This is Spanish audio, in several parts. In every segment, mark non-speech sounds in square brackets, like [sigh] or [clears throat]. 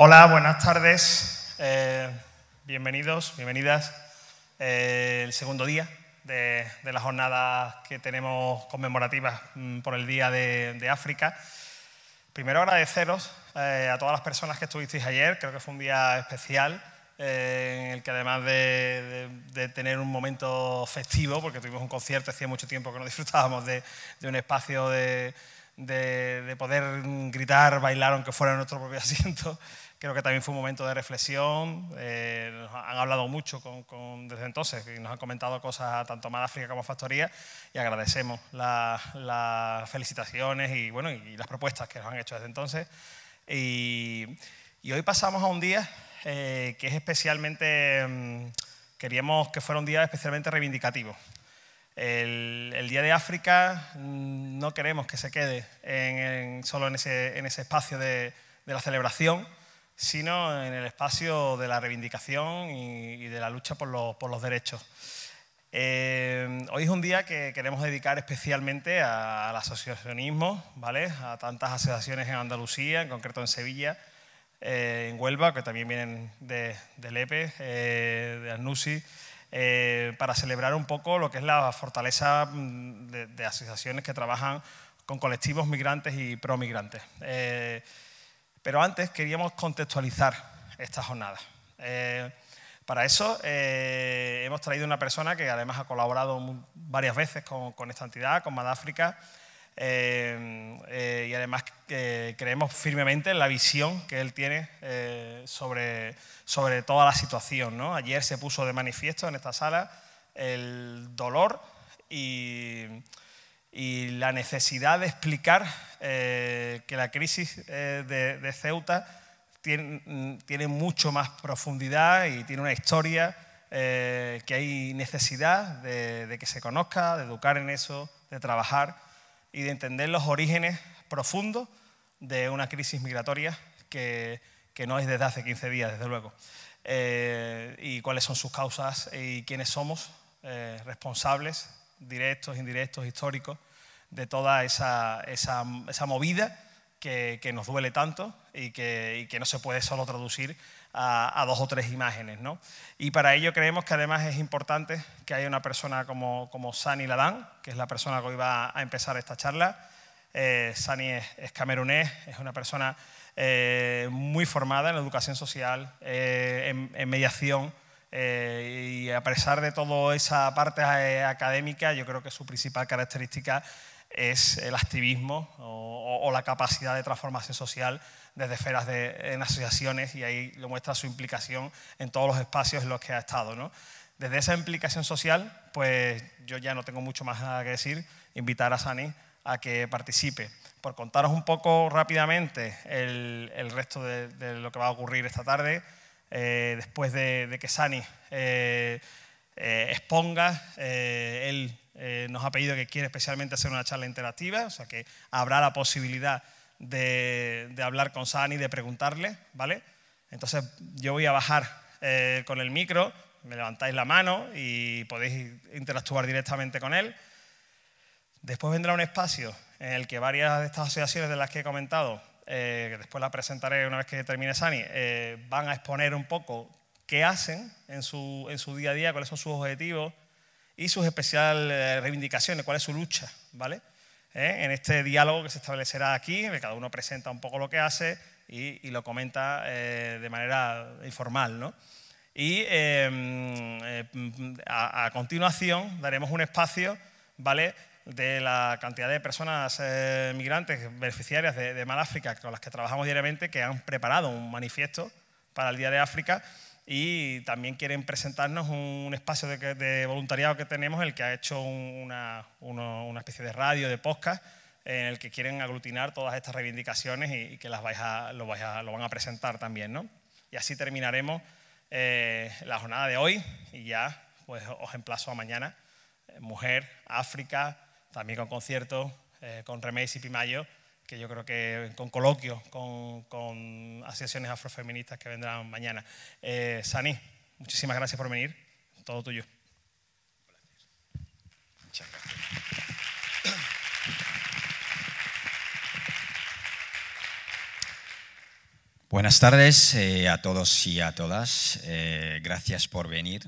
Hola, buenas tardes. Eh, bienvenidos, bienvenidas. Eh, el segundo día de, de, las jornadas que tenemos conmemorativas mm, por el Día de, África. Primero agradeceros eh, a todas las personas que estuvisteis ayer. Creo que fue un día especial. en el que además de, tener un momento festivo, porque tuvimos un concierto, hacía mucho tiempo que no [laughs] disfrutábamos de, de un espacio de, poder gritar, bailar, aunque fuera en nuestro propio [laughs] asiento, Creo que también fue un momento de reflexión. Eh, nos han hablado mucho con, desde entonces y nos han comentado cosas tanto más África como Factoría y agradecemos las felicitaciones y, bueno, y las propuestas que nos han hecho desde entonces. Y, hoy pasamos a un día eh, que es especialmente, mm, queríamos que fuera un día especialmente reivindicativo. El, Día de África mm, no queremos que se quede solo en ese, en ese espacio de, de la celebración, sino en el espacio de la reivindicación y, de la lucha por los, derechos. Eh, hoy es un día que queremos dedicar especialmente al asociacionismo, ¿vale? a tantas asociaciones en Andalucía, en concreto en Sevilla, eh, en Huelva, que también vienen de, Lepe, EPE, eh, de ANUSI, para celebrar un poco lo que es la fortaleza mm, de, asociaciones que trabajan con colectivos migrantes y promigrantes. Pero antes queríamos contextualizar esta jornada. Eh, para eso eh, hemos traído una persona que además ha colaborado varias veces con, esta entidad, con Madáfrica, eh, y además creemos firmemente en la visión que él tiene sobre, sobre toda la situación. Ayer se puso de manifiesto en esta sala el dolor y y la necesidad de explicar eh, que la crisis eh, de, Ceuta tiene, mucho más profundidad y tiene una historia eh, que hay necesidad de, que se conozca, de educar en eso, de trabajar y de entender los orígenes profundos de una crisis migratoria que, que no es desde hace 15 días, desde luego, y cuáles son sus causas y quiénes somos responsables directos, indirectos, históricos, de toda esa, movida que, nos duele tanto y que, no se puede solo traducir a, dos o tres imágenes. Y para ello creemos que además es importante que haya una persona como, como Sani Ladán, que es la persona que hoy va a empezar esta charla. Eh, Sani es, camerunés, es una persona eh, muy formada en la educación social, eh, en mediación eh, y a pesar de toda esa parte eh, académica, yo creo que su principal característica es el activismo o, la capacidad de transformación social desde esferas de, en asociaciones y ahí lo muestra su implicación en todos los espacios en los que ha estado. ¿no? Desde esa implicación social, pues yo ya no tengo mucho más que decir, invitar a Sani a que participe. Por contaros un poco rápidamente el, el resto de lo que va a ocurrir esta tarde, eh, después de, que Sani eh, eh, exponga, él nos ha pedido que quiere especialmente hacer una charla interactiva, o sea que habrá la posibilidad de, de hablar con Sani, de preguntarle, ¿vale? Entonces yo voy a bajar con el micro, me levantáis la mano y podéis interactuar directamente con él. Después vendrá un espacio en el que varias de estas asociaciones de las que he comentado eh, después la presentaré una vez que termine Sani, eh, van a exponer un poco qué hacen en su, en su día a día, cuáles son sus objetivos y sus especiales eh, reivindicaciones, cuál es su lucha, ¿vale? En este diálogo que se establecerá aquí, cada uno presenta un poco lo que hace y, lo comenta de manera informal, ¿no? Y em, em, a, a continuación daremos un espacio, ¿vale? de la cantidad de personas eh, migrantes beneficiarias de, de Maláfrica con las que trabajamos diariamente, que han preparado un manifiesto para el Día de África y también quieren presentarnos un espacio de, voluntariado que tenemos, el que ha hecho una, especie de radio, de podcast, en el que quieren aglutinar todas estas reivindicaciones y, que las vais lo, van a presentar también. ¿no? Y así terminaremos eh, la jornada de hoy y ya pues, os emplazo a mañana. Eh, Mujer, África, también con conciertos, eh, con Remés y Pimayo, que yo creo que con coloquio con, asociaciones afrofeministas que vendrán mañana. Eh, Sani, muchísimas gracias por venir, todo tuyo. Buenas tardes eh, a todos y a todas. gracias por venir.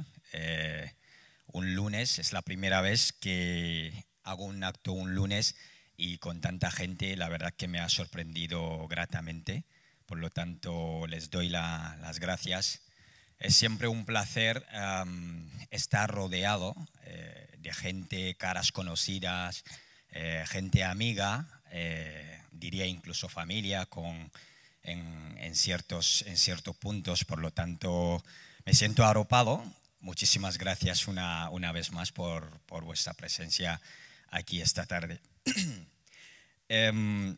un lunes es la primera vez que hago un acto un lunes y con tanta gente, la verdad que me ha sorprendido gratamente. Por lo tanto, les doy las gracias. Es siempre un placer estar rodeado eh, de gente, caras conocidas, eh, gente amiga, eh, diría incluso familia con, en, en, ciertos, en ciertos puntos. Por lo tanto, me siento arropado. Muchísimas gracias una, una vez más por, por vuestra presencia aquí esta tarde. [clears throat] Em,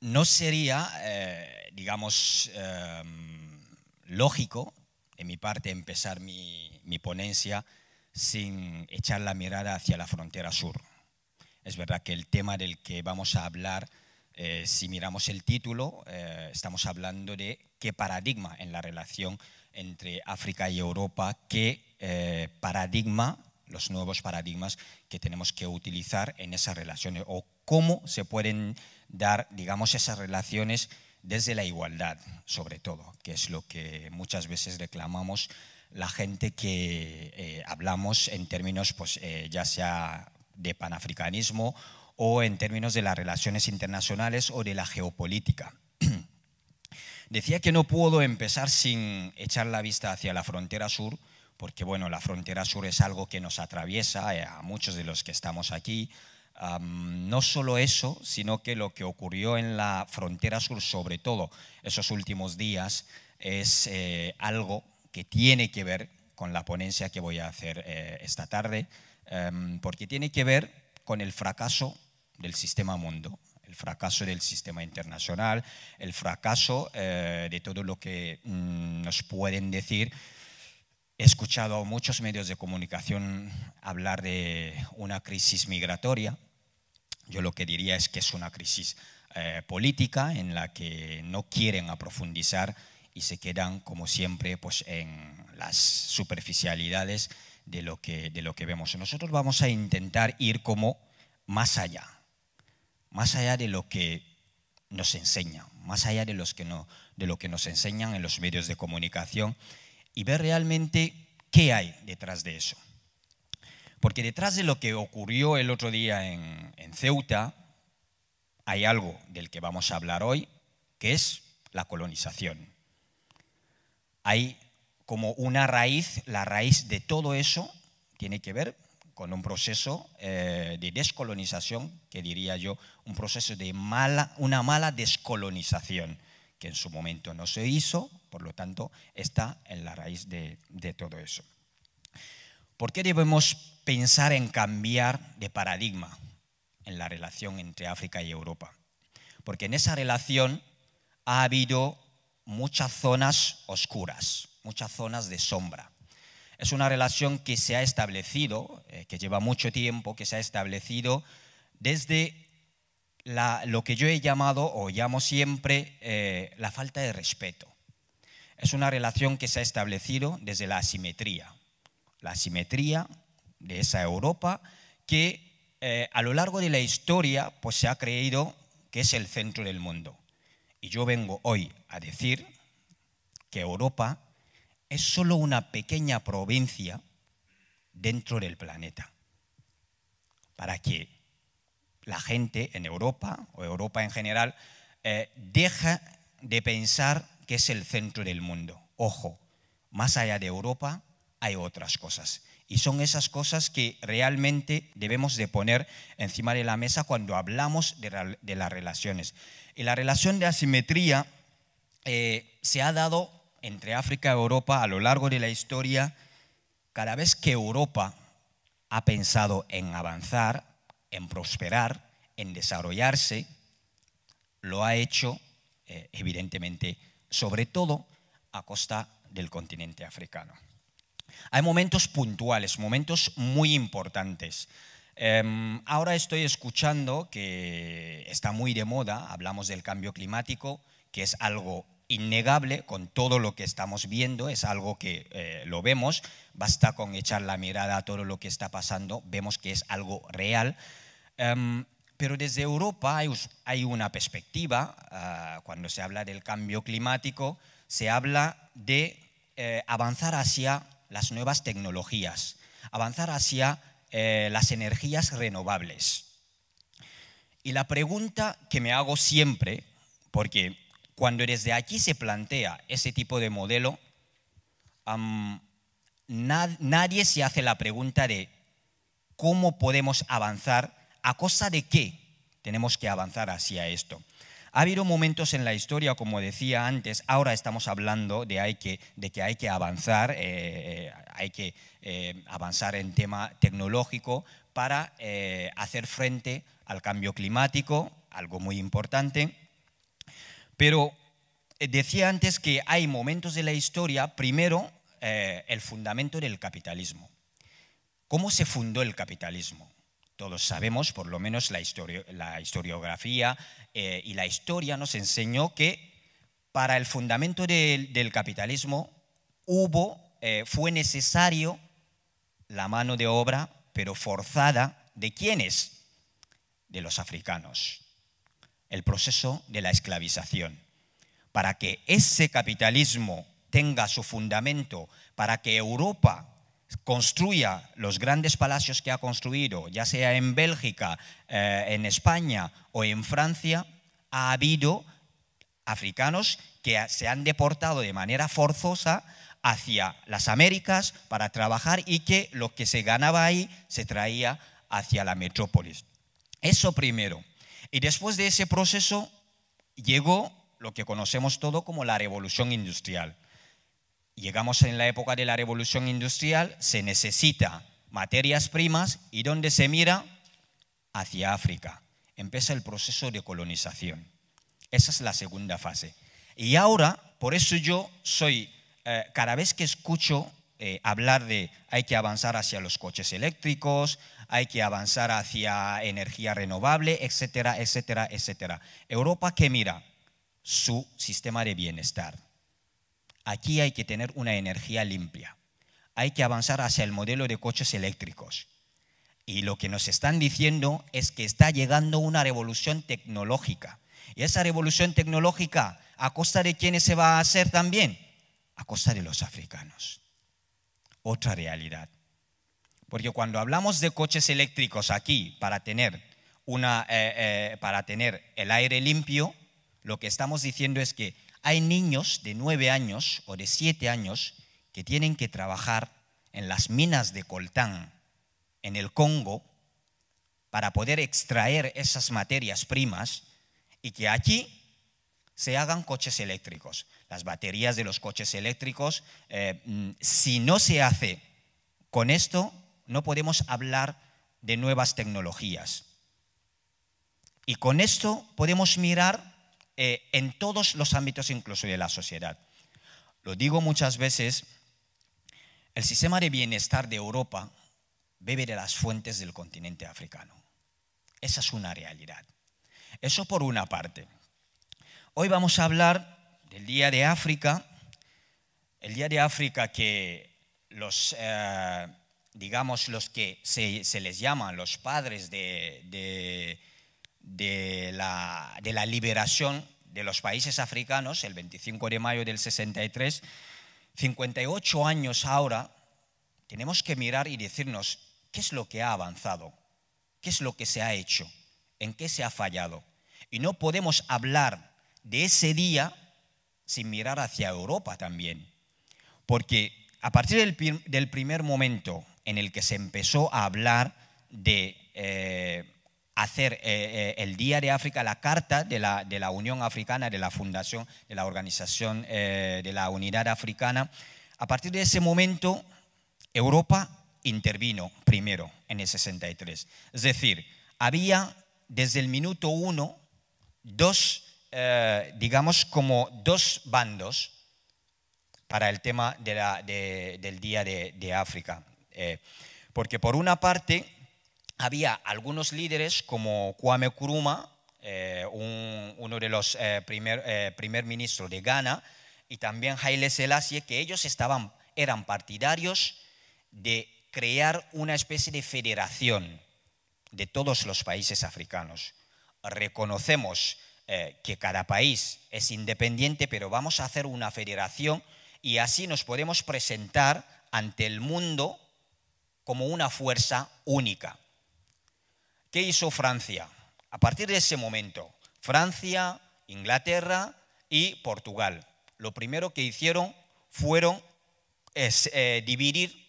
no sería, eh, digamos, em, lógico en mi parte empezar mi, ponencia sin echar la mirada hacia la frontera sur. Es verdad que el tema del que vamos a hablar, eh, si miramos el título, eh, estamos hablando de qué paradigma en la relación entre África y Europa, qué paradigma los nuevos paradigmas que tenemos que utilizar en esas relaciones o cómo se pueden dar, digamos, esas relaciones desde la igualdad, sobre todo, que es lo que muchas veces reclamamos la gente que eh, hablamos en términos, pues, eh, ya sea de panafricanismo o en términos de las relaciones internacionales o de la geopolítica. [clears throat] Decía que no puedo empezar sin echar la vista hacia la frontera sur, porque bueno, la frontera sur es algo que nos atraviesa eh, a muchos de los que estamos aquí. no solo eso, sino que lo que ocurrió en la frontera sur, sobre todo esos últimos días, es eh, algo que tiene que ver con la ponencia que voy a hacer eh, esta tarde, em, porque tiene que ver con el fracaso del sistema mundo, el fracaso del sistema internacional, el fracaso de todo lo que mm, nos pueden decir He escuchado a muchos medios de comunicación hablar de una crisis migratoria. Yo lo que diría es que es una crisis eh, política en la que no quieren aprofundizar y se quedan, como siempre, pues, en las superficialidades de lo, que, de lo que vemos. Nosotros vamos a intentar ir como más allá, más allá de lo que nos enseñan, más allá de, los que no, de lo que nos enseñan en los medios de comunicación y ver realmente qué hay detrás de eso. Porque detrás de lo que ocurrió el otro día en, Ceuta, hay algo del que vamos a hablar hoy, que es la colonización. Hay como una raíz, la raíz de todo eso tiene que ver con un proceso eh, de descolonización, que diría yo, un proceso de mala, una mala descolonización, que en su momento no se hizo, por lo tanto, está en la raíz de, todo eso. ¿Por qué debemos pensar en cambiar de paradigma en la relación entre África y Europa? Porque en esa relación ha habido muchas zonas oscuras, muchas zonas de sombra. Es una relación que se ha establecido, eh, que lleva mucho tiempo, que se ha establecido desde lo que yo he llamado o llamo siempre eh, la falta de respeto. Es una relación que se ha establecido desde la asimetría, la asimetría de esa Europa que eh, a lo largo de la historia pues, se ha creído que es el centro del mundo. Y yo vengo hoy a decir que Europa es solo una pequeña provincia dentro del planeta. Para que la gente en Europa, o Europa en general, eh, deje de pensar que es el centro del mundo. Ojo, más allá de Europa hay otras cosas. Y son esas cosas que realmente debemos de poner encima de la mesa cuando hablamos de, las relaciones. Y la relación de asimetría eh, se ha dado entre África y Europa a lo largo de la historia. Cada vez que Europa ha pensado en avanzar, en prosperar, en desarrollarse, lo ha hecho eh, evidentemente sobre todo a costa del continente africano. Hay momentos puntuales, momentos muy importantes. Em, ahora estoy escuchando que está muy de moda, hablamos del cambio climático, que es algo innegable con todo lo que estamos viendo, es algo que eh, lo vemos, basta con echar la mirada a todo lo que está pasando, vemos que es algo real. Em, pero desde Europa hay una perspectiva, ah, cuando se habla del cambio climático, se habla de eh, avanzar hacia las nuevas tecnologías, avanzar hacia eh, las energías renovables. Y la pregunta que me hago siempre, porque cuando desde aquí se plantea ese tipo de modelo, nadie se hace la pregunta de cómo podemos avanzar ¿A cosa de qué tenemos que avanzar hacia esto? Ha habido momentos en la historia, como decía antes, ahora estamos hablando de, que, hay que avanzar, eh, eh, hay que eh, avanzar en tema tecnológico para hacer frente al cambio climático, algo muy importante. Pero decía antes que hay momentos de la historia, primero, el fundamento del capitalismo. ¿Cómo se fundó el capitalismo? todos sabemos, por lo menos la, historiografía eh, y la historia nos enseñó que para el fundamento del capitalismo hubo, eh, fue necesario la mano de obra, pero forzada, ¿de quiénes? De los africanos. El proceso de la esclavización. Para que ese capitalismo tenga su fundamento, para que Europa construya los grandes palacios que ha construido, ya sea en Bélgica, eh, en España o en Francia, ha habido africanos que se han deportado de manera forzosa hacia las Américas para trabajar y que lo que se ganaba ahí se traía hacia la metrópolis. Eso primero. Y después de ese proceso llegó lo que conocemos todo como la revolución industrial llegamos en la época de la revolución industrial, se necesita materias primas y donde se mira hacia África. Empieza el proceso de colonización. Esa es la segunda fase. Y ahora, por eso yo soy, eh, cada vez que escucho eh, hablar de hay que avanzar hacia los coches eléctricos, hay que avanzar hacia energía renovable, etcétera, etcétera, etcétera. Europa que mira su sistema de bienestar Aquí hay que tener una energía limpia. Hay que avanzar hacia el modelo de coches eléctricos. Y lo que nos están diciendo es que está llegando una revolución tecnológica. Y esa revolución tecnológica, ¿a costa de quién se va a hacer también? A costa de los africanos. Otra realidad. Porque cuando hablamos de coches eléctricos aquí para tener, una, eh, eh, para tener el aire limpio, lo que estamos diciendo es que hay niños de nueve años o de siete años que tienen que trabajar en las minas de coltán, en el Congo, para poder extraer esas materias primas y que aquí se hagan coches eléctricos. Las baterías de los coches eléctricos, eh, mm, si no se hace con esto, no podemos hablar de nuevas tecnologías. Y con esto podemos mirar eh, en todos los ámbitos, incluso de la sociedad. Lo digo muchas veces, el sistema de bienestar de Europa bebe de las fuentes del continente africano. Esa es una realidad. Eso por una parte. Hoy vamos a hablar del Día de África, el Día de África que los, eh, digamos, los que se, se, les llaman los padres de, de, de la, de la liberación de los países africanos, el 25 de mayo del 63, 58 años ahora, tenemos que mirar y decirnos qué es lo que ha avanzado, qué es lo que se ha hecho, en qué se ha fallado. Y no podemos hablar de ese día sin mirar hacia Europa también. Porque a partir del, primer momento en el que se empezó a hablar de eh, hacer eh, eh, el Día de África, la carta de la, Unión Africana, de la Fundación, de la Organización eh, de la Unidad Africana. A partir de ese momento, Europa intervino primero en el 63. Es decir, había desde el minuto uno dos, digamos, como dos bandos para el tema del Día de, África. porque por una parte, había algunos líderes como Kwame Kuruma, eh, uno de los eh, primer, eh, ministros de Ghana, y también Haile Selassie, que ellos estaban, eran partidarios de crear una especie de federación de todos los países africanos. Reconocemos que cada país es independiente, pero vamos a hacer una federación y así nos podemos presentar ante el mundo como una fuerza única. ¿Qué hizo Francia? A partir de ese momento, Francia, Inglaterra y Portugal. Lo primero que hicieron fueron eh, dividir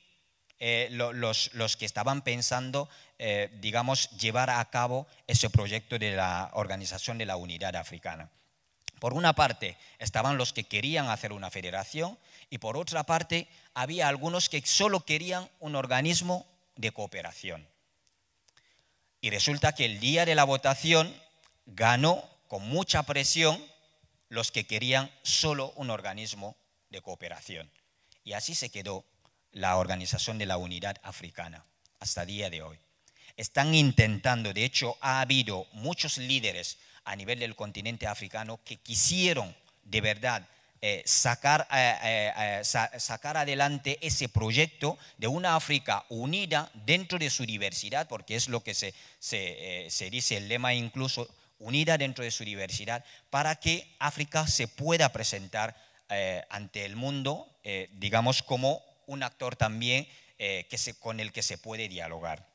eh, los, que estaban pensando, eh, digamos, llevar a cabo ese proyecto de la Organización de la Unidad Africana. Por una parte estaban los que querían hacer una federación y por otra parte había algunos que solo querían un organismo de cooperación. Y resulta que el día de la votación ganó con mucha presión los que querían solo un organismo de cooperación. Y así se quedó la Organización de la Unidad Africana hasta día de hoy. Están intentando, de hecho ha habido muchos líderes a nivel del continente africano que quisieron de verdad eh, eh, eh, sacar, adelante ese proyecto de una África unida dentro de su diversidad, porque es lo que se, dice el lema incluso, unida dentro de su diversidad, para que África se pueda presentar ante el mundo, digamos, como un actor también que con el que se puede dialogar.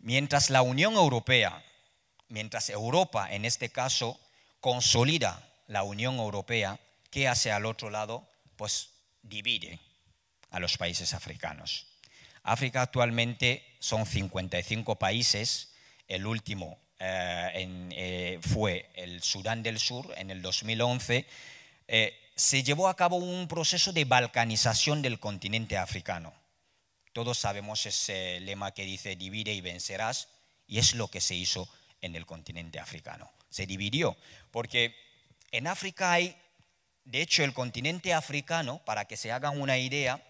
Mientras la Unión Europea, mientras Europa en este caso, consolida la Unión Europea, ¿qué hace al otro lado? Pues divide a los países africanos. África actualmente son 55 países, el último eh, eh, fue el Sudán del Sur en el 2011. Eh, se llevó a cabo un proceso de balcanización del continente africano. Todos sabemos ese lema que dice divide y vencerás, y es lo que se hizo en el continente africano. Se dividió, porque en África hay de hecho, el continente africano, para que se hagan una idea,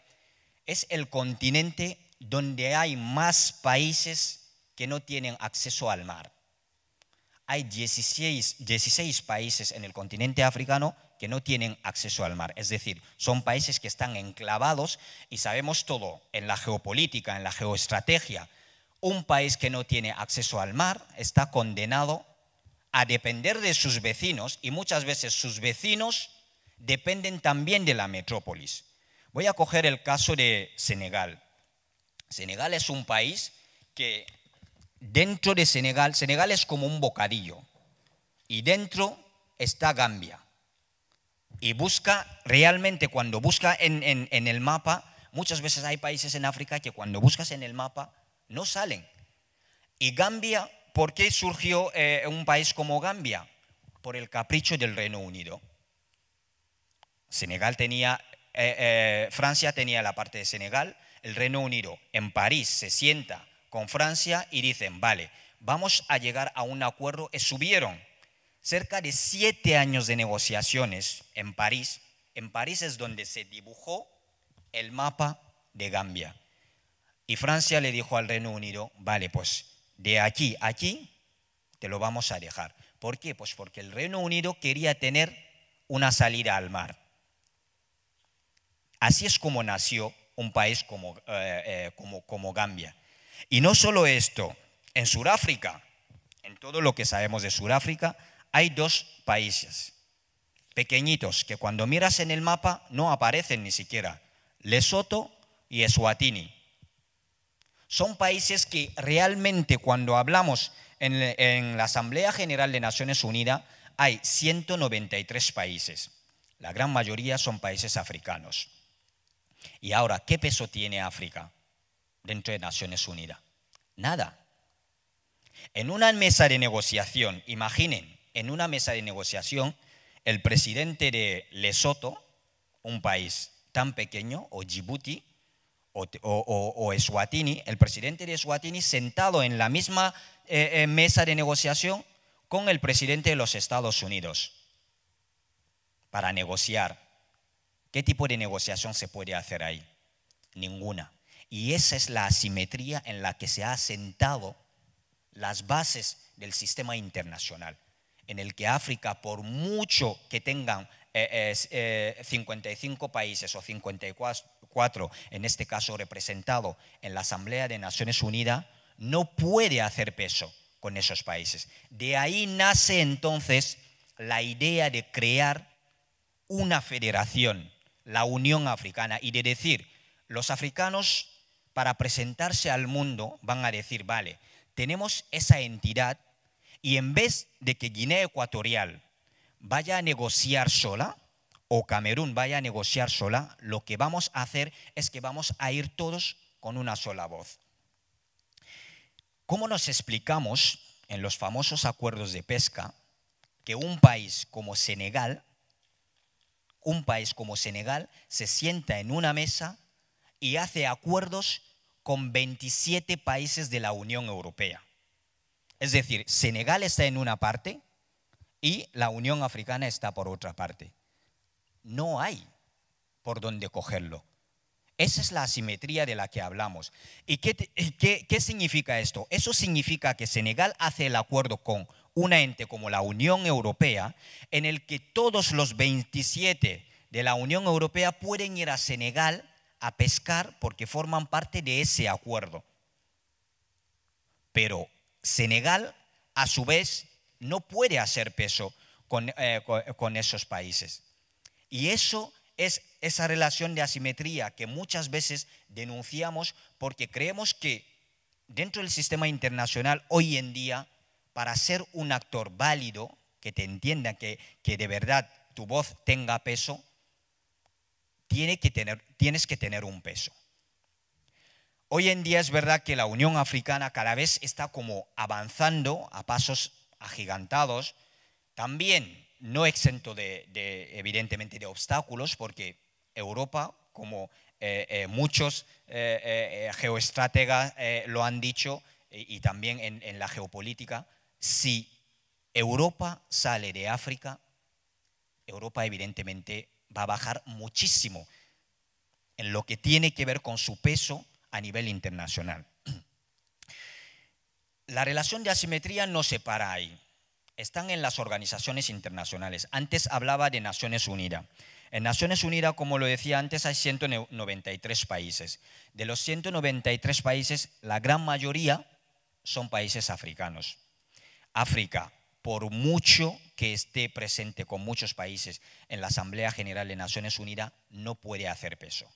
es el continente donde hay más países que no tienen acceso al mar. Hay 16, países en el continente africano que no tienen acceso al mar. Es decir, son países que están enclavados y sabemos todo en la geopolítica, en la geoestrategia. Un país que no tiene acceso al mar está condenado a depender de sus vecinos y muchas veces sus vecinos dependen también de la metrópolis. Voy a coger el caso de Senegal. Senegal es un país que dentro de Senegal, Senegal es como un bocadillo y dentro está Gambia. Y busca, realmente cuando busca en, el mapa, muchas veces hay países en África que cuando buscas en el mapa no salen. Y Gambia, ¿por qué surgió eh, un país como Gambia? Por el capricho del Reino Unido. Senegal tenía, eh, eh, Francia tenía la parte de Senegal, el Reino Unido en París se sienta con Francia y dicen, vale, vamos a llegar a un acuerdo. Eh, subieron cerca de siete años de negociaciones en París. En París es donde se dibujó el mapa de Gambia. Y Francia le dijo al Reino Unido, vale, pues de aquí a aquí te lo vamos a dejar. ¿Por qué? Pues porque el Reino Unido quería tener una salida al mar. Así es como nació un país eh, eh, como, Gambia. Y no solo esto, en Sudáfrica, en todo lo que sabemos de Sudáfrica, hay dos países pequeñitos que cuando miras en el mapa no aparecen ni siquiera, Lesoto y Eswatini. Son países que realmente cuando hablamos en la Asamblea General de Naciones Unidas hay 193 países. La gran mayoría son países africanos. Y ahora, ¿qué peso tiene África dentro de Naciones Unidas? Nada. En una mesa de negociación, imaginen, en una mesa de negociación, el presidente de Lesoto, un país tan pequeño, o Djibouti, o, Eswatini, el presidente de Eswatini sentado en la misma eh, eh, mesa de negociación con el presidente de los Estados Unidos para negociar ¿Qué tipo de negociación se puede hacer ahí? Ninguna. Y esa es la asimetría en la que se ha asentado las bases del sistema internacional, en el que África, por mucho que tengan 55 eh, eh, países o 54, en este caso representado en la Asamblea de Naciones Unidas, no puede hacer peso con esos países. De ahí nace entonces la idea de crear una federación la Unión Africana y de decir, los africanos para presentarse al mundo van a decir, vale, tenemos esa entidad y en vez de que Guinea Ecuatorial vaya a negociar sola o Camerún vaya a negociar sola, lo que vamos a hacer es que vamos a ir todos con una sola voz. ¿Cómo nos explicamos en los famosos acuerdos de pesca que un país como Senegal un país como Senegal se sienta en una mesa y hace acuerdos con 27 países de la Unión Europea. Es decir, Senegal está en una parte y la Unión Africana está por otra parte. No hay por dónde cogerlo. Esa es la asimetría de la que hablamos. ¿Y qué, significa esto? Eso significa que Senegal hace el acuerdo con una ente como la Unión Europea, en el que todos los 27 de la Unión Europea pueden ir a Senegal a pescar porque forman parte de ese acuerdo. Pero Senegal, a su vez, no puede hacer peso con eh, esos países. Y eso es esa relación de asimetría que muchas veces denunciamos porque creemos que dentro del sistema internacional hoy en día para ser un actor válido, que te entienda, que, de verdad tu voz tenga peso, tiene que tienes que tener un peso. Hoy en día es verdad que la Unión Africana cada vez está como avanzando a pasos agigantados, también no exento de, evidentemente de obstáculos, porque Europa, como eh, eh, muchos eh, geoestrategas lo han dicho, y, también en la geopolítica, si Europa sale de África, Europa evidentemente va a bajar muchísimo en lo que tiene que ver con su peso a nivel internacional. [clears throat] La relación de asimetría no se para ahí. Están en las organizaciones internacionales. Antes hablaba de Naciones Unidas. En Naciones Unidas, como lo decía antes, hay 193 países. De los 193 países, la gran mayoría son países africanos. África, por mucho que esté presente con muchos países en la Asamblea General de Naciones Unidas, no puede hacer peso.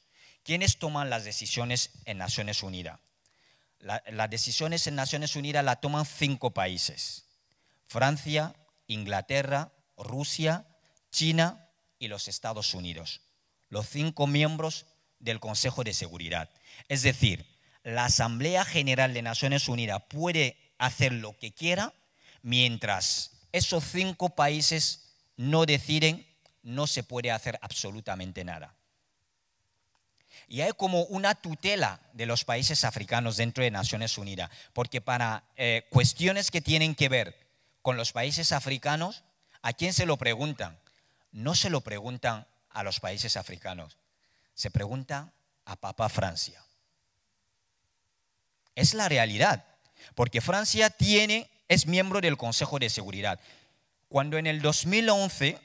¿Quiénes toman las decisiones en Naciones Unidas? las decisiones en Naciones Unidas las toman cinco países. Francia, Inglaterra, Rusia, China y los Estados Unidos. Los cinco miembros del Consejo de Seguridad. Es decir, la Asamblea General de Naciones Unidas puede hacer lo que quiera, Mientras esos cinco países no deciden, no se puede hacer absolutamente nada. Y hay como una tutela de los países africanos dentro de Naciones Unidas, porque para eh, cuestiones que tienen que ver con los países africanos, ¿a quién se lo preguntan? No se lo preguntan a los países africanos, se preguntan a Papa Francia. Es la realidad, porque Francia tiene es miembro del Consejo de Seguridad. Cuando en el 2011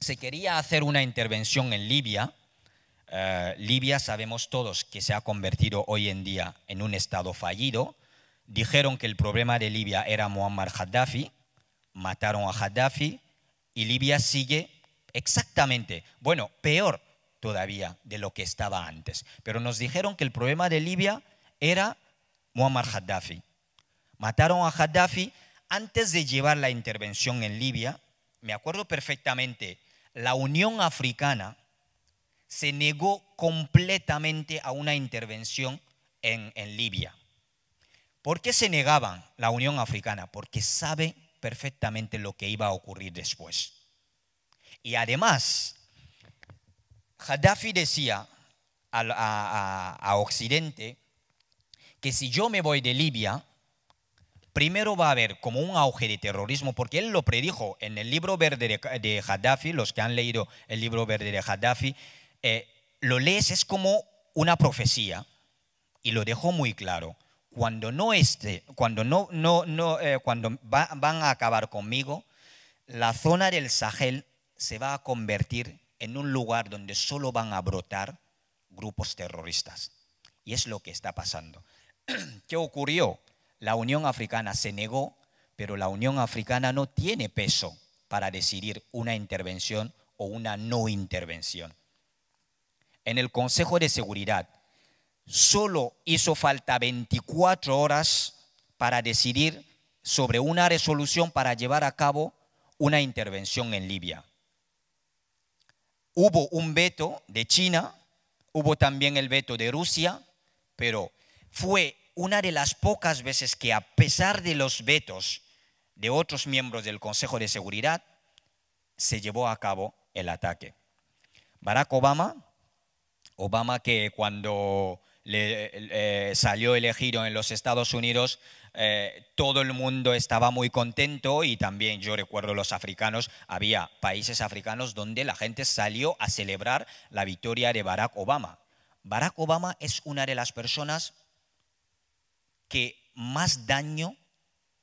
se quería hacer una intervención en Libia, eh, Libia sabemos todos que se ha convertido hoy en día en un estado fallido, dijeron que el problema de Libia era Muammar Gaddafi, mataron a Gaddafi y Libia sigue exactamente, bueno, peor todavía de lo que estaba antes. Pero nos dijeron que el problema de Libia era Muammar Gaddafi. Mataron a Gaddafi antes de llevar la intervención en Libia. Me acuerdo perfectamente, la Unión Africana se negó completamente a una intervención en, Libia. ¿Por qué se negaban la Unión Africana? Porque sabe perfectamente lo que iba a ocurrir después. Y además, Gaddafi decía a, Occidente que si yo me voy de Libia, primero va a haber como un auge de terrorismo, porque él lo predijo en el libro verde de, de Gaddafi, los que han leído el libro verde de Gaddafi, eh, lo lees es como una profecía, y lo dejó muy claro. Cuando no esté, cuando no, no, no, eh, cuando van a acabar conmigo, la zona del Sahel se va a convertir en un lugar donde solo van a brotar grupos terroristas. Y es lo que está pasando. [clears throat] ¿Qué ocurrió? La Unión Africana se negó, pero la Unión Africana no tiene peso para decidir una intervención o una no intervención. En el Consejo de Seguridad solo hizo falta 24 horas para decidir sobre una resolución para llevar a cabo una intervención en Libia. Hubo un veto de China, hubo también el veto de Rusia, pero fue una de las pocas veces que a pesar de los vetos de otros miembros del Consejo de Seguridad, se llevó a cabo el ataque. Barack Obama, Obama que cuando eh, salió elegido en los Estados Unidos, eh, todo el mundo estaba muy contento y también yo recuerdo los africanos, había países africanos donde la gente salió a celebrar la victoria de Barack Obama. Barack Obama es una de las personas que más daño,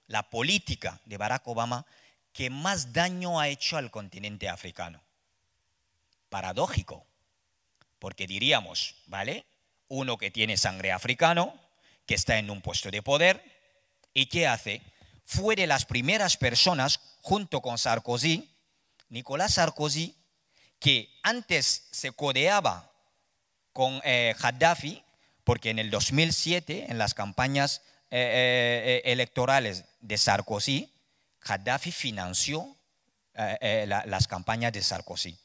la política de Barack Obama, que más daño ha hecho al continente africano. Paradójico, porque diríamos, ¿vale? Uno que tiene sangre africano, que está en un puesto de poder, ¿y qué hace? Fue de las primeras personas, junto con Sarkozy, Nicolás Sarkozy, que antes se codeaba con eh, Gaddafi, porque en el 2007, en las campañas eh, eh, eh, electorales de Sarkozy, Gaddafi financió las campañas de Sarkozy.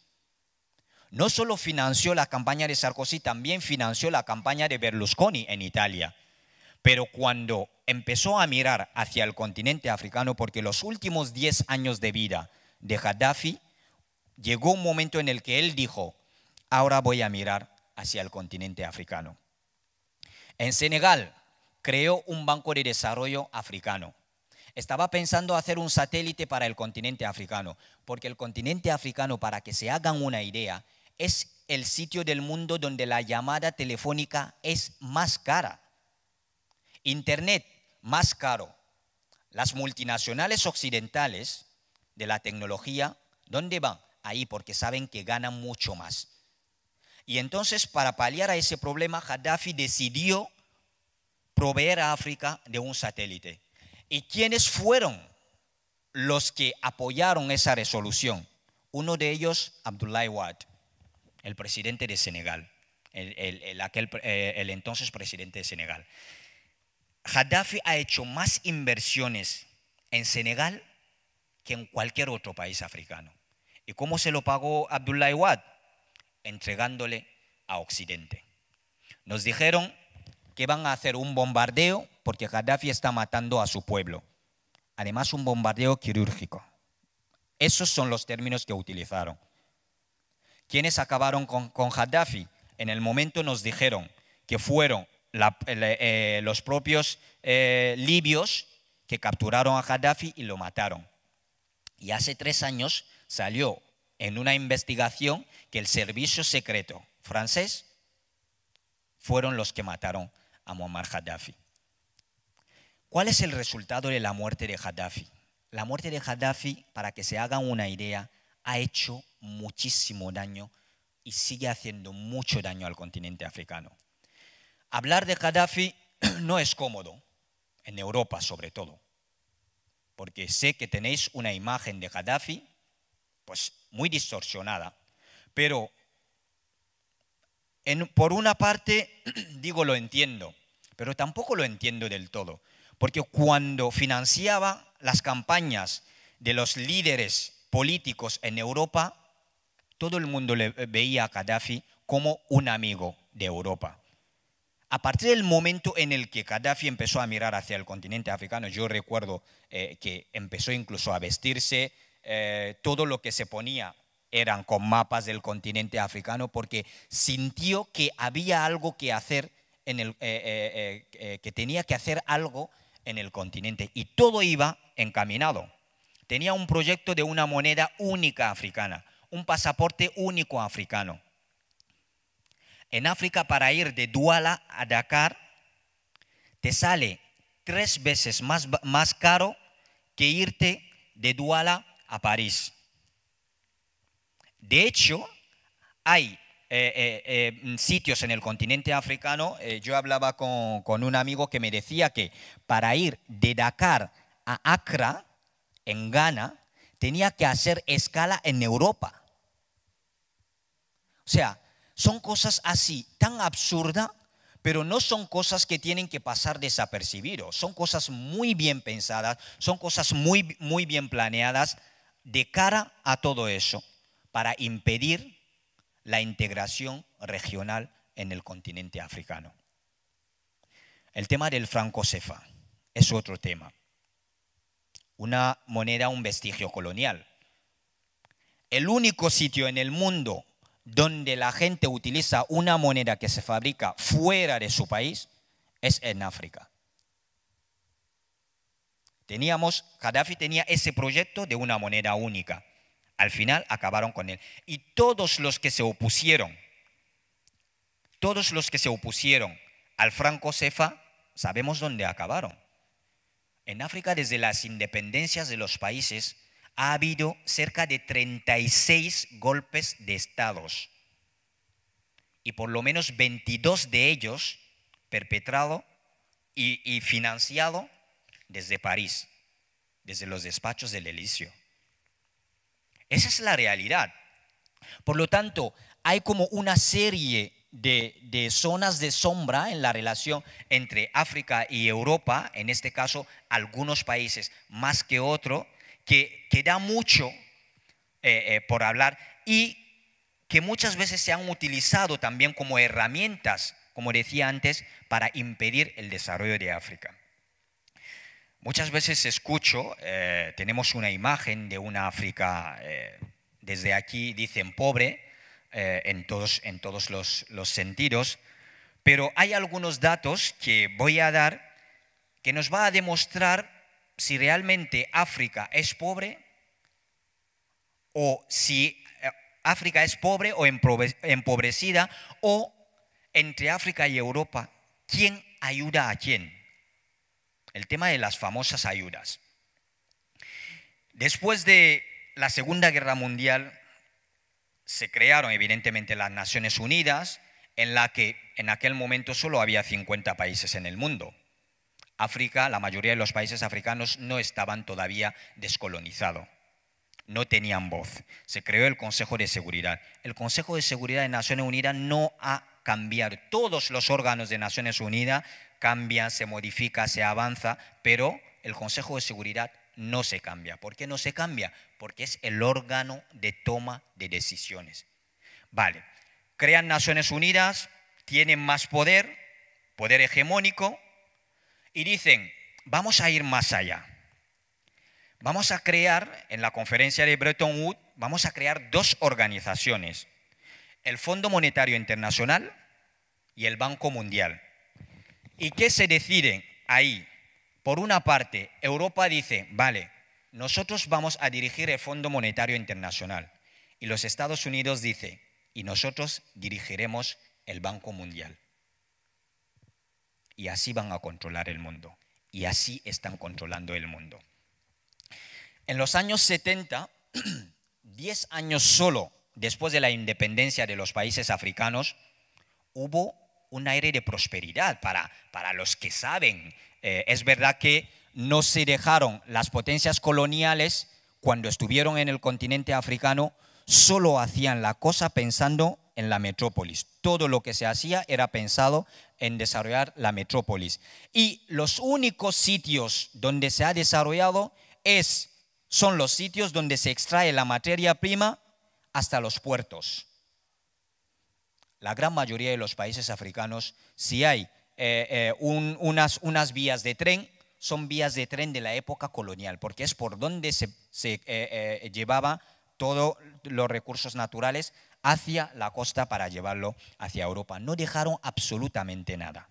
No solo financió la campaña de Sarkozy, también financió la campaña de Berlusconi en Italia. Pero cuando empezó a mirar hacia el continente africano, porque los últimos 10 años de vida de Gaddafi, llegó un momento en el que él dijo, ahora voy a mirar hacia el continente africano. En Senegal creó un banco de desarrollo africano. Estaba pensando hacer un satélite para el continente africano, porque el continente africano, para que se hagan una idea, es el sitio del mundo donde la llamada telefónica es más cara. Internet más caro. Las multinacionales occidentales de la tecnología, ¿dónde van? Ahí porque saben que ganan mucho más. Y entonces, para paliar a ese problema, Gaddafi decidió proveer a África de un satélite. ¿Y quiénes fueron los que apoyaron esa resolución? Uno de ellos, Abdoulaye Wade, el presidente de Senegal, el, aquel, eh, el entonces presidente de Senegal. Gaddafi ha hecho más inversiones en Senegal que en cualquier otro país africano. ¿Y cómo se lo pagó Abdoulaye Wade? entregándole a Occidente. Nos dijeron que van a hacer un bombardeo porque Gaddafi está matando a su pueblo. Además, un bombardeo quirúrgico. Esos son los términos que utilizaron. ¿Quiénes acabaron con, Gaddafi? En el momento nos dijeron que fueron eh, los propios eh, libios que capturaron a Gaddafi y lo mataron. Y hace tres años salió en una investigación que el servicio secreto francés fueron los que mataron a Muammar Gaddafi. ¿Cuál es el resultado de la muerte de Gaddafi? La muerte de Gaddafi, para que se hagan una idea, ha hecho muchísimo daño y sigue haciendo mucho daño al continente africano. Hablar de Gaddafi [clears throat] no es cómodo, en Europa sobre todo, porque sé que tenéis una imagen de Gaddafi pues muy distorsionada pero por una parte, [clears throat] digo, lo entiendo, pero tampoco lo entiendo del todo. Porque cuando financiaba las campañas de los líderes políticos en Europa, todo el mundo le veía a Gaddafi como un amigo de Europa. A partir del momento en el que Gaddafi empezó a mirar hacia el continente africano, yo recuerdo eh, que empezó incluso a vestirse, eh, todo lo que se ponía eran con mapas del continente africano porque sintió que había algo que hacer, en el, eh, eh, eh, que tenía que hacer algo en el continente y todo iba encaminado. Tenía un proyecto de una moneda única africana, un pasaporte único africano. En África para ir de Douala a Dakar te sale tres veces más, más caro que irte de Douala a París. De hecho, hay eh, eh, eh, mm, sitios en el continente africano, yo hablaba con, con, un amigo que me decía que para ir de Dakar a Accra, en Ghana, tenía que hacer escala en Europa. O sea, son cosas así, tan absurdas, pero no son cosas que tienen que pasar desapercibidos, son cosas muy bien pensadas, son cosas muy, muy bien planeadas de cara a todo eso para impedir la integración regional en el continente africano. El tema del franco cefa es otro tema. Una moneda, un vestigio colonial. El único sitio en el mundo donde la gente utiliza una moneda que se fabrica fuera de su país es en África. Teníamos, Gaddafi tenía ese proyecto de una moneda única. Al final acabaron con él. Y todos los que se opusieron, todos los que se opusieron al Franco Cefa, sabemos dónde acabaron. En África, desde las independencias de los países, ha habido cerca de 36 golpes de estados. Y por lo menos 22 de ellos perpetrado y, financiado desde París, desde los despachos del Elicio. Esa es la realidad. Por lo tanto, hay como una serie de, zonas de sombra en la relación entre África y Europa, en este caso algunos países más que otros, que, da mucho eh, eh, por hablar y que muchas veces se han utilizado también como herramientas, como decía antes, para impedir el desarrollo de África. Muchas veces escucho, eh, tenemos una imagen de una África, eh, desde aquí dicen pobre, eh, en todos, en todos los, los, sentidos, pero hay algunos datos que voy a dar que nos va a demostrar si realmente África es pobre o si África es pobre o empobrecida o entre África y Europa, ¿quién ayuda a quién? el tema de las famosas ayudas. Después de la Segunda Guerra Mundial se crearon evidentemente las Naciones Unidas, en la que en aquel momento solo había 50 países en el mundo. África, la mayoría de los países africanos no estaban todavía descolonizados, no tenían voz. Se creó el Consejo de Seguridad. El Consejo de Seguridad de Naciones Unidas no ha cambiado. Todos los órganos de Naciones Unidas cambia, se modifica, se avanza, pero el Consejo de Seguridad no se cambia. ¿Por qué no se cambia? Porque es el órgano de toma de decisiones. Vale, crean Naciones Unidas, tienen más poder, poder hegemónico, y dicen, vamos a ir más allá. Vamos a crear, en la conferencia de Bretton Woods, vamos a crear dos organizaciones, el Fondo Monetario Internacional y el Banco Mundial. ¿Y qué se decide ahí? Por una parte, Europa dice, vale, nosotros vamos a dirigir el Fondo Monetario Internacional. Y los Estados Unidos dice, y nosotros dirigiremos el Banco Mundial. Y así van a controlar el mundo. Y así están controlando el mundo. En los años 70, 10 [clears throat] años solo después de la independencia de los países africanos, hubo un aire de prosperidad para, para los que saben. Eh, es verdad que no se dejaron las potencias coloniales cuando estuvieron en el continente africano, solo hacían la cosa pensando en la metrópolis. Todo lo que se hacía era pensado en desarrollar la metrópolis. Y los únicos sitios donde se ha desarrollado es, son los sitios donde se extrae la materia prima hasta los puertos la gran mayoría de los países africanos, si hay eh, eh, unas, unas vías de tren, son vías de tren de la época colonial, porque es por donde se, eh, llevaba todos los recursos naturales hacia la costa para llevarlo hacia Europa. No dejaron absolutamente nada.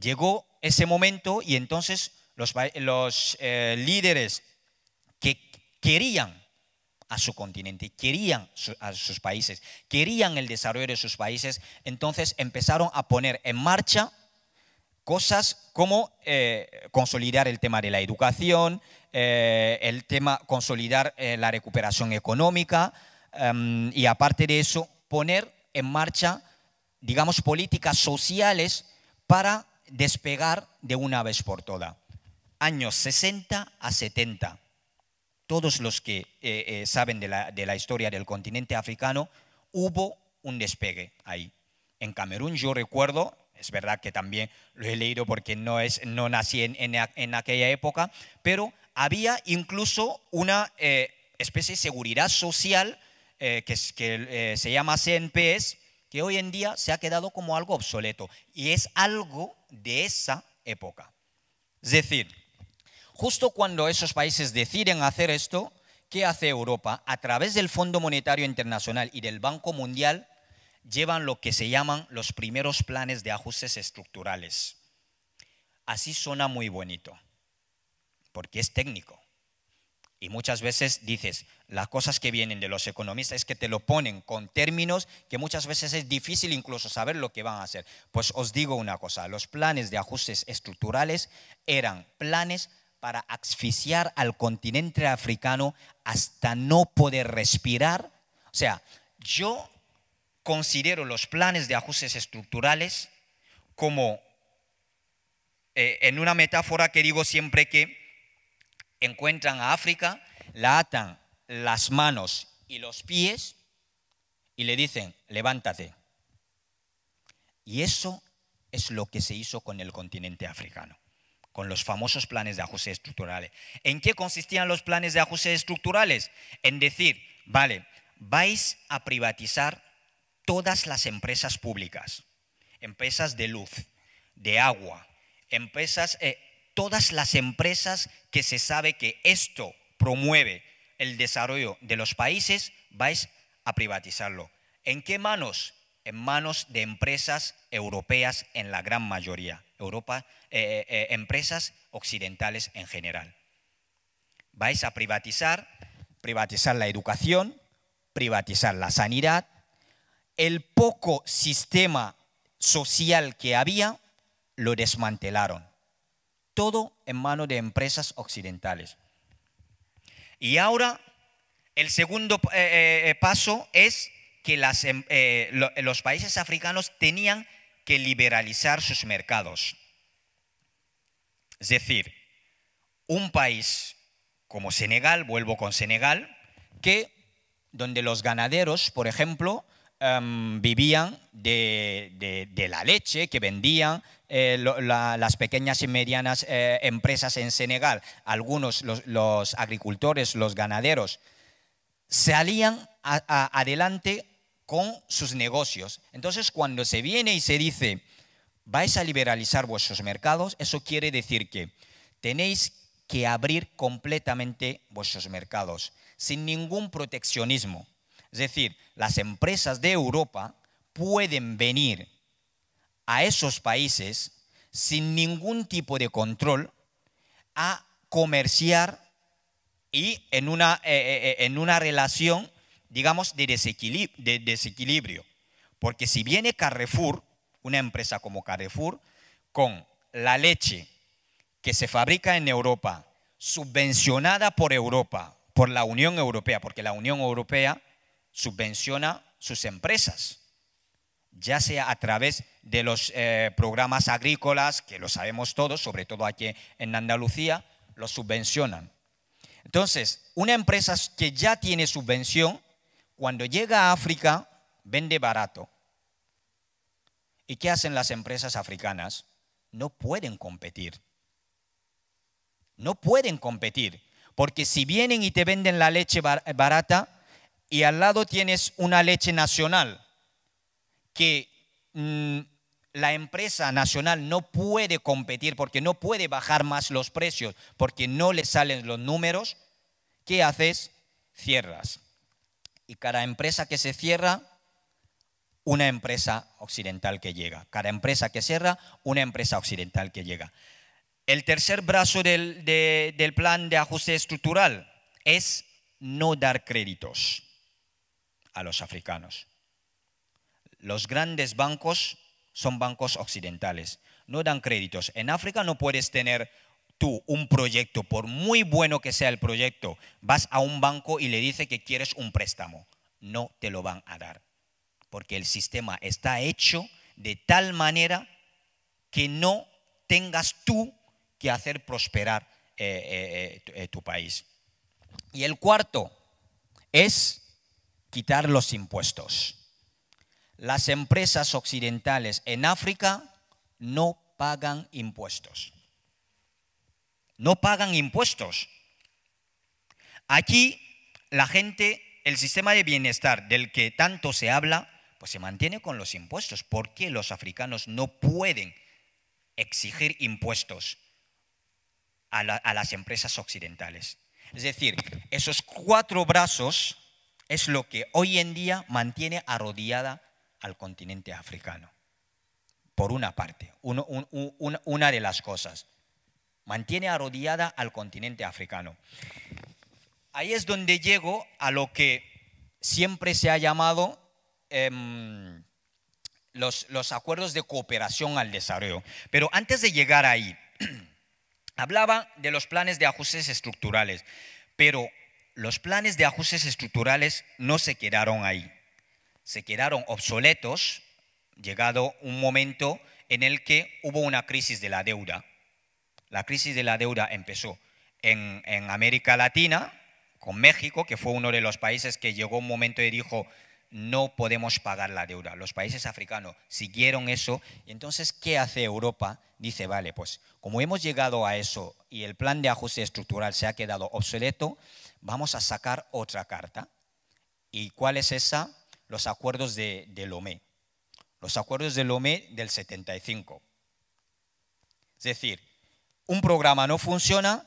Llegó ese momento y entonces los, los líderes que querían a su continente, querían a sus países, querían el desarrollo de sus países, entonces empezaron a poner en marcha cosas como eh, consolidar el tema de la educación, eh, el tema consolidar eh, la recuperación económica em, y aparte de eso poner en marcha, digamos, políticas sociales para despegar de una vez por todas. Años 60 a 70 todos los que eh, eh, saben de la, de la historia del continente africano, hubo un despegue ahí. En Camerún yo recuerdo, es verdad que también lo he leído porque no, es, no nací en, en, aquella época, pero había incluso una eh, especie de seguridad social que, se llama CNPS, que hoy en día se ha quedado como algo obsoleto y es algo de esa época. Es decir, Justo cuando esos países deciden hacer esto, ¿qué hace Europa? A través del Fondo Monetario Internacional y del Banco Mundial llevan lo que se llaman los primeros planes de ajustes estructurales. Así suena muy bonito, porque es técnico. Y muchas veces dices, las cosas que vienen de los economistas es que te lo ponen con términos que muchas veces es difícil incluso saber lo que van a hacer. Pues os digo una cosa, los planes de ajustes estructurales eran planes para asfixiar al continente africano hasta no poder respirar. O sea, yo considero los planes de ajustes estructurales como eh, en una metáfora que digo siempre que encuentran a África, la atan las manos y los pies y le dicen, levántate. Y eso es lo que se hizo con el continente africano con los famosos planes de ajuste estructurales. ¿En qué consistían los planes de ajuste estructurales? En decir, vale, vais a privatizar todas las empresas públicas, empresas de luz, de agua, empresas, eh, todas las empresas que se sabe que esto promueve el desarrollo de los países, vais a privatizarlo. ¿En qué manos? En manos de empresas europeas en la gran mayoría. Europa, eh, eh, empresas occidentales en general. Vais a privatizar, privatizar la educación, privatizar la sanidad, el poco sistema social que había lo desmantelaron. Todo en manos de empresas occidentales. Y ahora el segundo eh, paso es que em, los países africanos tenían que liberalizar sus mercados. Es decir, un país como Senegal, vuelvo con Senegal, que donde los ganaderos, por ejemplo, em, vivían de, la leche que vendían eh, las pequeñas y medianas eh, empresas en Senegal. Algunos, los, agricultores, los ganaderos, salían adelante con sus negocios. Entonces, cuando se viene y se dice, vais a liberalizar vuestros mercados, eso quiere decir que tenéis que abrir completamente vuestros mercados, sin ningún proteccionismo. Es decir, las empresas de Europa pueden venir a esos países sin ningún tipo de control a comerciar y en una, eh, eh, eh, en una relación digamos, de desequilibrio, Porque si viene Carrefour, una empresa como Carrefour, con la leche que se fabrica en Europa, subvencionada por Europa, por la Unión Europea, porque la Unión Europea subvenciona sus empresas, ya sea a través de los eh, programas agrícolas, que lo sabemos todos, sobre todo aquí en Andalucía, los subvencionan. Entonces, una empresa que ya tiene subvención cuando llega a África, vende barato. ¿Y qué hacen las empresas africanas? No pueden competir. No pueden competir. Porque si vienen y te venden la leche barata y al lado tienes una leche nacional que mm, la empresa nacional no puede competir porque no puede bajar más los precios, porque no le salen los números, ¿qué haces? Cierras y cada empresa que se cierra, una empresa occidental que llega. Cada empresa que cierra, una empresa occidental que llega. El tercer brazo del, plan de ajuste estructural es no dar créditos a los africanos. Los grandes bancos son bancos occidentales, no dan créditos. En África no puedes tener tú un proyecto, por muy bueno que sea el proyecto, vas a un banco y le dices que quieres un préstamo. No te lo van a dar, porque el sistema está hecho de tal manera que no tengas tú que hacer prosperar eh, eh, eh, tu país. Y el cuarto es quitar los impuestos. Las empresas occidentales en África no pagan impuestos no pagan impuestos. Aquí la gente, el sistema de bienestar del que tanto se habla, pues se mantiene con los impuestos. ¿Por qué los africanos no pueden exigir impuestos a, las empresas occidentales? Es decir, esos cuatro brazos es lo que hoy en día mantiene arrodillada al continente africano. Por una parte, una de las cosas mantiene arrodillada al continente africano. Ahí es donde llego a lo que siempre se ha llamado em, los acuerdos de cooperación al desarrollo. Pero antes de llegar ahí, [clears throat] hablaba de los planes de ajustes estructurales, pero los planes de ajustes estructurales no se quedaron ahí, se quedaron obsoletos, llegado un momento en el que hubo una crisis de la deuda la crisis de la deuda empezó en, América Latina, con México, que fue uno de los países que llegó un momento y dijo, no podemos pagar la deuda. Los países africanos siguieron eso. entonces, ¿qué hace Europa? Dice, vale, pues como hemos llegado a eso y el plan de ajuste estructural se ha quedado obsoleto, vamos a sacar otra carta. ¿Y cuál es esa? Los acuerdos de, de Lomé. Los acuerdos de Lomé del 75. Es decir, un programa no funciona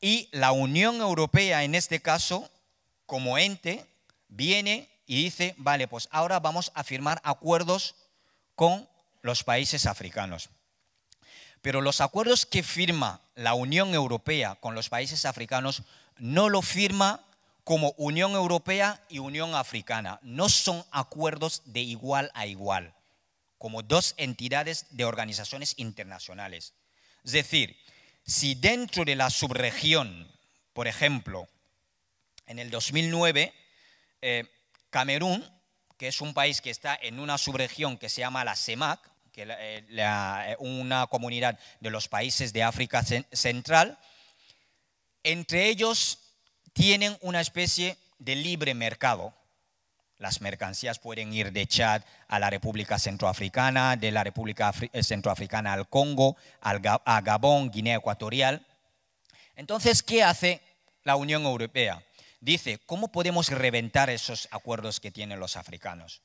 y la Unión Europea en este caso, como ente, viene y dice, vale, pues ahora vamos a firmar acuerdos con los países africanos. Pero los acuerdos que firma la Unión Europea con los países africanos no lo firma como Unión Europea y Unión Africana. No son acuerdos de igual a igual, como dos entidades de organizaciones internacionales. Es decir, si dentro de la subregión, por ejemplo, en el 2009, eh, Camerún, que es un país que está en una subregión que se llama la CEMAC, que es eh, eh, una comunidad de los países de África Central, entre ellos tienen una especie de libre mercado las mercancías pueden ir de Chad a la República Centroafricana, de la República eh, Centroafricana al Congo, al a Gabón, Guinea Ecuatorial. Entonces, ¿qué hace la Unión Europea? Dice, ¿cómo podemos reventar esos acuerdos que tienen los africanos?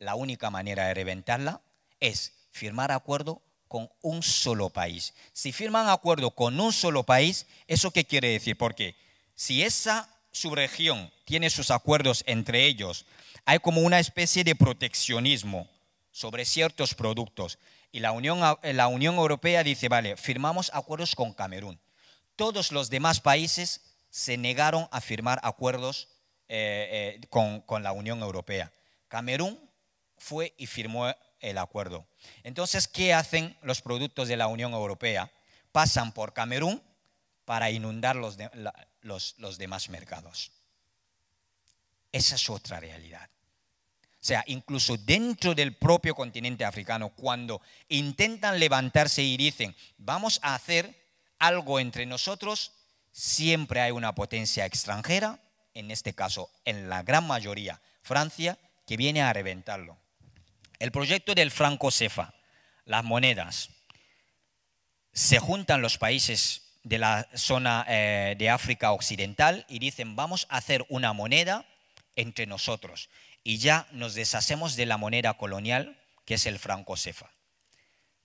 La única manera de reventarla es firmar acuerdo con un solo país. Si firman acuerdo con un solo país, ¿eso qué quiere decir? Porque si esa subregión tiene sus acuerdos entre ellos, hay como una especie de proteccionismo sobre ciertos productos. Y la Unión, eh, la Unión Europea dice, vale, firmamos acuerdos con Camerún. Todos los demás países se negaron a firmar acuerdos eh, eh, con, con la Unión Europea. Camerún fue y firmó el acuerdo. Entonces, ¿qué hacen los productos de la Unión Europea? Pasan por Camerún para inundar los de, los, demás mercados. Esa es otra realidad. O sea, incluso dentro del propio continente africano, cuando intentan levantarse y dicen, vamos a hacer algo entre nosotros, siempre hay una potencia extranjera, en este caso, en la gran mayoría, Francia, que viene a reventarlo. El proyecto del franco cefa, las monedas. Se juntan los países de la zona eh, de África Occidental y dicen, vamos a hacer una moneda entre nosotros y ya nos deshacemos de la moneda colonial que es el franco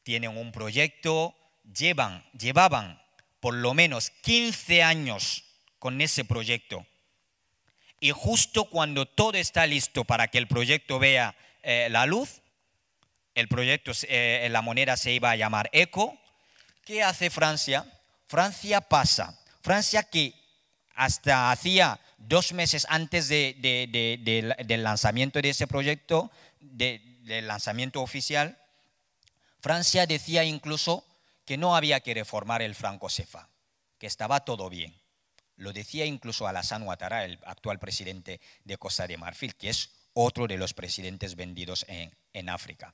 Tienen un proyecto, llevan, llevaban por lo menos 15 años con ese proyecto. Y justo cuando todo está listo para que el proyecto vea eh, la luz, el proyecto, eh, la moneda se iba a llamar ECO, ¿qué hace Francia? Francia pasa. Francia que hasta hacía dos meses antes del lanzamiento de ese proyecto, del lanzamiento oficial, Francia decía incluso que no había que reformar el franco cefa, que estaba todo bien. Lo decía incluso Alassane Ouattara, el actual presidente de Costa de Marfil, que es otro de los presidentes vendidos en, en África.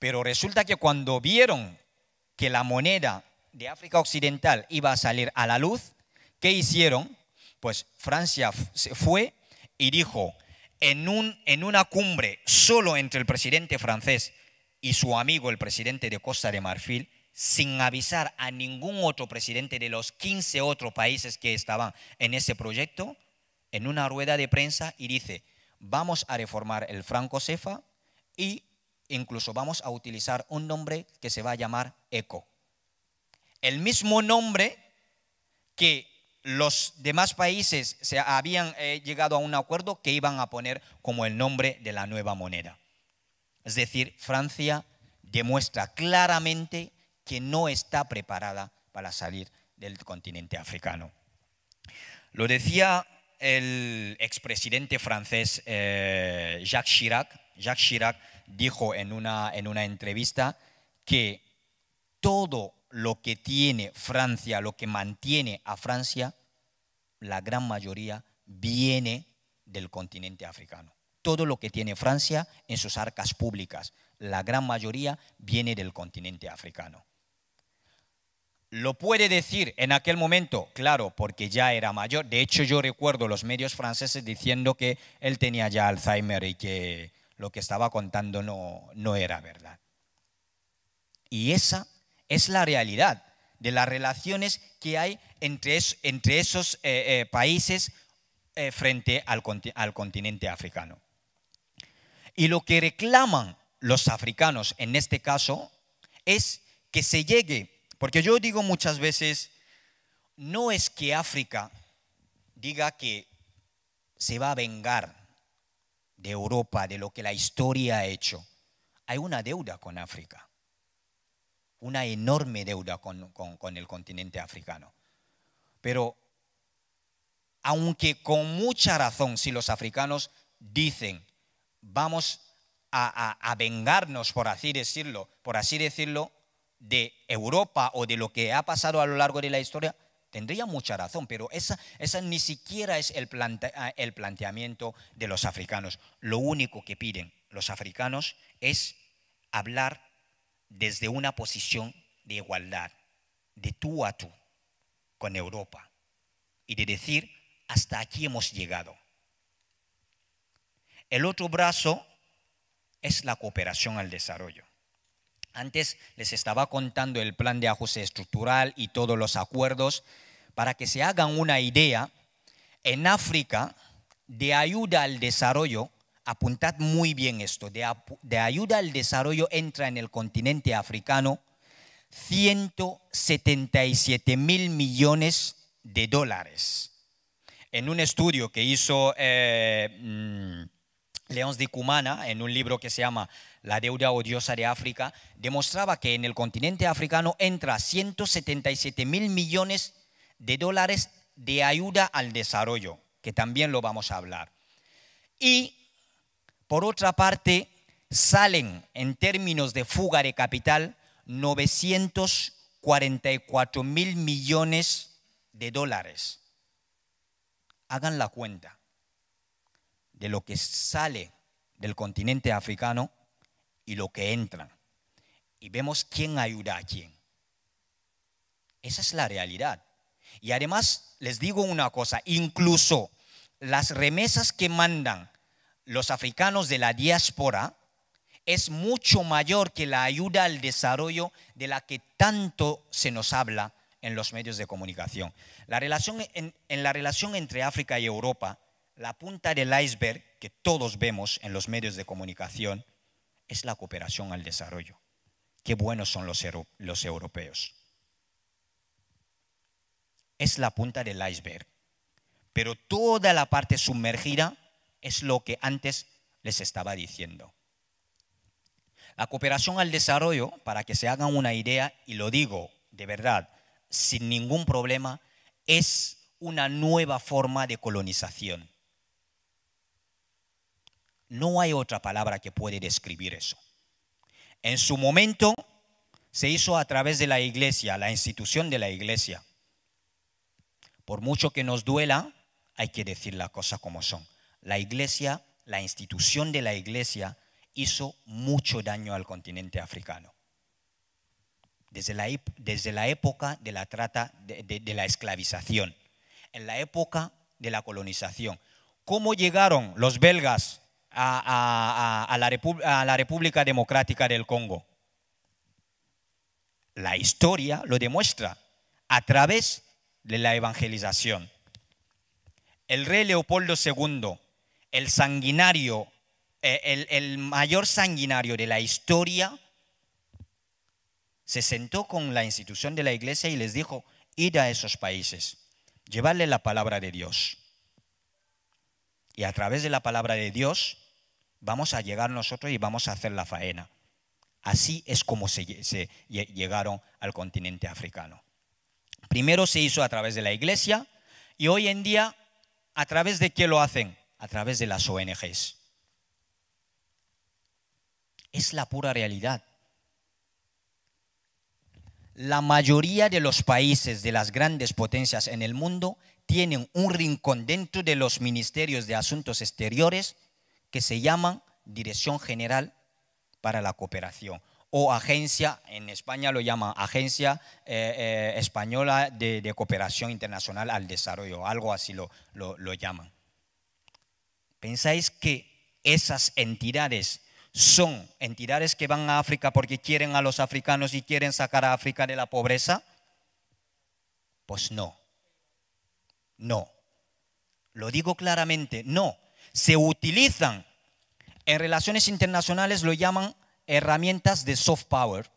Pero resulta que cuando vieron que la moneda de África Occidental iba a salir a la luz, ¿qué hicieron? Pues Francia se fue y dijo, en, un, en una cumbre solo entre el presidente francés y su amigo el presidente de Costa de Marfil, sin avisar a ningún otro presidente de los 15 otros países que estaban en ese proyecto, en una rueda de prensa y dice, vamos a reformar el franco cefa y incluso vamos a utilizar un nombre que se va a llamar ECO, el mismo nombre que los demás países se habían eh, llegado a un acuerdo que iban a poner como el nombre de la nueva moneda. Es decir, Francia demuestra claramente que no está preparada para salir del continente africano. Lo decía el expresidente francés eh, Jacques Chirac. Jacques Chirac dijo en una, en una entrevista que todo lo que tiene Francia, lo que mantiene a Francia, la gran mayoría viene del continente africano. Todo lo que tiene Francia en sus arcas públicas, la gran mayoría viene del continente africano. Lo puede decir en aquel momento, claro, porque ya era mayor. De hecho, yo recuerdo los medios franceses diciendo que él tenía ya Alzheimer y que lo que estaba contando no, era verdad. Y esa es la realidad de las relaciones que hay entre, esos eh, eh, países eh, frente al continente africano. Y lo que reclaman los africanos en este caso es que se llegue, porque yo digo muchas veces, no es que África diga que se va a vengar de Europa, de lo que la historia ha hecho. Hay una deuda con África una enorme deuda con, el continente africano. Pero aunque con mucha razón, si los africanos dicen, vamos a, vengarnos, por así decirlo, por así decirlo, de Europa o de lo que ha pasado a lo largo de la historia, tendría mucha razón, pero esa, ni siquiera es el, el planteamiento de los africanos. Lo único que piden los africanos es hablar desde una posición de igualdad, de tú a tú, con Europa, y de decir, hasta aquí hemos llegado. El otro brazo es la cooperación al desarrollo. Antes les estaba contando el plan de ajuste estructural y todos los acuerdos. Para que se hagan una idea, en África, de ayuda al desarrollo, apuntad muy bien esto, de, ayuda al desarrollo entra en el continente africano 177 mil millones de dólares. En un estudio que hizo eh, mm, León de Cumana, en un libro que se llama La deuda odiosa de África, demostraba que en el continente africano entra 177 mil millones de dólares de ayuda al desarrollo, que también lo vamos a hablar. Y por otra parte, salen en términos de fuga de capital 944 mil millones de dólares. Hagan la cuenta de lo que sale del continente africano y lo que entran. Y vemos quién ayuda a quién. Esa es la realidad. Y además les digo una cosa, incluso las remesas que mandan los africanos de la diáspora es mucho mayor que la ayuda al desarrollo de la que tanto se nos habla en los medios de comunicación. La relación en, la relación entre África y Europa, la punta del iceberg que todos vemos en los medios de comunicación es la cooperación al desarrollo. Qué buenos son los, los europeos. Es la punta del iceberg. Pero toda la parte sumergida es lo que antes les estaba diciendo. La cooperación al desarrollo, para que se hagan una idea, y lo digo de verdad, sin ningún problema, es una nueva forma de colonización. No hay otra palabra que puede describir eso. En su momento se hizo a través de la iglesia, la institución de la iglesia. Por mucho que nos duela, hay que decir las cosas como son. La iglesia, la institución de la iglesia hizo mucho daño al continente africano. Desde la, época de la trata, de, la esclavización, en la época de la colonización. ¿Cómo llegaron los belgas a, la, República Democrática del Congo. La historia lo demuestra a través de la evangelización. El rey Leopoldo II el sanguinario, eh, el, mayor sanguinario de la historia, se sentó con la institución de la iglesia y les dijo, id a esos países, llevarle la palabra de Dios. Y a través de la palabra de Dios vamos a llegar nosotros y vamos a hacer la faena. Así es como se, se llegaron al continente africano. Primero se hizo a través de la iglesia y hoy en día a través de qué lo hacen? a través de las ONGs. Es la pura realidad. La mayoría de los países de las grandes potencias en el mundo tienen un rincón dentro de los ministerios de asuntos exteriores que se llaman Dirección General para la Cooperación o agencia, en España lo llaman Agencia eh, eh, Española de, Cooperación Internacional al Desarrollo, algo así lo llaman. ¿Pensáis que esas entidades son entidades que van a África porque quieren a los africanos y quieren sacar a África de la pobreza? Pues no. No. Lo digo claramente, no. Se utilizan en relaciones internacionales, lo llaman herramientas de soft power.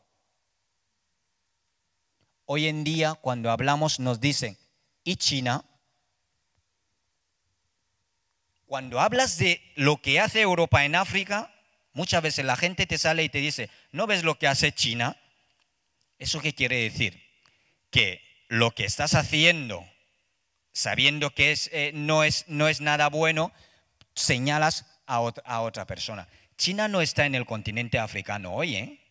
Hoy en día, cuando hablamos, nos dicen, ¿y China? Cuando hablas de lo que hace Europa en África, muchas veces la gente te sale y te dice, ¿no ves lo que hace China? ¿Eso qué quiere decir? Que lo que estás haciendo, sabiendo que es, eh, no, es, no, es, nada bueno, señalas a, otra, a otra persona. China no está en el continente africano hoy, ¿eh?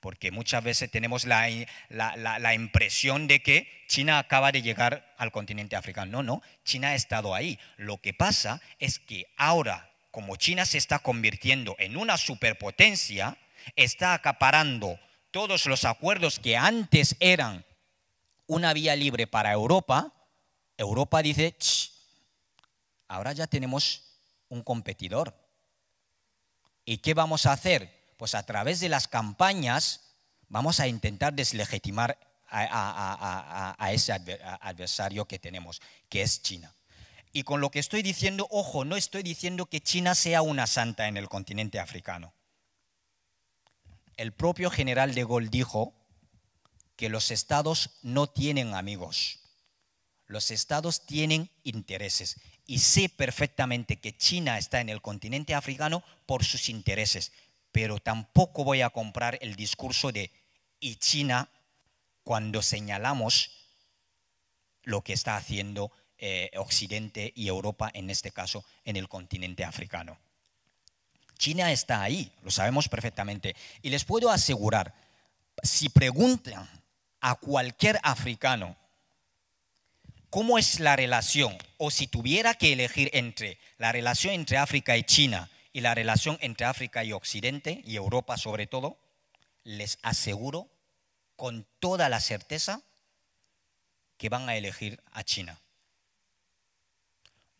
Porque muchas veces tenemos la, impresión de que China acaba de llegar al continente africano. No, no, China ha estado ahí. Lo que pasa es que ahora, como China se está convirtiendo en una superpotencia, está acaparando todos los acuerdos que antes eran una vía libre para Europa. Europa dice, ahora ya tenemos un competidor. ¿Y qué vamos a hacer? Pues a través de las campañas vamos a intentar deslegitimar a, ese adversario que tenemos, que es China. Y con lo que estoy diciendo, ojo, no estoy diciendo que China sea una santa en el continente africano. El propio general de Gaulle dijo que los estados no tienen amigos, los estados tienen intereses. Y sé perfectamente que China está en el continente africano por sus intereses, pero tampoco voy a comprar el discurso de y China cuando señalamos lo que está haciendo eh, Occidente y Europa, en este caso en el continente africano. China está ahí, lo sabemos perfectamente. Y les puedo asegurar, si preguntan a cualquier africano cómo es la relación, o si tuviera que elegir entre la relación entre África y China, y la relación entre África y Occidente y Europa sobre todo, les aseguro con toda la certeza que van a elegir a China.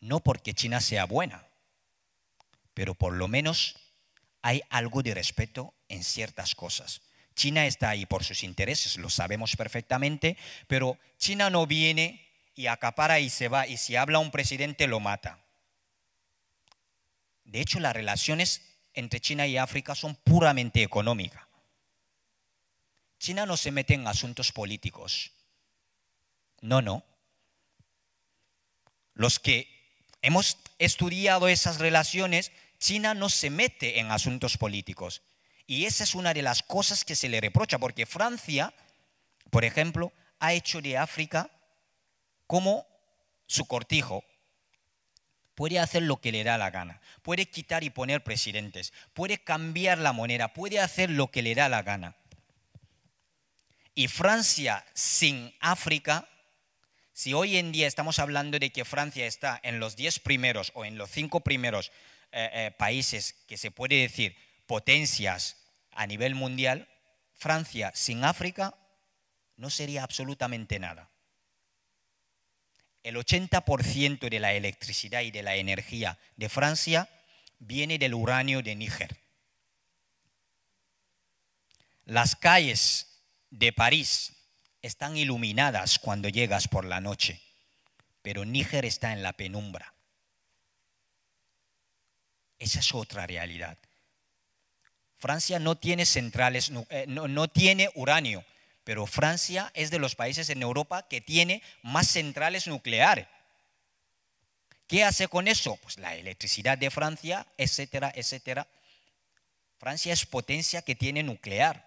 No porque China sea buena, pero por lo menos hay algo de respeto en ciertas cosas. China está ahí por sus intereses, lo sabemos perfectamente, pero China no viene y acapara y se va, y si habla un presidente lo mata. De hecho, las relaciones entre China y África son puramente económicas. China no se mete en asuntos políticos. No, no. Los que hemos estudiado esas relaciones, China no se mete en asuntos políticos. Y esa es una de las cosas que se le reprocha, porque Francia, por ejemplo, ha hecho de África como su cortijo, Puede hacer lo que le da la gana. Puede quitar y poner presidentes. Puede cambiar la moneda. Puede hacer lo que le da la gana. Y Francia sin África, si hoy en día estamos hablando de que Francia está en los 10 primeros o en los 5 primeros eh, eh, países que se puede decir potencias a nivel mundial, Francia sin África no sería absolutamente nada el 80% de la electricidad y de la energía de Francia viene del uranio de Níger. Las calles de París están iluminadas cuando llegas por la noche, pero Níger está en la penumbra. Esa es otra realidad. Francia no tiene centrales, eh, no, tiene uranio, pero Francia es de los países en Europa que tiene más centrales nucleares. ¿Qué hace con eso? Pues la electricidad de Francia, etcétera, etcétera. Francia es potencia que tiene nuclear.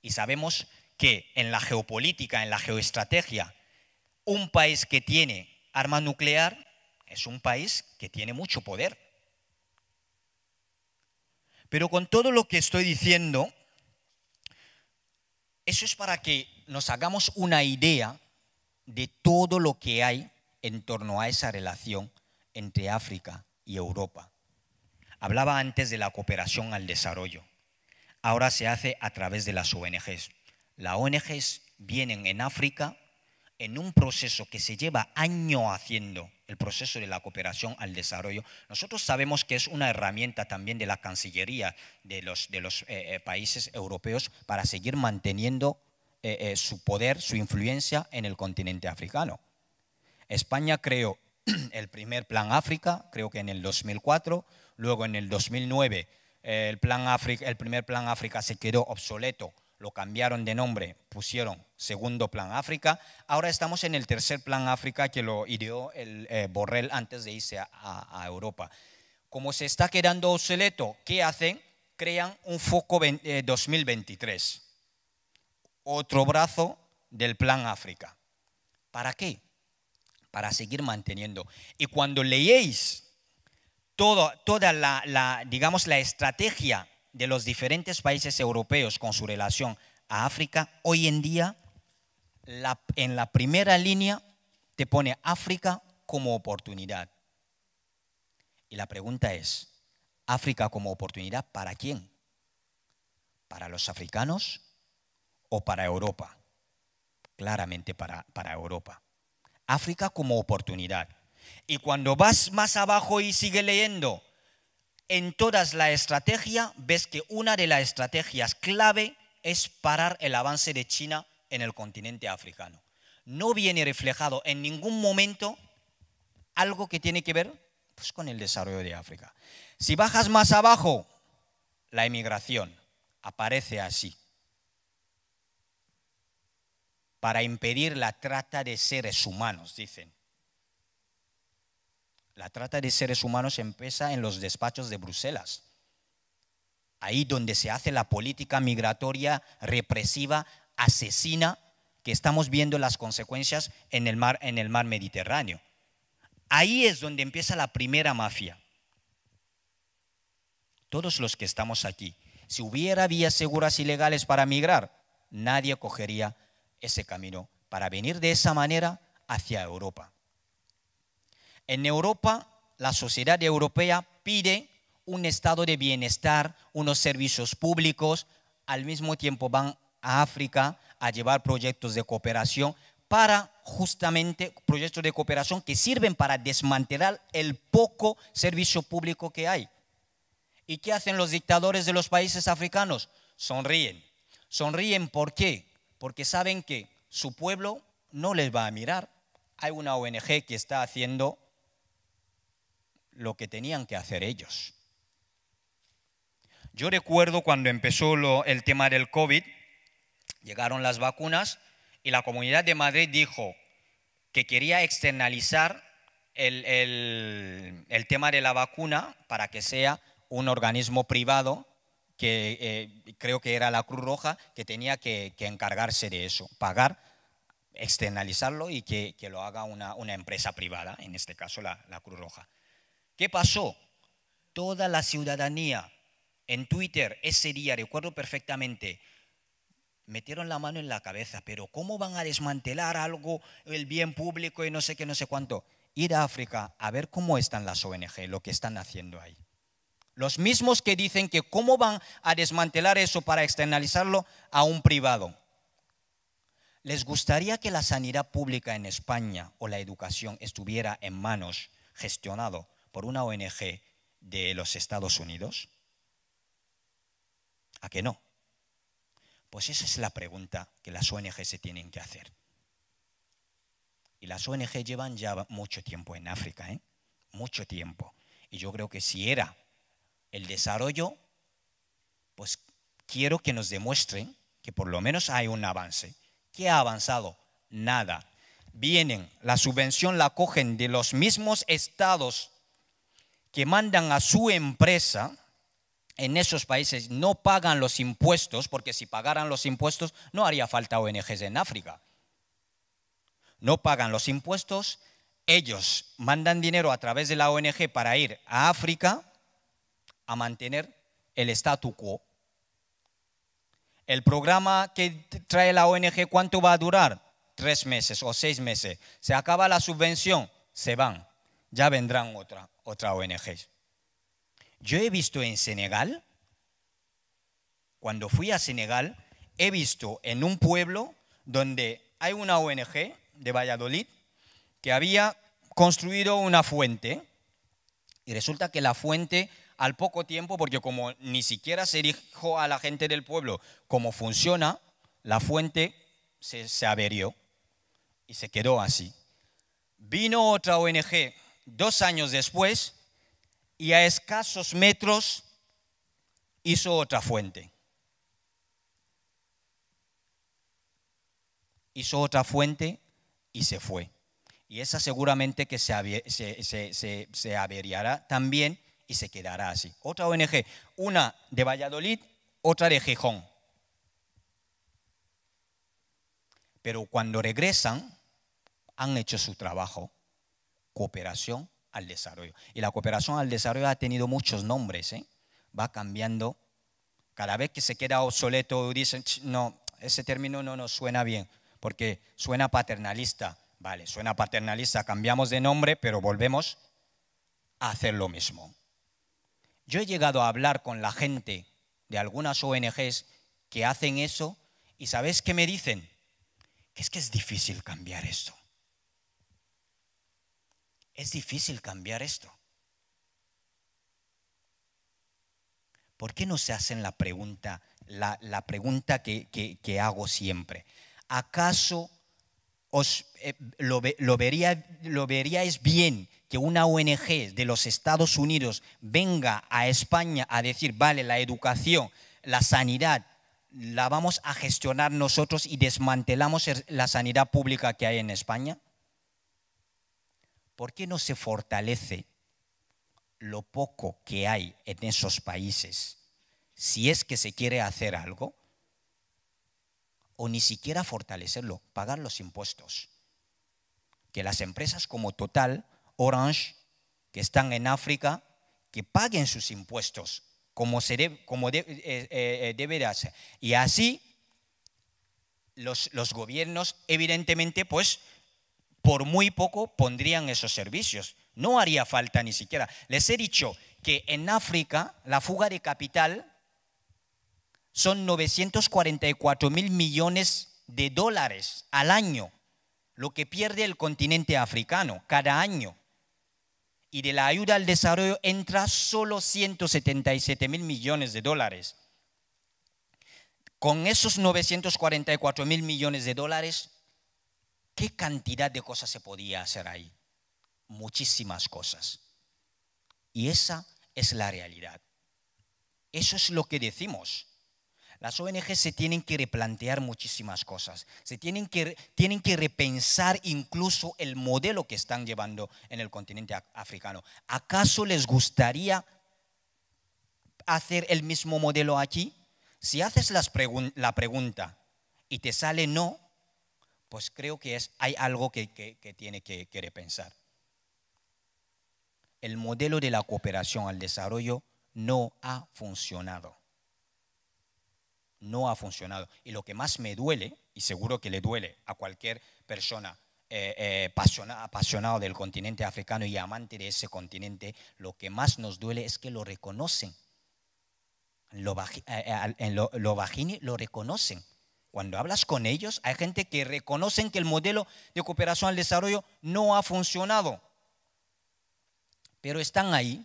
Y sabemos que en la geopolítica, en la geoestrategia, un país que tiene arma nuclear es un país que tiene mucho poder. Pero con todo lo que estoy diciendo, eso es para que nos hagamos una idea de todo lo que hay en torno a esa relación entre África y Europa. Hablaba antes de la cooperación al desarrollo. Ahora se hace a través de las ONGs. Las ONGs vienen en África en un proceso que se lleva año haciendo, el proceso de la cooperación al desarrollo, nosotros sabemos que es una herramienta también de la Cancillería de los, eh, eh, países europeos para seguir manteniendo eh, su poder, su influencia en el continente africano. España creó [clears throat] el primer Plan África, creo que en el 2004, luego en el 2009 el, plan África, el primer Plan África se quedó obsoleto lo cambiaron de nombre, pusieron segundo plan África. Ahora estamos en el tercer plan África que lo ideó el eh, Borrell antes de irse a, Europa. Como se está quedando obsoleto, ¿qué hacen? Crean un foco 2023, eh, otro brazo del plan África. ¿Para qué? Para seguir manteniendo. Y cuando leéis toda, toda la, la digamos, la estrategia de los diferentes países europeos con su relación a África, hoy en día en la primera línea te pone África como oportunidad. Y la pregunta es, ¿África como oportunidad para quién? ¿Para los africanos o para Europa? Claramente para, para Europa. África como oportunidad. Y cuando vas más abajo y sigue leyendo, en todas la estrategia ves que una de las estrategias clave es parar el avance de China en el continente africano. No viene reflejado en ningún momento algo que tiene que ver pues, con el desarrollo de África. Si bajas más abajo, la emigración aparece así, para impedir la trata de seres humanos, dicen. La trata de seres humanos empieza en los despachos de Bruselas, ahí donde se hace la política migratoria represiva, asesina, que estamos viendo las consecuencias en el mar, en el mar Mediterráneo. Ahí es donde empieza la primera mafia. Todos los que estamos aquí, si hubiera vías seguras y legales para migrar, nadie cogería ese camino para venir de esa manera hacia Europa. En Europa, la sociedad europea pide un estado de bienestar, unos servicios públicos, al mismo tiempo van a África a llevar proyectos de cooperación para justamente proyectos de cooperación que sirven para desmantelar el poco servicio público que hay. ¿Y qué hacen los dictadores de los países africanos? Sonríen. Sonríen ¿por qué? Porque saben que su pueblo no les va a mirar. Hay una ONG que está haciendo lo que tenían que hacer ellos. Yo recuerdo cuando empezó el tema del COVID, llegaron las vacunas y la Comunidad de Madrid dijo que quería externalizar el, tema de la vacuna para que sea un organismo privado que eh, creo que era la Cruz Roja que tenía que, encargarse de eso, pagar, externalizarlo y que, lo haga una, empresa privada, en este caso la Cruz Roja. ¿Qué pasó? Toda la ciudadanía en Twitter ese día, recuerdo perfectamente, metieron la mano en la cabeza, pero ¿cómo van a desmantelar algo, el bien público y no sé qué, no sé cuánto? Ir a África a ver cómo están las ONG, lo que están haciendo ahí. Los mismos que dicen que cómo van a desmantelar eso para externalizarlo a un privado. ¿Les gustaría que la sanidad pública en España o la educación estuviera en manos, gestionado por una ONG de los Estados Unidos? ¿A qué no? Pues esa es la pregunta que las ONG se tienen que hacer. Y las ONG llevan ya mucho tiempo en África, ¿eh? mucho tiempo. Y yo creo que si era el desarrollo, pues quiero que nos demuestren que por lo menos hay un avance. ¿Qué ha avanzado? Nada. Vienen, la subvención la cogen de los mismos estados que mandan a su empresa en esos países no pagan los impuestos, porque si pagaran los impuestos no haría falta ONGs en África. No pagan los impuestos, ellos mandan dinero a través de la ONG para ir a África a mantener el statu quo. El programa que trae la ONG, ¿cuánto va a durar? Tres meses o seis meses. Se acaba la subvención, se van, ya vendrán otra otra ONG. Yo he visto en Senegal, cuando fui a Senegal, he visto en un pueblo donde hay una ONG de Valladolid que había construido una fuente y resulta que la fuente al poco tiempo, porque como ni siquiera se dijo a la gente del pueblo cómo funciona, la fuente se, se averió y se quedó así. Vino otra ONG dos años después, y a escasos metros hizo otra fuente. Hizo otra fuente y se fue. Y esa seguramente que se, se averiará también y se quedará así. Otra ONG, una de Valladolid, otra de Gijón. Pero cuando regresan, han hecho su trabajo cooperación al desarrollo. Y la cooperación al desarrollo ha tenido muchos nombres, ¿eh? va cambiando. Cada vez que se queda obsoleto, dicen, no, ese término no nos suena bien, porque suena paternalista. Vale, suena paternalista, cambiamos de nombre, pero volvemos a hacer lo mismo. Yo he llegado a hablar con la gente de algunas ONGs que hacen eso y ¿sabes qué me dicen? es que es difícil cambiar esto. Es difícil cambiar esto. ¿Por qué no se hacen la pregunta, la, pregunta que, hago siempre? ¿Acaso os, eh, lo, lo, vería, lo veríais bien que una ONG de los Estados Unidos venga a España a decir, vale, la educación, la sanidad, la vamos a gestionar nosotros y desmantelamos la sanidad pública que hay en España? ¿por qué no se fortalece lo poco que hay en esos países si es que se quiere hacer algo? O ni siquiera fortalecerlo, pagar los impuestos. Que las empresas como Total, Orange, que están en África, que paguen sus impuestos como, debe, como eh, eh, eh, de, hacer. Y así los, los gobiernos, evidentemente, pues por muy poco pondrían esos servicios. No haría falta ni siquiera. Les he dicho que en África la fuga de capital son 944 mil millones de dólares al año, lo que pierde el continente africano cada año. Y de la ayuda al desarrollo entra solo 177 mil millones de dólares. Con esos 944 mil millones de dólares, ¿Qué cantidad de cosas se podía hacer ahí? Muchísimas cosas. Y esa es la realidad. Eso es lo que decimos. Las ONG se tienen que replantear muchísimas cosas. Se tienen que, repensar incluso el modelo que están llevando en el continente africano. ¿Acaso les gustaría hacer el mismo modelo aquí? Si haces la pregunta y te sale no, pues creo que es, hay algo que, tiene que, repensar. El modelo de la cooperación al desarrollo no ha funcionado. No ha funcionado. Y lo que más me duele, y seguro que le duele a cualquier persona eh, eh, apasionada apasionado, del continente africano y amante de ese continente, lo que más nos duele es que lo reconocen. Lo, eh, en lo, lo, lo reconocen. Cuando hablas con ellos, hay gente que reconocen que el modelo de cooperación al desarrollo no ha funcionado. Pero están ahí.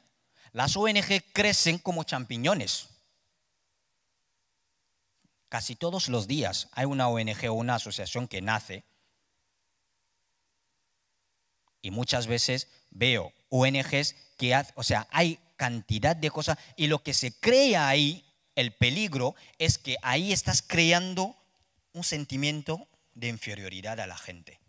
Las ONG crecen como champiñones. Casi todos los días hay una ONG o una asociación que nace. Y muchas veces veo ONGs que, o sea, hay cantidad de cosas y lo que se crea ahí, el peligro, es que ahí estás creando un sentimiento de inferioridad a la gente.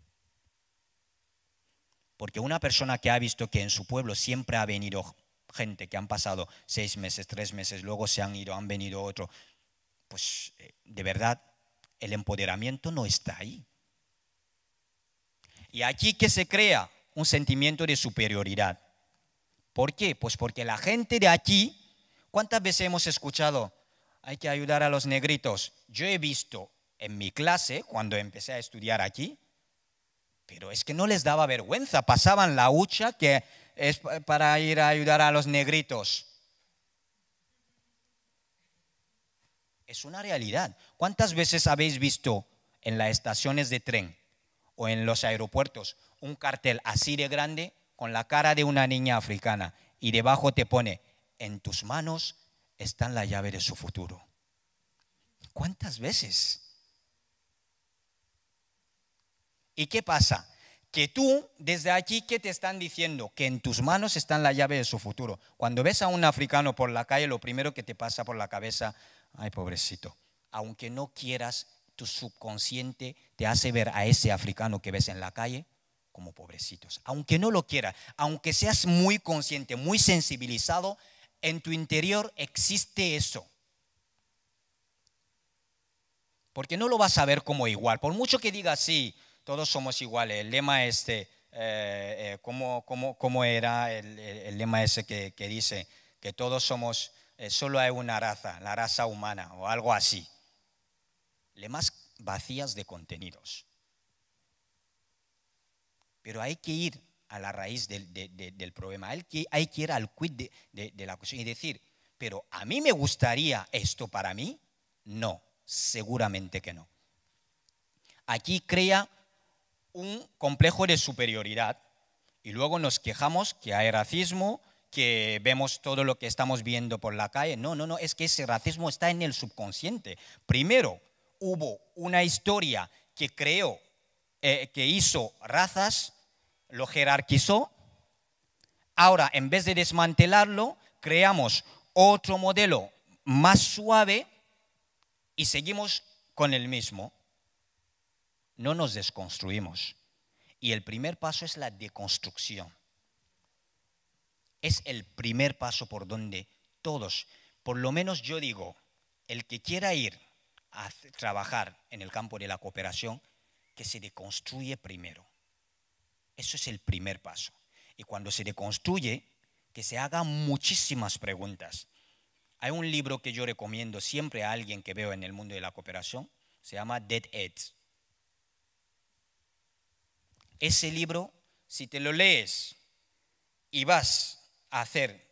Porque una persona que ha visto que en su pueblo siempre ha venido gente, que han pasado seis meses, tres meses, luego se han ido, han venido otro, pues eh, de verdad el empoderamiento no está ahí. Y aquí que se crea un sentimiento de superioridad. ¿Por qué? Pues porque la gente de aquí, ¿cuántas veces hemos escuchado? Hay que ayudar a los negritos. Yo he visto en mi clase cuando empecé a estudiar aquí, pero es que no les daba vergüenza, pasaban la hucha que es para ir a ayudar a los negritos. Es una realidad. ¿Cuántas veces habéis visto en las estaciones de tren o en los aeropuertos un cartel así de grande con la cara de una niña africana y debajo te pone, en tus manos está la llave de su futuro? ¿Cuántas veces? ¿Y qué pasa? Que tú, desde aquí, ¿qué te están diciendo? Que en tus manos está la llave de su futuro. Cuando ves a un africano por la calle, lo primero que te pasa por la cabeza, ay, pobrecito, aunque no quieras, tu subconsciente te hace ver a ese africano que ves en la calle como pobrecitos. Aunque no lo quieras, aunque seas muy consciente, muy sensibilizado, en tu interior existe eso. Porque no lo vas a ver como igual. Por mucho que digas, sí, todos somos iguales. El lema este, eh, eh, ¿cómo, era el, lema ese que, dice que todos somos, eh, solo hay una raza, la raza humana o algo así? Lemas vacías de contenidos. Pero hay que ir a la raíz del, problema, hay que, ir al quid de la cuestión y decir, pero a mí me gustaría esto para mí, no, seguramente que no. Aquí crea un complejo de superioridad y luego nos quejamos que hay racismo, que vemos todo lo que estamos viendo por la calle. No, no, no, es que ese racismo está en el subconsciente. Primero, hubo una historia que creó, eh, que hizo razas, lo jerarquizó. Ahora, en vez de desmantelarlo, creamos otro modelo más suave y seguimos con el mismo no nos desconstruimos. Y el primer paso es la deconstrucción. Es el primer paso por donde todos, por lo menos yo digo, el que quiera ir a trabajar en el campo de la cooperación, que se deconstruye primero. Eso es el primer paso. Y cuando se deconstruye, que se hagan muchísimas preguntas. Hay un libro que yo recomiendo siempre a alguien que veo en el mundo de la cooperación, se llama Dead Eds ese libro, si te lo lees y vas a hacer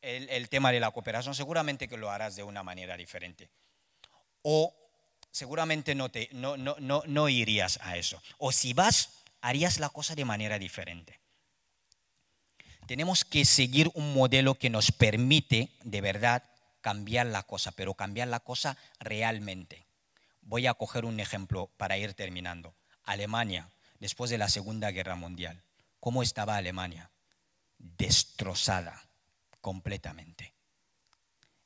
el, tema de la cooperación, seguramente que lo harás de una manera diferente. O seguramente no, no irías a eso. O si vas, harías la cosa de manera diferente. Tenemos que seguir un modelo que nos permite de verdad cambiar la cosa, pero cambiar la cosa realmente. Voy a coger un ejemplo para ir terminando. Alemania, después de la Segunda Guerra Mundial. ¿Cómo estaba Alemania? Destrozada completamente.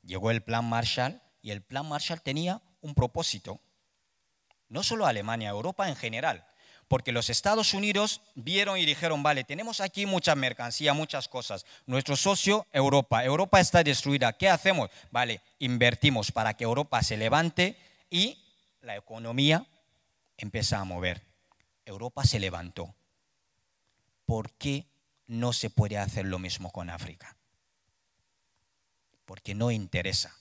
Llegó el plan Marshall y el plan Marshall tenía un propósito. No solo Alemania, Europa en general. Porque los Estados Unidos vieron y dijeron, vale, tenemos aquí mucha mercancía, muchas cosas. Nuestro socio, Europa. Europa está destruida. ¿Qué hacemos? Vale, invertimos para que Europa se levante y la economía empieza a mover. Europa se levantó. ¿Por qué no se puede hacer lo mismo con África? Porque no interesa.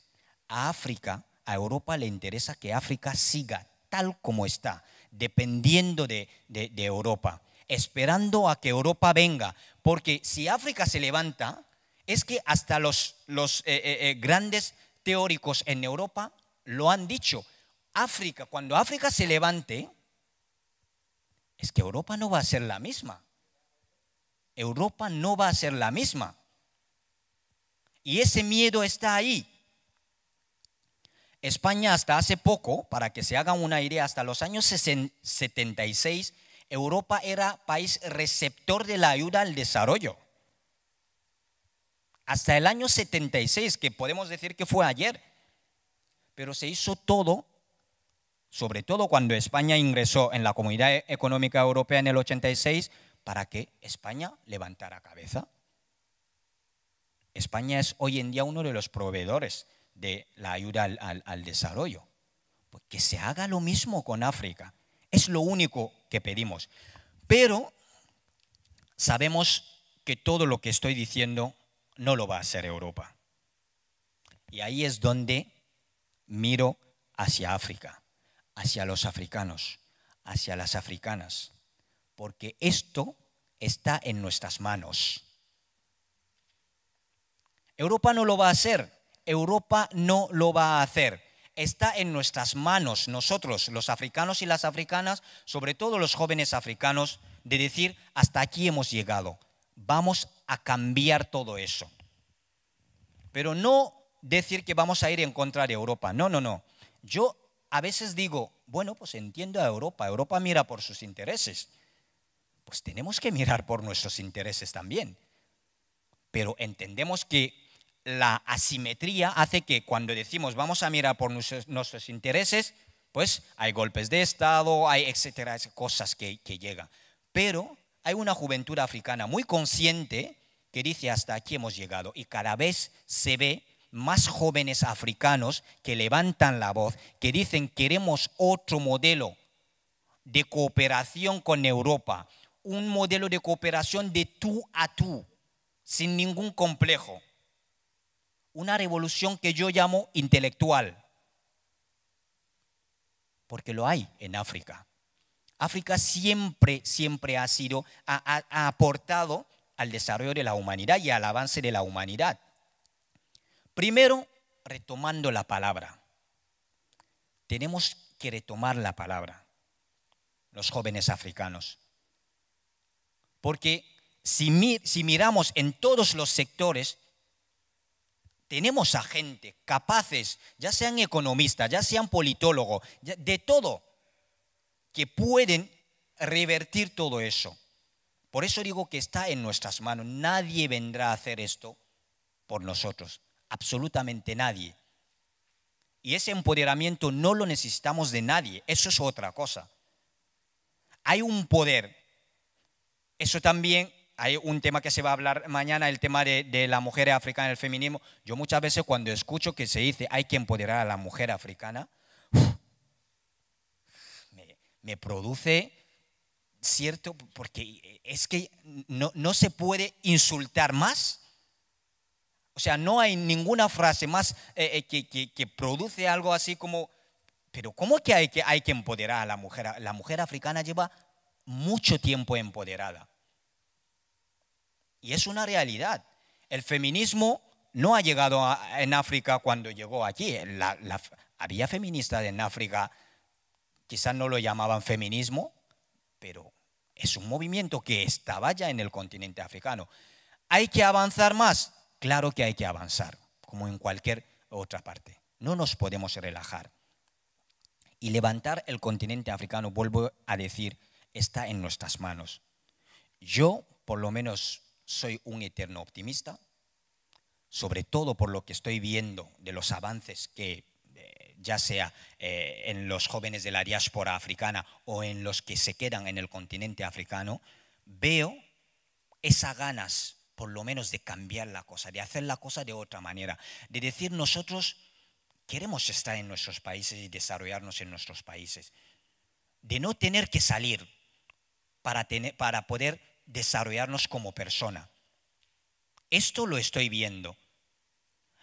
A África, a Europa le interesa que África siga tal como está, dependiendo de, Europa, esperando a que Europa venga. Porque si África se levanta, es que hasta los, eh, eh, eh, grandes teóricos en Europa lo han dicho. África, cuando África se levante, es que Europa no va a ser la misma. Europa no va a ser la misma. Y ese miedo está ahí. España hasta hace poco, para que se haga una idea, hasta los años 76, Europa era país receptor de la ayuda al desarrollo. Hasta el año 76, que podemos decir que fue ayer, pero se hizo todo sobre todo cuando España ingresó en la Comunidad e-, Económica Europea en el 86, para que España levantara cabeza. España es hoy en día uno de los proveedores de la ayuda al, desarrollo. Pues que se haga lo mismo con África. Es lo único que pedimos. Pero sabemos que todo lo que estoy diciendo no lo va a hacer Europa. Y ahí es donde miro hacia África hacia los africanos, hacia las africanas, porque esto está en nuestras manos. Europa no lo va a hacer, Europa no lo va a hacer. Está en nuestras manos, nosotros, los africanos y las africanas, sobre todo los jóvenes africanos, de decir, hasta aquí hemos llegado, vamos a cambiar todo eso. Pero no decir que vamos a ir en contra de Europa, no, no, no. Yo a veces digo, bueno, pues entiendo a Europa, Europa mira por sus intereses. Pues tenemos que mirar por nuestros intereses también. Pero entendemos que la asimetría hace que cuando decimos vamos a mirar por nuestros, intereses, pues hay golpes de Estado, hay etcétera, cosas que, que llegan. Pero hay una juventud africana muy consciente que dice hasta aquí hemos llegado y cada vez se ve más jóvenes africanos que levantan la voz, que dicen queremos otro modelo de cooperación con Europa, un modelo de cooperación de tú a tú, sin ningún complejo. Una revolución que yo llamo intelectual, porque lo hay en África. África siempre, siempre ha sido, ha, ha aportado al desarrollo de la humanidad y al avance de la humanidad. Primero, retomando la palabra. Tenemos que retomar la palabra, los jóvenes africanos. Porque si, miramos en todos los sectores, tenemos a gente capaces, ya sean economistas, ya sean politólogos, de todo, que pueden revertir todo eso. Por eso digo que está en nuestras manos. Nadie vendrá a hacer esto por nosotros absolutamente nadie. Y ese empoderamiento no lo necesitamos de nadie, eso es otra cosa. Hay un poder. Eso también, hay un tema que se va a hablar mañana, el tema de, la mujer africana, el feminismo. Yo muchas veces cuando escucho que se dice hay que empoderar a la mujer africana, me, produce cierto, porque es que no, se puede insultar más o sea, no hay ninguna frase más eh, eh, que, que, produce algo así como, pero ¿cómo que hay, que hay que empoderar a la mujer? La mujer africana lleva mucho tiempo empoderada. Y es una realidad. El feminismo no ha llegado en África cuando llegó aquí. La, había feministas en África, quizás no lo llamaban feminismo, pero es un movimiento que estaba ya en el continente africano. Hay que avanzar más, Claro que hay que avanzar, como en cualquier otra parte. No nos podemos relajar. Y levantar el continente africano, vuelvo a decir, está en nuestras manos. Yo, por lo menos, soy un eterno optimista, sobre todo por lo que estoy viendo de los avances que eh, ya sea eh, en los jóvenes de la diáspora africana o en los que se quedan en el continente africano, veo esas ganas por lo menos de cambiar la cosa, de hacer la cosa de otra manera, de decir nosotros queremos estar en nuestros países y desarrollarnos en nuestros países, de no tener que salir para, poder desarrollarnos como persona. Esto lo estoy viendo.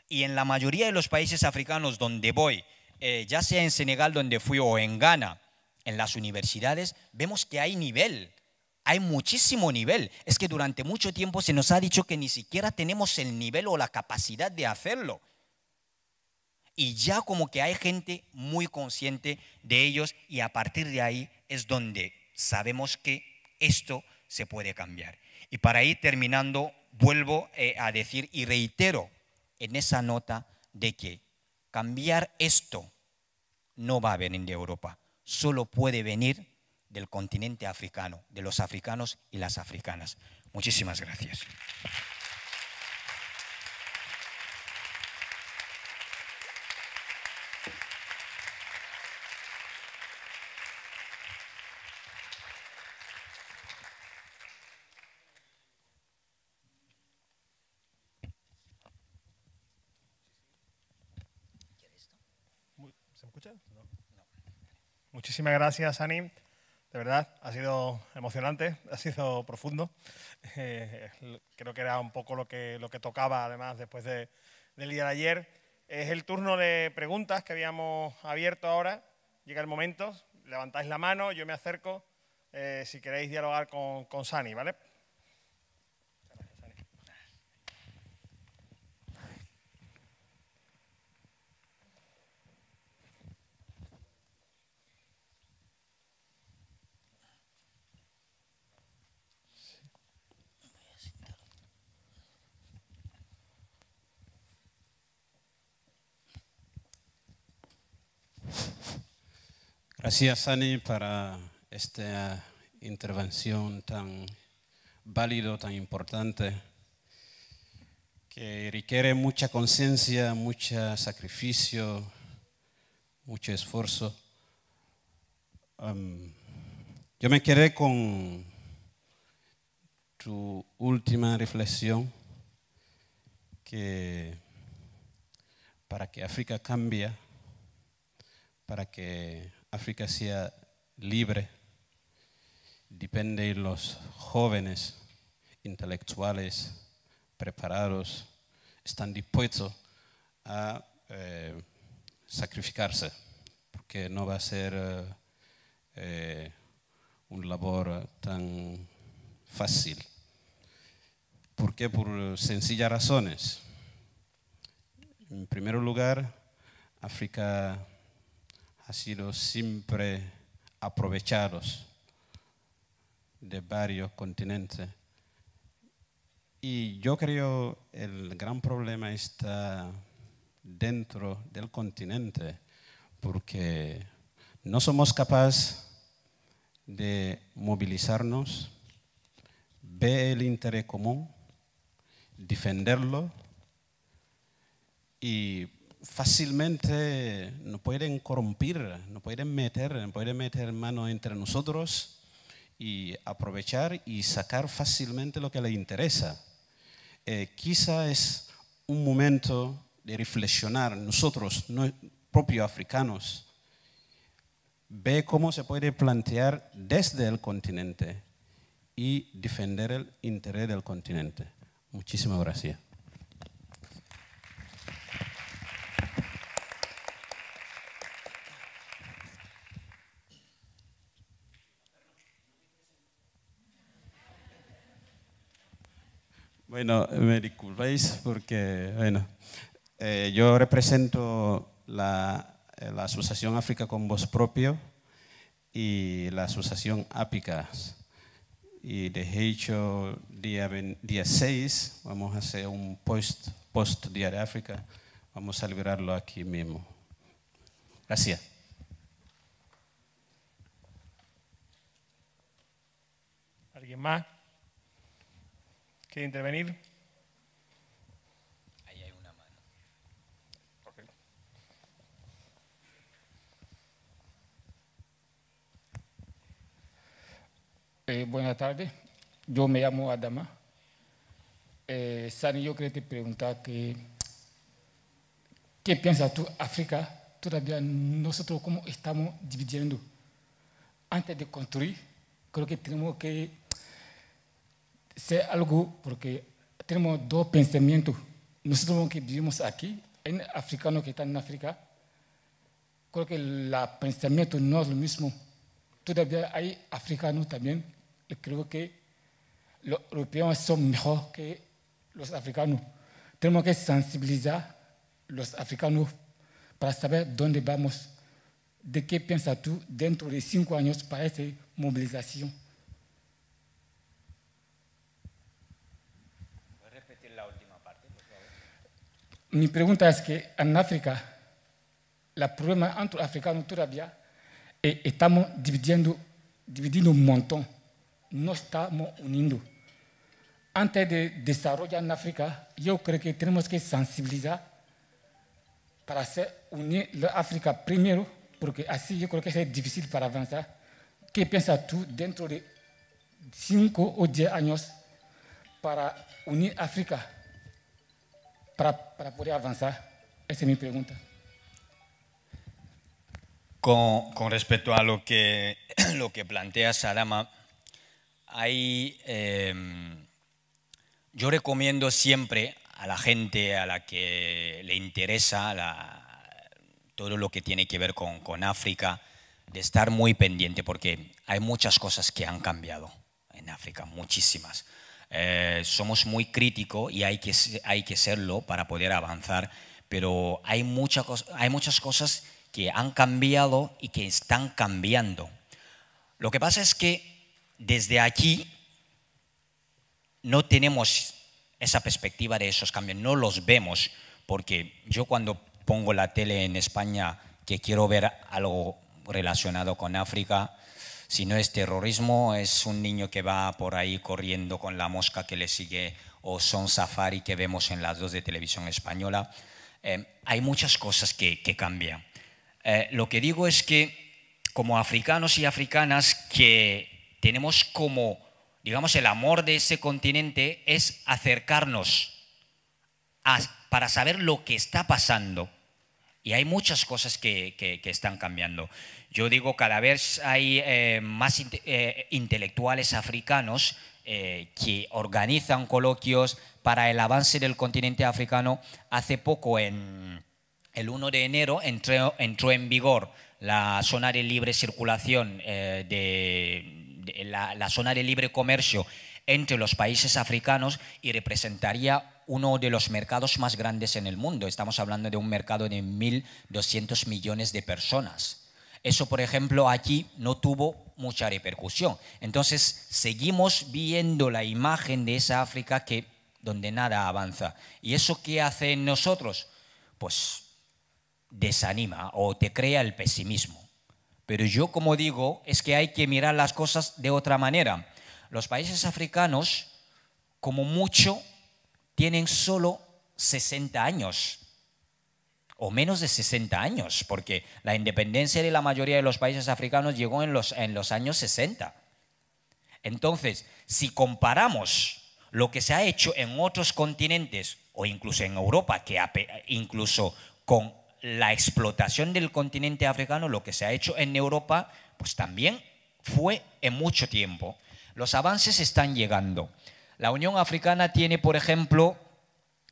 Y en la mayoría de los países africanos donde voy, eh, ya sea en Senegal donde fui o en Ghana, en las universidades, vemos que hay nivel hay muchísimo nivel. Es que durante mucho tiempo se nos ha dicho que ni siquiera tenemos el nivel o la capacidad de hacerlo. Y ya como que hay gente muy consciente de ellos y a partir de ahí es donde sabemos que esto se puede cambiar. Y para ir terminando, vuelvo eh, a decir y reitero en esa nota de que cambiar esto no va a venir de Europa, solo puede venir del continente africano, de los africanos y las africanas. Muchísimas gracias. Muchísimas gracias, Ani. De verdad, ha sido emocionante, ha sido profundo. Eh, creo que era un poco lo que, lo que tocaba, además, después del día de ayer. Es el turno de preguntas que habíamos abierto ahora. Llega el momento, levantáis la mano, yo me acerco, eh, si queréis dialogar con, con Sani, ¿vale? Gracias, Sani, para esta intervención tan válida, tan importante, que requiere mucha conciencia, mucho sacrificio, mucho esfuerzo. Um, yo me quedé con tu última reflexión, que para que África cambie, para que África sea libre, depende de los jóvenes intelectuales preparados, están dispuestos a eh, sacrificarse, porque no va a ser una eh, eh, un labor tan fácil. ¿Por qué? Por sencillas razones. En primer lugar, África ha sido siempre aprovechados de varios continentes. Y yo creo el gran problema está dentro del continente, porque no somos capaces de movilizarnos, ver el interés común, defenderlo y fácilmente nos pueden corrompir, nos pueden meter, nos pueden meter mano entre nosotros y aprovechar y sacar fácilmente lo que les interesa. Eh, quizá es un momento de reflexionar nosotros, no, propios africanos, ve cómo se puede plantear desde el continente y defender el interés del continente. Muchísimas gracias. Bueno, me disculpéis porque, bueno, eh, yo represento eh, la, Asociación África con Voz Propio y la Asociación Ápicas. Y de hecho, día, día 6 vamos a hacer un post, post Día de África. Vamos a liberarlo aquí mismo. Gracias. ¿Alguien más? ¿Quiere intervenir? Ahí hay una mano. Eh, buenas tardes. Yo me llamo Adama. Eh, Sani, yo quería te preguntar ¿qué piensas tú, África? Todavía nosotros cómo estamos dividiendo. Antes de construir, creo que tenemos que es algo porque tenemos dos pensamientos. Nosotros que vivimos aquí, en africanos que están en África, creo que el pensamiento no es lo mismo. Todavía hay africanos también, creo que los europeos son mejor que los africanos. Tenemos que sensibilizar los africanos para saber dónde vamos. ¿De qué piensas tú dentro de cinco años para esta movilización? Mi pregunta es que en África, la problema entre africanos todavía es eh, estamos dividiendo, dividiendo un montón, no estamos uniendo. Antes de desarrollar en África, yo creo que tenemos que sensibilizar para hacer unir África primero, porque así yo creo que es difícil para avanzar. ¿Qué piensas tú dentro de 5 o 10 años para unir África? para, poder avanzar? Esa es mi pregunta. Con, respecto a lo que, [clears throat] lo que plantea Salama, hay, em, yo recomiendo siempre a la gente a la que le interesa todo lo que tiene que ver con, con, África, de estar muy pendiente porque hay muchas cosas que han cambiado en África, muchísimas. Eh, somos muy críticos y hay que, hay que serlo para poder avanzar, pero hay, mucha, hay muchas cosas que han cambiado y que están cambiando. Lo que pasa es que desde aquí no tenemos esa perspectiva de esos cambios, no los vemos, porque yo cuando pongo la tele en España que quiero ver algo relacionado con África, si no es terrorismo, es un niño que va por ahí corriendo con la mosca que le sigue o son safari que vemos en las dos de televisión española. Eh, hay muchas cosas que, cambian. Eh, lo que digo es que como africanos y africanas que tenemos como, digamos, el amor de ese continente es acercarnos para saber lo que está pasando. Y hay muchas cosas que están cambiando. Yo digo, cada vez hay eh, más eh, intelectuales africanos eh, que organizan coloquios para el avance del continente africano. Hace poco, el 1 de enero, entró, en vigor la zona de libre circulación, de, la, la zona de libre comercio entre los países africanos y representaría uno de los mercados más grandes en el mundo. Estamos hablando de un mercado de 1.200 millones de personas. Eso, por ejemplo, aquí no tuvo mucha repercusión. Entonces, seguimos viendo la imagen de esa África que, donde nada avanza. ¿Y eso qué hace en nosotros? Pues desanima o te crea el pesimismo. Pero yo, como digo, es que hay que mirar las cosas de otra manera. Los países africanos, como mucho, tienen solo 60 años o menos de 60 años, porque la independencia de la mayoría de los países africanos llegó en los, en los años 60. Entonces, si comparamos lo que se ha hecho en otros continentes o incluso en Europa, que incluso con la explotación del continente africano, lo que se ha hecho en Europa, pues también fue en mucho tiempo. Los avances están llegando. La Unión Africana tiene, por ejemplo,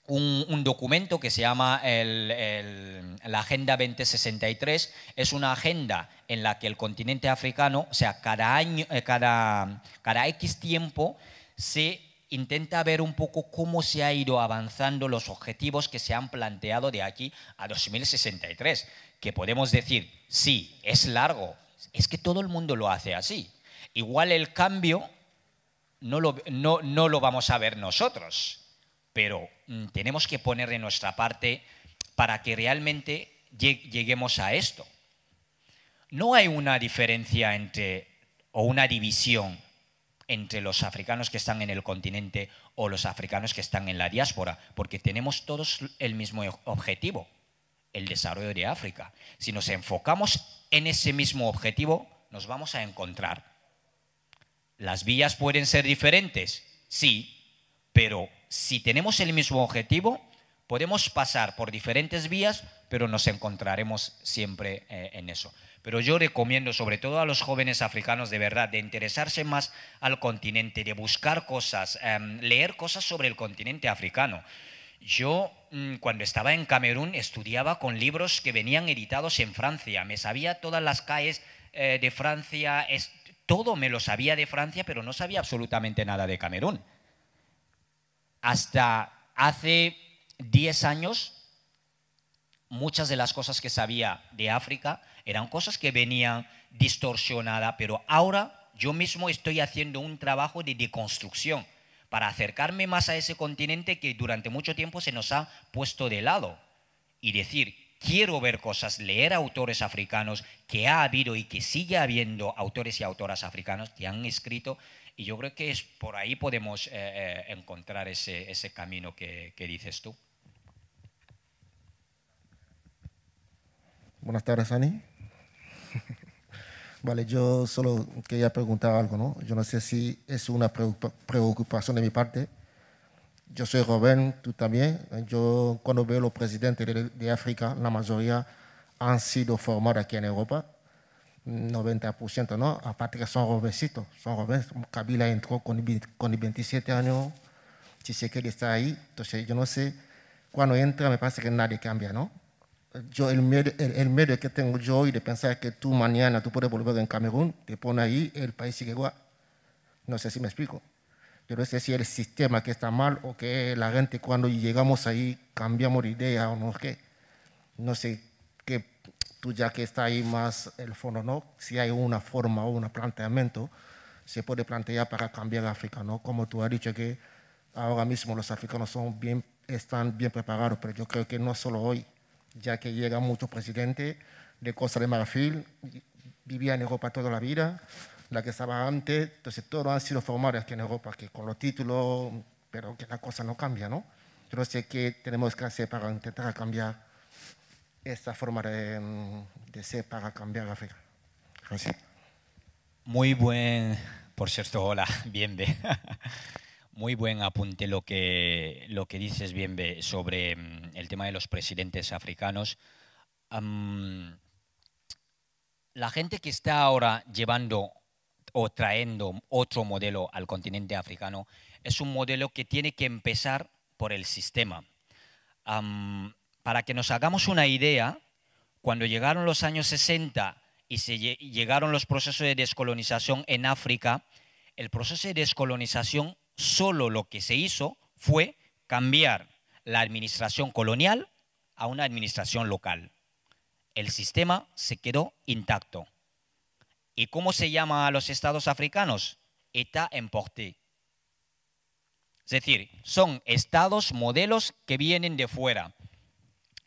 un, documento que se llama la Agenda 2063. Es una agenda en la que el continente africano, o sea, cada, año, eh, cada, cada X tiempo, se intenta ver un poco cómo se ha ido avanzando los objetivos que se han planteado de aquí a 2063, que podemos decir, sí, es largo, es que todo el mundo lo hace así. Igual el cambio no lo vamos a ver nosotros, pero mm, tenemos que poner de nuestra parte para que realmente lleguemos a esto. No hay una diferencia entre, o una división entre los africanos que están en el continente o los africanos que están en la diáspora, porque tenemos todos el mismo objetivo, el desarrollo de África. Si nos enfocamos en ese mismo objetivo, nos vamos a encontrar. Las vías pueden ser diferentes, sí, pero si tenemos el mismo objetivo, podemos pasar por diferentes vías, pero nos encontraremos siempre eh, en eso. Pero yo recomiendo sobre todo a los jóvenes africanos de verdad de interesarse más al continente, de buscar cosas, em, leer cosas sobre el continente africano. Yo mm, cuando estaba en Camerún estudiaba con libros que venían editados en Francia, me sabía todas las calles eh, de Francia, todo me lo sabía de Francia, pero no sabía absolutamente nada de Camerún hasta hace 10 años, muchas de las cosas que sabía de África eran cosas que venían distorsionadas, pero ahora yo mismo estoy haciendo un trabajo de deconstrucción para acercarme más a ese continente que durante mucho tiempo se nos ha puesto de lado y decir, quiero ver cosas, leer autores africanos que ha habido y que sigue habiendo autores y autoras africanos que han escrito y yo creo que es por ahí podemos eh, eh, encontrar ese, camino que, dices tú. Buenas tardes, Ani. [laughs] vale, yo solo quería preguntar algo, ¿no? Yo no sé si es una preocupación de mi parte. Yo soy Robén, tú también. Yo cuando veo los presidentes de África, la mayoría han sido formados aquí en Europa 90%, ¿no? Aparte que son jovencitos, son jóvenes. Kabila entró con, con 27 años, que está ahí, entonces yo no sé, cuando entra me pasa que nadie cambia, ¿no? Yo, el, medio el, que tengo yo hoy de pensar que tú mañana tú puedes volver en Camerún, te pone ahí, el país sigue igual. No sé si me explico. Yo no sé si el sistema que está mal o que la gente cuando llegamos ahí cambiamos de idea o no sé. No sé qué tú pues ya que está ahí más el fondo, ¿no? Si hay una forma o un planteamiento, se puede plantear para cambiar África, ¿no? Como tú has dicho que ahora mismo los africanos son bien, están bien preparados, pero yo creo que no solo hoy, ya que llega mucho presidente de Costa de Marfil, vivía en Europa toda la vida, la que estaba antes, entonces todos han sido formados aquí en Europa, que con los títulos, pero que la cosa no cambia, ¿no? Yo no sé qué tenemos que hacer para intentar cambiar esta forma mm, de, ser para cambiar África. fe Muy buen, por cierto, hola, [laughs] Bienve. [laughs] Muy buen apunte lo que, lo que dices, Bienve, sobre mm, el tema de los presidentes africanos. la gente que está ahora llevando o trayendo otro modelo al continente africano es un modelo que tiene que empezar por el sistema. Para que nos hagamos una idea, cuando llegaron los años 60 y se llegaron los procesos de descolonización en África, el proceso de descolonización solo lo que se hizo fue cambiar la administración colonial a una administración local. El sistema se quedó intacto. ¿Y cómo se llama a los estados africanos? État importé. Es decir, son estados modelos que vienen de fuera.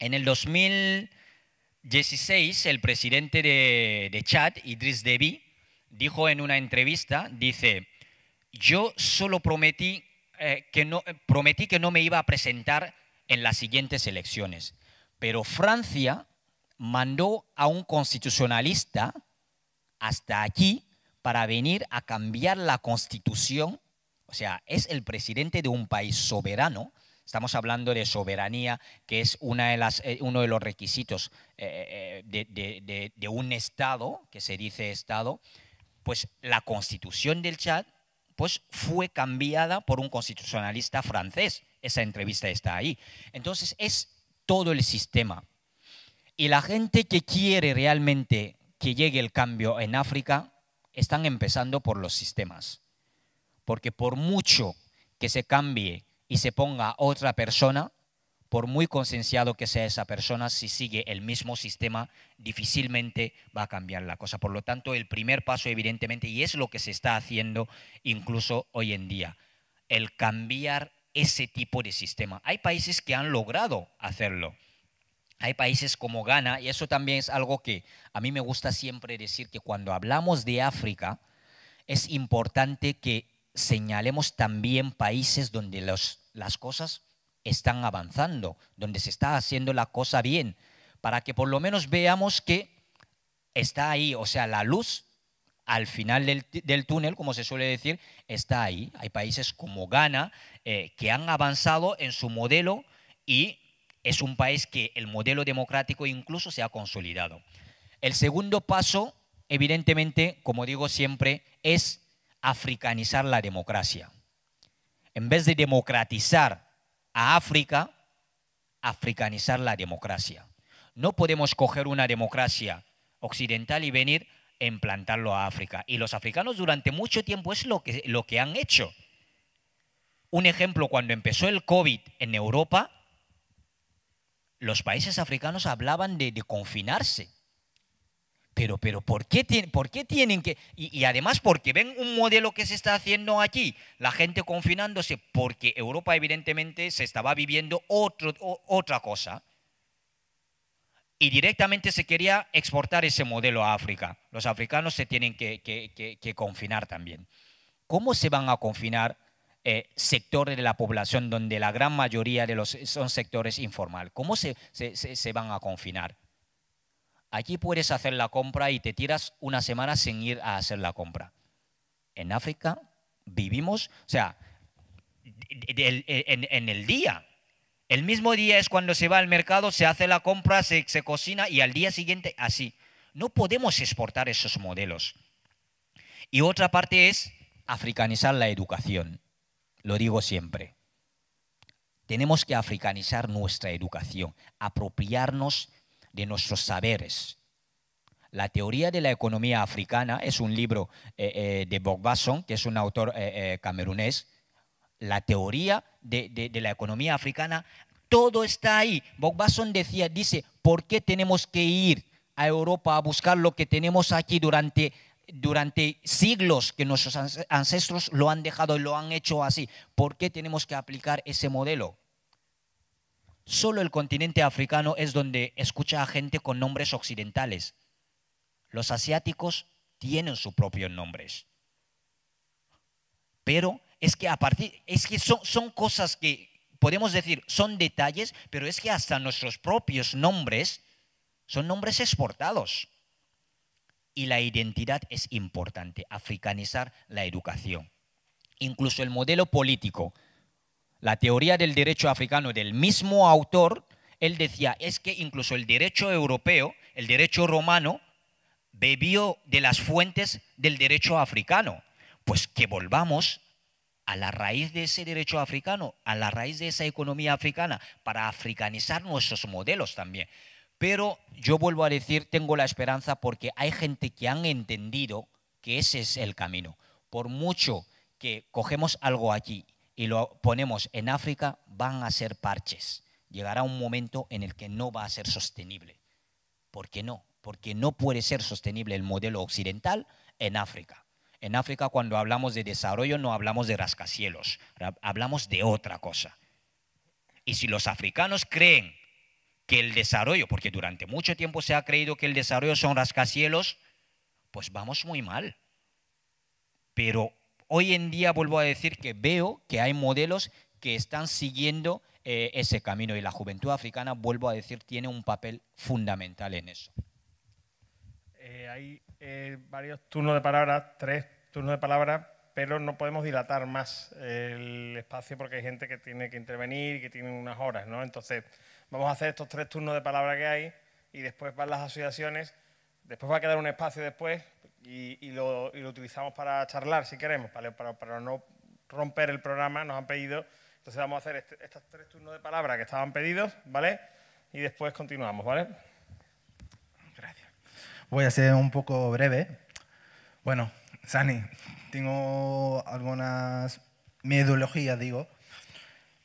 En el 2016, el presidente de, Chad, Idris Deby, dijo en una entrevista, dice, yo solo prometí, eh, que no, prometí que no me iba a presentar en las siguientes elecciones, pero Francia mandó a un constitucionalista hasta aquí para venir a cambiar la constitución. O sea, es el presidente de un país soberano Estamos hablando de soberanía, que es una de eh, uno de los requisitos eh, eh, de, un Estado, que se dice Estado, pues la constitución del Chad pues, fue cambiada por un constitucionalista francés. Esa entrevista está ahí. Entonces es todo el sistema. Y la gente que quiere realmente que llegue el cambio en África están empezando por los sistemas. Porque por mucho que se cambie y se ponga otra persona, por muy concienciado que sea esa persona, si sigue el mismo sistema, difícilmente va a cambiar la cosa. Por lo tanto, el primer paso, evidentemente, y es lo que se está haciendo incluso hoy en día, el cambiar ese tipo de sistema. Hay países que han logrado hacerlo. Hay países como Ghana, y eso también es algo que a mí me gusta siempre decir, que cuando hablamos de África, es importante que señalemos también países donde los las cosas están avanzando, donde se está haciendo la cosa bien, para que por lo menos veamos que está ahí, o sea, la luz al final del, túnel, como se suele decir, está ahí. Hay países como Ghana eh, que han avanzado en su modelo y es un país que el modelo democrático incluso se ha consolidado. El segundo paso, evidentemente, como digo siempre, es africanizar la democracia en vez de democratizar a África, africanizar la democracia. No podemos coger una democracia occidental y venir a e implantarlo a África. Y los africanos durante mucho tiempo es lo que, lo que han hecho. Un ejemplo, cuando empezó el COVID en Europa, los países africanos hablaban de, de confinarse. Pero, pero, ¿por qué, tienen, por qué tienen que...? Y, además porque ven un modelo que se está haciendo aquí, la gente confinándose, porque Europa evidentemente se estaba viviendo otro, otra cosa. Y directamente se quería exportar ese modelo a África. Los africanos se tienen que, confinar también. ¿Cómo se van a confinar eh, sectores de la población donde la gran mayoría de los son sectores informal? ¿Cómo se, se van a confinar? Allí puedes hacer la compra y te tiras una semana sin ir a hacer la compra. En África vivimos, o sea, en, el día. El mismo día es cuando se va al mercado, se hace la compra, se, se cocina y al día siguiente así. No podemos exportar esos modelos. Y otra parte es africanizar la educación. Lo digo siempre. Tenemos que africanizar nuestra educación, apropiarnos de nuestros saberes. La teoría de la economía africana es un libro eh, eh, de Bob Basson, que es un autor eh, camerunés. La teoría de, de, la economía africana, todo está ahí. Bob decía, dice, ¿por qué tenemos que ir a Europa a buscar lo que tenemos aquí durante, durante siglos que nuestros ancestros lo han dejado y lo han hecho así? ¿Por qué tenemos que aplicar ese modelo? Solo el continente africano es donde escucha a gente con nombres occidentales. Los asiáticos tienen sus propios nombres. Pero es que a partir, es que son, son cosas que podemos decir, son detalles, pero es que hasta nuestros propios nombres son nombres exportados. Y la identidad es importante, africanizar la educación. Incluso el modelo político la teoría del derecho africano del mismo autor, él decía, es que incluso el derecho europeo, el derecho romano, bebió de las fuentes del derecho africano. Pues que volvamos a la raíz de ese derecho africano, a la raíz de esa economía africana, para africanizar nuestros modelos también. Pero yo vuelvo a decir, tengo la esperanza porque hay gente que han entendido que ese es el camino. Por mucho que cogemos algo aquí y lo ponemos en África, van a ser parches. Llegará un momento en el que no va a ser sostenible. ¿Por qué no? Porque no puede ser sostenible el modelo occidental en África. En África cuando hablamos de desarrollo no hablamos de rascacielos, hablamos de otra cosa. Y si los africanos creen que el desarrollo, porque durante mucho tiempo se ha creído que el desarrollo son rascacielos, pues vamos muy mal. Pero Hoy en día vuelvo a decir que veo que hay modelos que están siguiendo eh, ese camino y la juventud africana, vuelvo a decir, tiene un papel fundamental en eso. Eh, hay eh, varios turnos de palabra, tres turnos de palabra, pero no podemos dilatar más el espacio porque hay gente que tiene que intervenir y que tiene unas horas, ¿no? Entonces, vamos a hacer estos tres turnos de palabra que hay y después van las asociaciones. Después va a quedar un espacio después y, lo, utilizamos para charlar si queremos, para, no romper el programa, nos han pedido, entonces vamos a hacer este, estos tres turnos de palabra que estaban pedidos, ¿vale? Y después continuamos, ¿vale? Gracias. Voy a ser un poco breve. Bueno, Sani, tengo algunas, mi digo,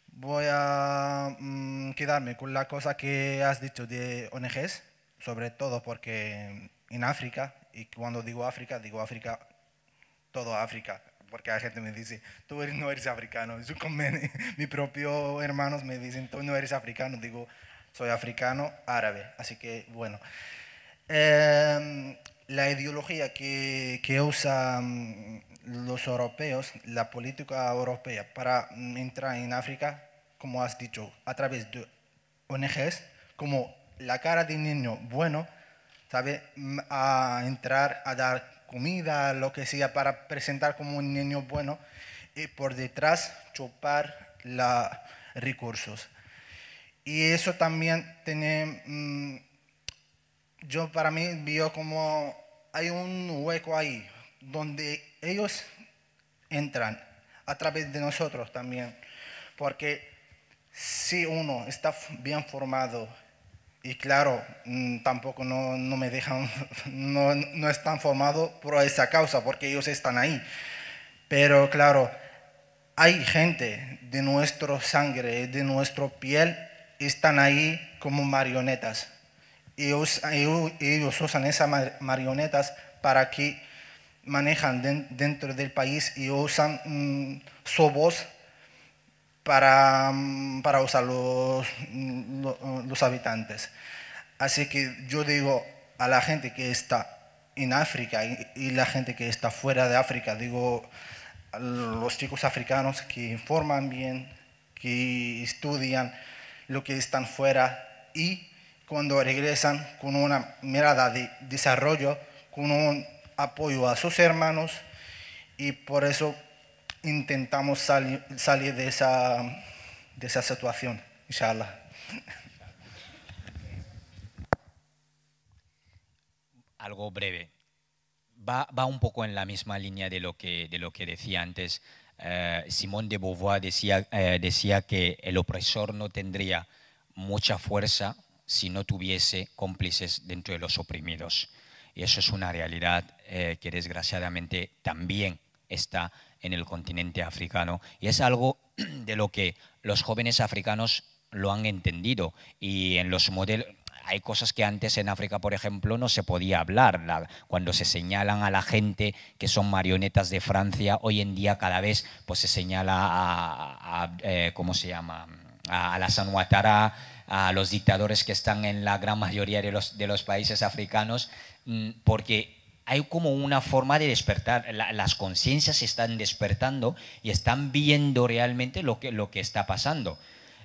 voy a mm, quedarme con la cosa que has dicho de ONGs, sobre todo porque en África y cuando digo África, digo África, todo África. Porque hay gente me dice, tú no eres africano. [laughs] Mis propios hermanos me dicen, tú no eres africano. Digo, soy africano árabe. Así que, bueno. Em, la ideología que, que usan los europeos, la política europea, para entrar en África, como has dicho, a través de ONGs, como la cara de niño bueno, ¿sabe? Mm, a entrar, a dar comida, lo que sea, para presentar como un niño bueno y por detrás chupar los recursos. Y eso también tiene, mm, yo para mí vio como hay un hueco ahí, donde ellos entran a través de nosotros también, porque si uno está bien formado, y claro, mm, tampoco no, no me dejan, [laughs] no, no están formados por esa causa, porque ellos están ahí. Pero claro, hay gente de nuestra sangre, de nuestra piel, están ahí como marionetas. Y ellos, ellos usan esas marionetas para que manejan dentro del país y usan mm, su voz para, mm, para usar mm, mm, los, habitantes. Así que yo digo a la gente que está en África y, la gente que está fuera de África, digo a los chicos africanos que informan bien, que estudian lo que están fuera y cuando regresan con una mirada de desarrollo, con un apoyo a sus hermanos y por eso intentamos salir de esa, de esa situación, inshallah. Algo breve. Va, un poco en la misma línea de lo que, de lo que decía antes. Eh, Simón de Beauvoir decía, eh, decía que el opresor no tendría mucha fuerza si no tuviese cómplices dentro de los oprimidos. Y eso es una realidad eh, que desgraciadamente también está en el continente africano. Y es algo [clears throat] de lo que los jóvenes africanos lo han entendido y en los modelos hay cosas que antes en África, por ejemplo, no se podía hablar. cuando se señalan a la gente que son marionetas de Francia, hoy en día cada vez pues, se señala a, eh, ¿cómo se llama? A, la San Ouattara, a los dictadores que están en la gran mayoría de los, de los países africanos, mm, porque hay como una forma de despertar, las conciencias están despertando y están viendo realmente lo que, lo que está pasando.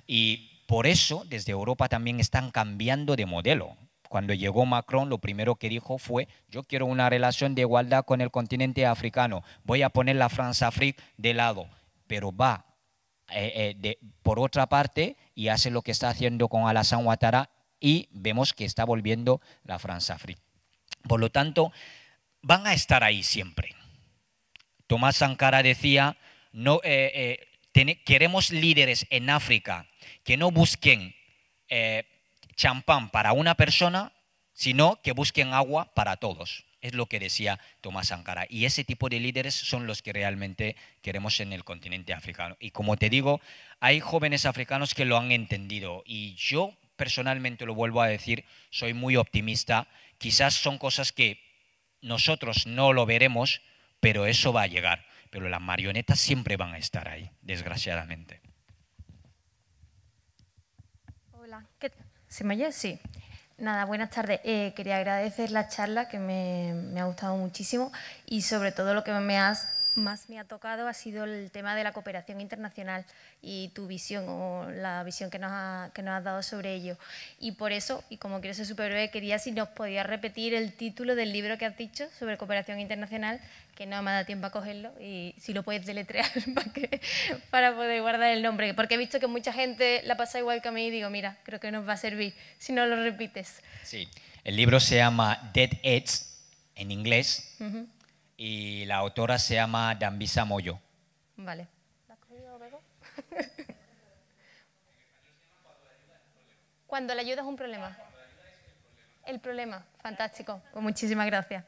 Y por eso desde Europa también están cambiando de modelo. Cuando llegó Macron, lo primero que dijo fue, yo quiero una relación de igualdad con el continente africano, voy a poner la France-Afrique de lado, pero va eh, eh, de, por otra parte y hace lo que está haciendo con Alassane Ouattara y vemos que está volviendo la France-Afrique. Por lo tanto, van a estar ahí siempre. Tomás Sankara decía, no, eh, eh, queremos líderes en África que no busquen eh, champán para una persona, sino que busquen agua para todos. Es lo que decía Tomás Sankara. Y ese tipo de líderes son los que realmente queremos en el continente africano. Y como te digo, hay jóvenes africanos que lo han entendido. Y yo personalmente lo vuelvo a decir, soy muy optimista. Quizás son cosas que nosotros no lo veremos, pero eso va a llegar. Pero las marionetas siempre van a estar ahí, desgraciadamente. Hola, ¿se me oye? Sí. Nada, buenas tardes. Eh, quería agradecer la charla que me, ha gustado muchísimo y sobre todo lo que me has más me ha tocado ha sido el tema de la cooperación internacional y tu visión o la visión que nos, nos has dado sobre ello. Y por eso, y como quiero ser superhéroe, quería si nos podías repetir el título del libro que has dicho sobre cooperación internacional, que no me ha dado tiempo a cogerlo, y si lo puedes deletrear [laughs] para, para poder guardar el nombre, porque he visto que mucha gente la pasa igual que a mí y digo, mira, creo que nos va a servir si no lo repites. Sí, el libro se llama Dead Edge en inglés y la autora se llama Dambisa Moyo. Vale. ¿La has cogido, Cuando ayuda es un problema. El problema, fantástico. Pues muchísimas gracias.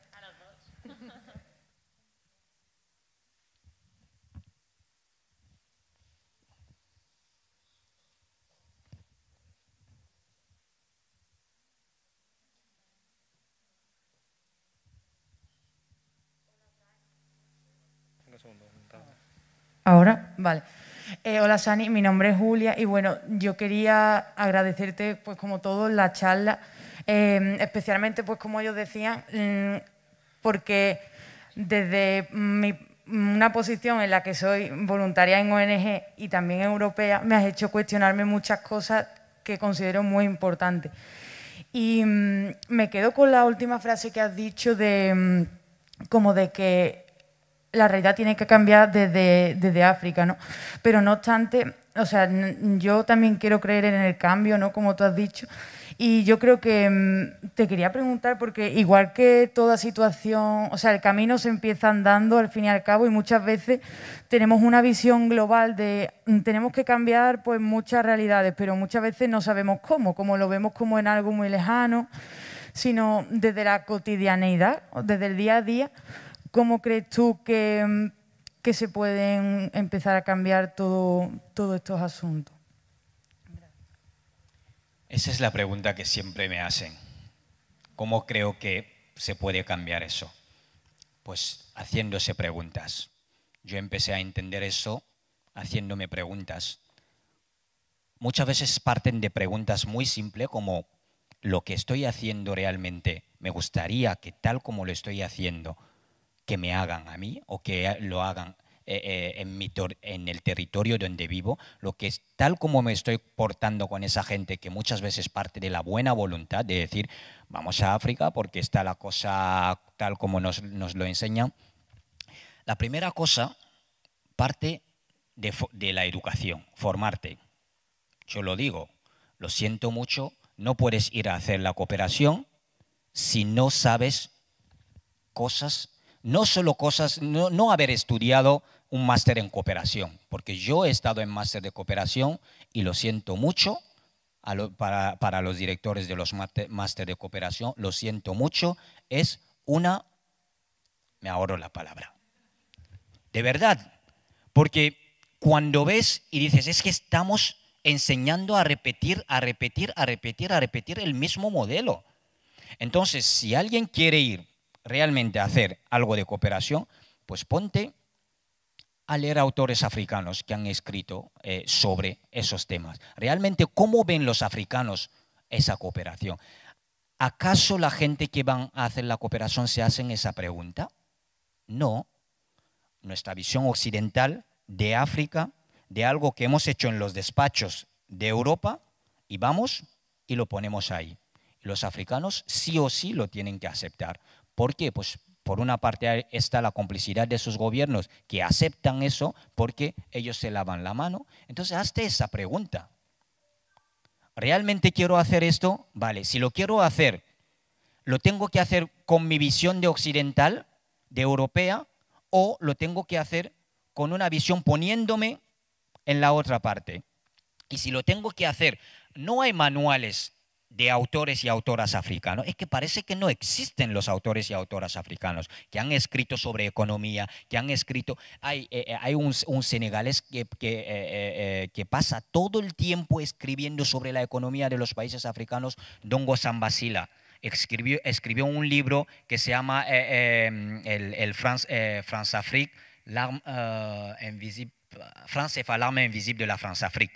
Ahora, vale. Eh, hola Sani, mi nombre es Julia y bueno, yo quería agradecerte pues como todo la charla, em, especialmente pues como ellos decían, mm, porque desde una posición en la que soy voluntaria en ONG y también europea, me has hecho cuestionarme muchas cosas que considero muy importantes. Y mm, me quedo con la última frase que has dicho de mm, como de que la realidad tiene que cambiar desde, África, ¿no? Pero no obstante, o sea, yo también quiero creer en el cambio, ¿no? Como tú has dicho. Y yo creo que mm, te quería preguntar, porque igual que toda situación, o sea, el camino se empieza andando al fin y al cabo y muchas veces tenemos una visión global de mm, tenemos que cambiar pues muchas realidades, pero muchas veces no sabemos cómo, como lo vemos como en algo muy lejano, sino desde la cotidianeidad, desde el día a día. ¿Cómo crees tú mm, que, se pueden empezar a cambiar todos estos asuntos? Esa es la pregunta que siempre me hacen. ¿Cómo creo que se puede cambiar eso? Pues haciéndose preguntas. Yo empecé a entender eso haciéndome preguntas. Muchas veces parten de preguntas muy simples como lo que estoy haciendo realmente me gustaría que tal como lo estoy haciendo que me hagan a mí o que lo hagan eh, eh, en, mi en el territorio donde vivo, lo que es tal como me estoy portando con esa gente que muchas veces parte de la buena voluntad de decir, vamos a África porque está la cosa tal como nos, lo enseñan. La primera cosa parte de la educación, formarte. Yo lo digo, lo siento mucho, no puedes ir a hacer la cooperación si no sabes cosas no solo cosas, no, haber estudiado un máster en cooperación, porque yo he estado en máster de cooperación y lo siento mucho para, para, los directores de los máster de cooperación, lo siento mucho, es una, me ahorro la palabra, de verdad, porque cuando ves y dices, es que estamos enseñando a repetir, a repetir, a repetir, a repetir el mismo modelo. Entonces, si alguien quiere ir realmente hacer algo de cooperación, pues ponte a leer autores africanos que han escrito eh, sobre esos temas. Realmente, ¿cómo ven los africanos esa cooperación? ¿Acaso la gente que van a hacer la cooperación se hacen esa pregunta? No. Nuestra visión occidental de África, de algo que hemos hecho en los despachos de Europa, y vamos y lo ponemos ahí. Los africanos sí o sí lo tienen que aceptar, ¿Por qué? Pues por una parte está la complicidad de esos gobiernos que aceptan eso porque ellos se lavan la mano. Entonces, hazte esa pregunta. ¿Realmente quiero hacer esto? Vale, si lo quiero hacer, ¿lo tengo que hacer con mi visión de occidental, de europea, o lo tengo que hacer con una visión poniéndome en la otra parte? Y si lo tengo que hacer, no hay manuales de autores y autoras africanos. Es que parece que no existen los autores y autoras africanos que han escrito sobre economía, que han escrito... Hay, eh, eh, hay un, senegalés que, eh, que, pasa todo el tiempo escribiendo sobre la economía de los países africanos, Dongo sambasila Escribió, escribió un libro que se llama el, el, France, France Afrique, l'arme invisible, France l'arme invisible de la France Afrique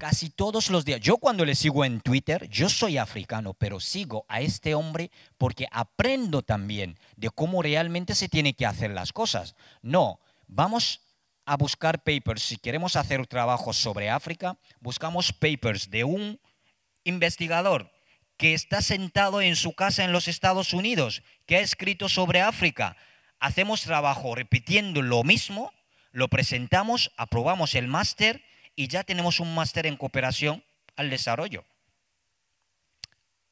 casi todos los días. Yo cuando le sigo en Twitter, yo soy africano, pero sigo a este hombre porque aprendo también de cómo realmente se tiene que hacer las cosas. No, vamos a buscar papers. Si queremos hacer trabajo sobre África, buscamos papers de un investigador que está sentado en su casa en los Estados Unidos, que ha escrito sobre África. Hacemos trabajo repitiendo lo mismo, lo presentamos, aprobamos el máster y ya tenemos un máster en cooperación al desarrollo.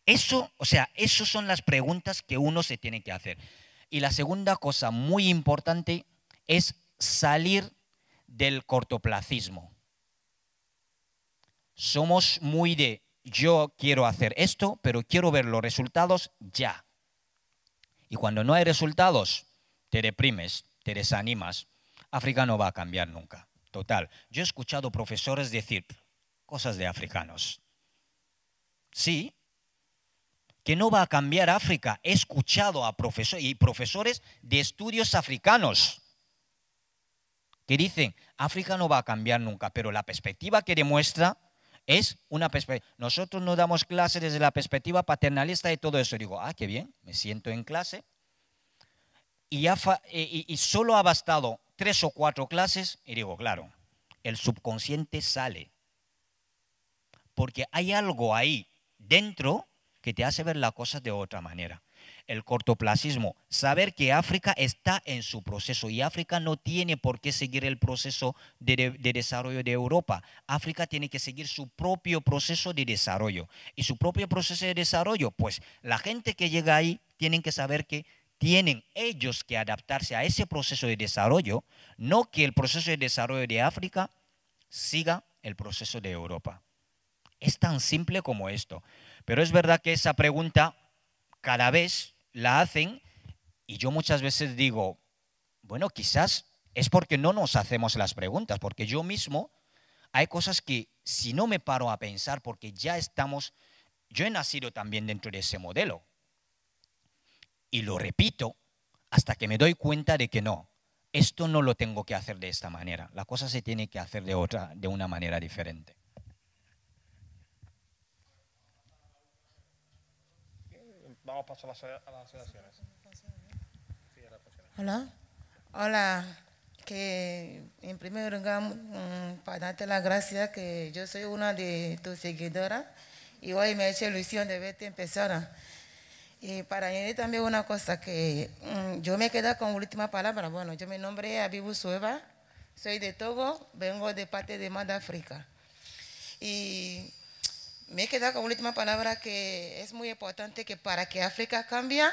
Eso, o sea, esas son las preguntas que uno se tiene que hacer. Y la segunda cosa muy importante es salir del cortoplacismo. Somos muy de yo quiero hacer esto, pero quiero ver los resultados ya. Y cuando no hay resultados, te deprimes, te desanimas. África no va a cambiar nunca total. Yo he escuchado profesores decir cosas de africanos. Sí, que no va a cambiar África. He escuchado a profesores y profesores de estudios africanos que dicen, África no va a cambiar nunca, pero la perspectiva que demuestra es una perspectiva. Nosotros no damos clases desde la perspectiva paternalista de todo eso. Digo, ah, qué bien, me siento en clase. Y, y solo ha bastado tres o cuatro clases y digo, claro, el subconsciente sale. Porque hay algo ahí dentro que te hace ver las cosas de otra manera. El cortoplacismo, saber que África está en su proceso y África no tiene por qué seguir el proceso de, desarrollo de Europa. África tiene que seguir su propio proceso de desarrollo. Y su propio proceso de desarrollo, pues la gente que llega ahí tiene que saber que tienen ellos que adaptarse a ese proceso de desarrollo, no que el proceso de desarrollo de África siga el proceso de Europa. Es tan simple como esto. Pero es verdad que esa pregunta cada vez la hacen y yo muchas veces digo, bueno, quizás es porque no nos hacemos las preguntas, porque yo mismo hay cosas que si no me paro a pensar, porque ya estamos, yo he nacido también dentro de ese modelo, y lo repito hasta que me doy cuenta de que no, esto no lo tengo que hacer de esta manera, la cosa se tiene que hacer de otra, de una manera diferente. Vamos a pasar a las Hola. Hola que en primer lugar, mm, para darte las gracias, que yo soy una de tus seguidoras y hoy me he hecho ilusión de verte empezar. Y para añadir también una cosa que mm, yo me quedo con última palabra. Bueno, yo me nombré Abibu Sueva, soy de Togo, vengo de parte de África. Y me he quedado con última palabra que es muy importante que para que África cambie,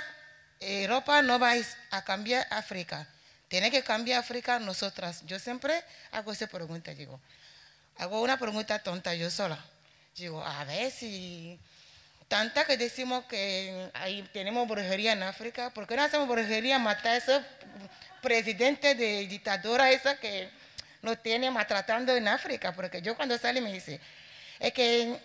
Europa no va a cambiar África. Tiene que cambiar África nosotras. Yo siempre hago esa pregunta, digo. Hago una pregunta tonta yo sola. Digo, a ver si Tanta que decimos que ahí tenemos brujería en África, ¿por qué no hacemos brujería matar a esos presidentes de dictadura esa que nos tienen maltratando en África? Porque yo cuando salí me dice, es que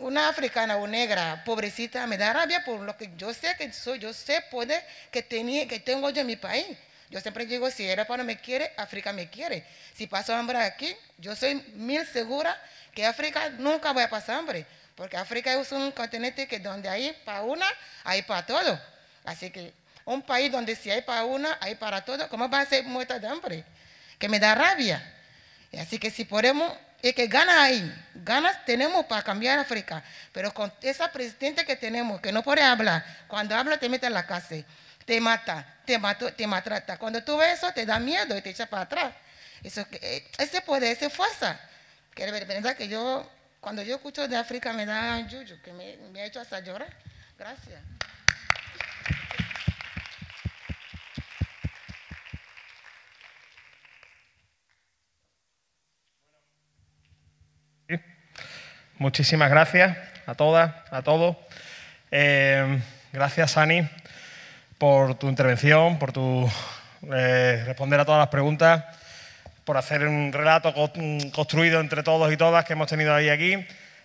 una africana o negra, pobrecita, me da rabia por lo que yo sé que soy, yo sé poder que, tenía, que tengo yo en mi país. Yo siempre digo, si Europa no me quiere, África me quiere. Si paso hambre aquí, yo soy mil segura que África nunca va a pasar hambre. Porque África es un continente que donde hay para una, hay para todo. Así que un país donde si hay para una, hay para todo, ¿cómo va a ser muerta de hambre? Que me da rabia. Así que si podemos, es que ganas ahí, ganas tenemos para cambiar África. Pero con esa presidente que tenemos, que no puede hablar, cuando habla te mete en la cárcel, te mata, te, mato, te maltrata. Cuando tú ves eso, te da miedo y te echa para atrás. Eso, eh, ese poder, esa fuerza. Que ver verdad que yo cuando yo escucho de África me da yuyu, que me, ha hecho hasta llorar. Gracias. Muchísimas gracias a todas, a todos. Eh, gracias, Sani, por tu intervención, por tu eh, responder a todas las preguntas por hacer un relato mm, construido entre todos y todas que hemos tenido ahí aquí.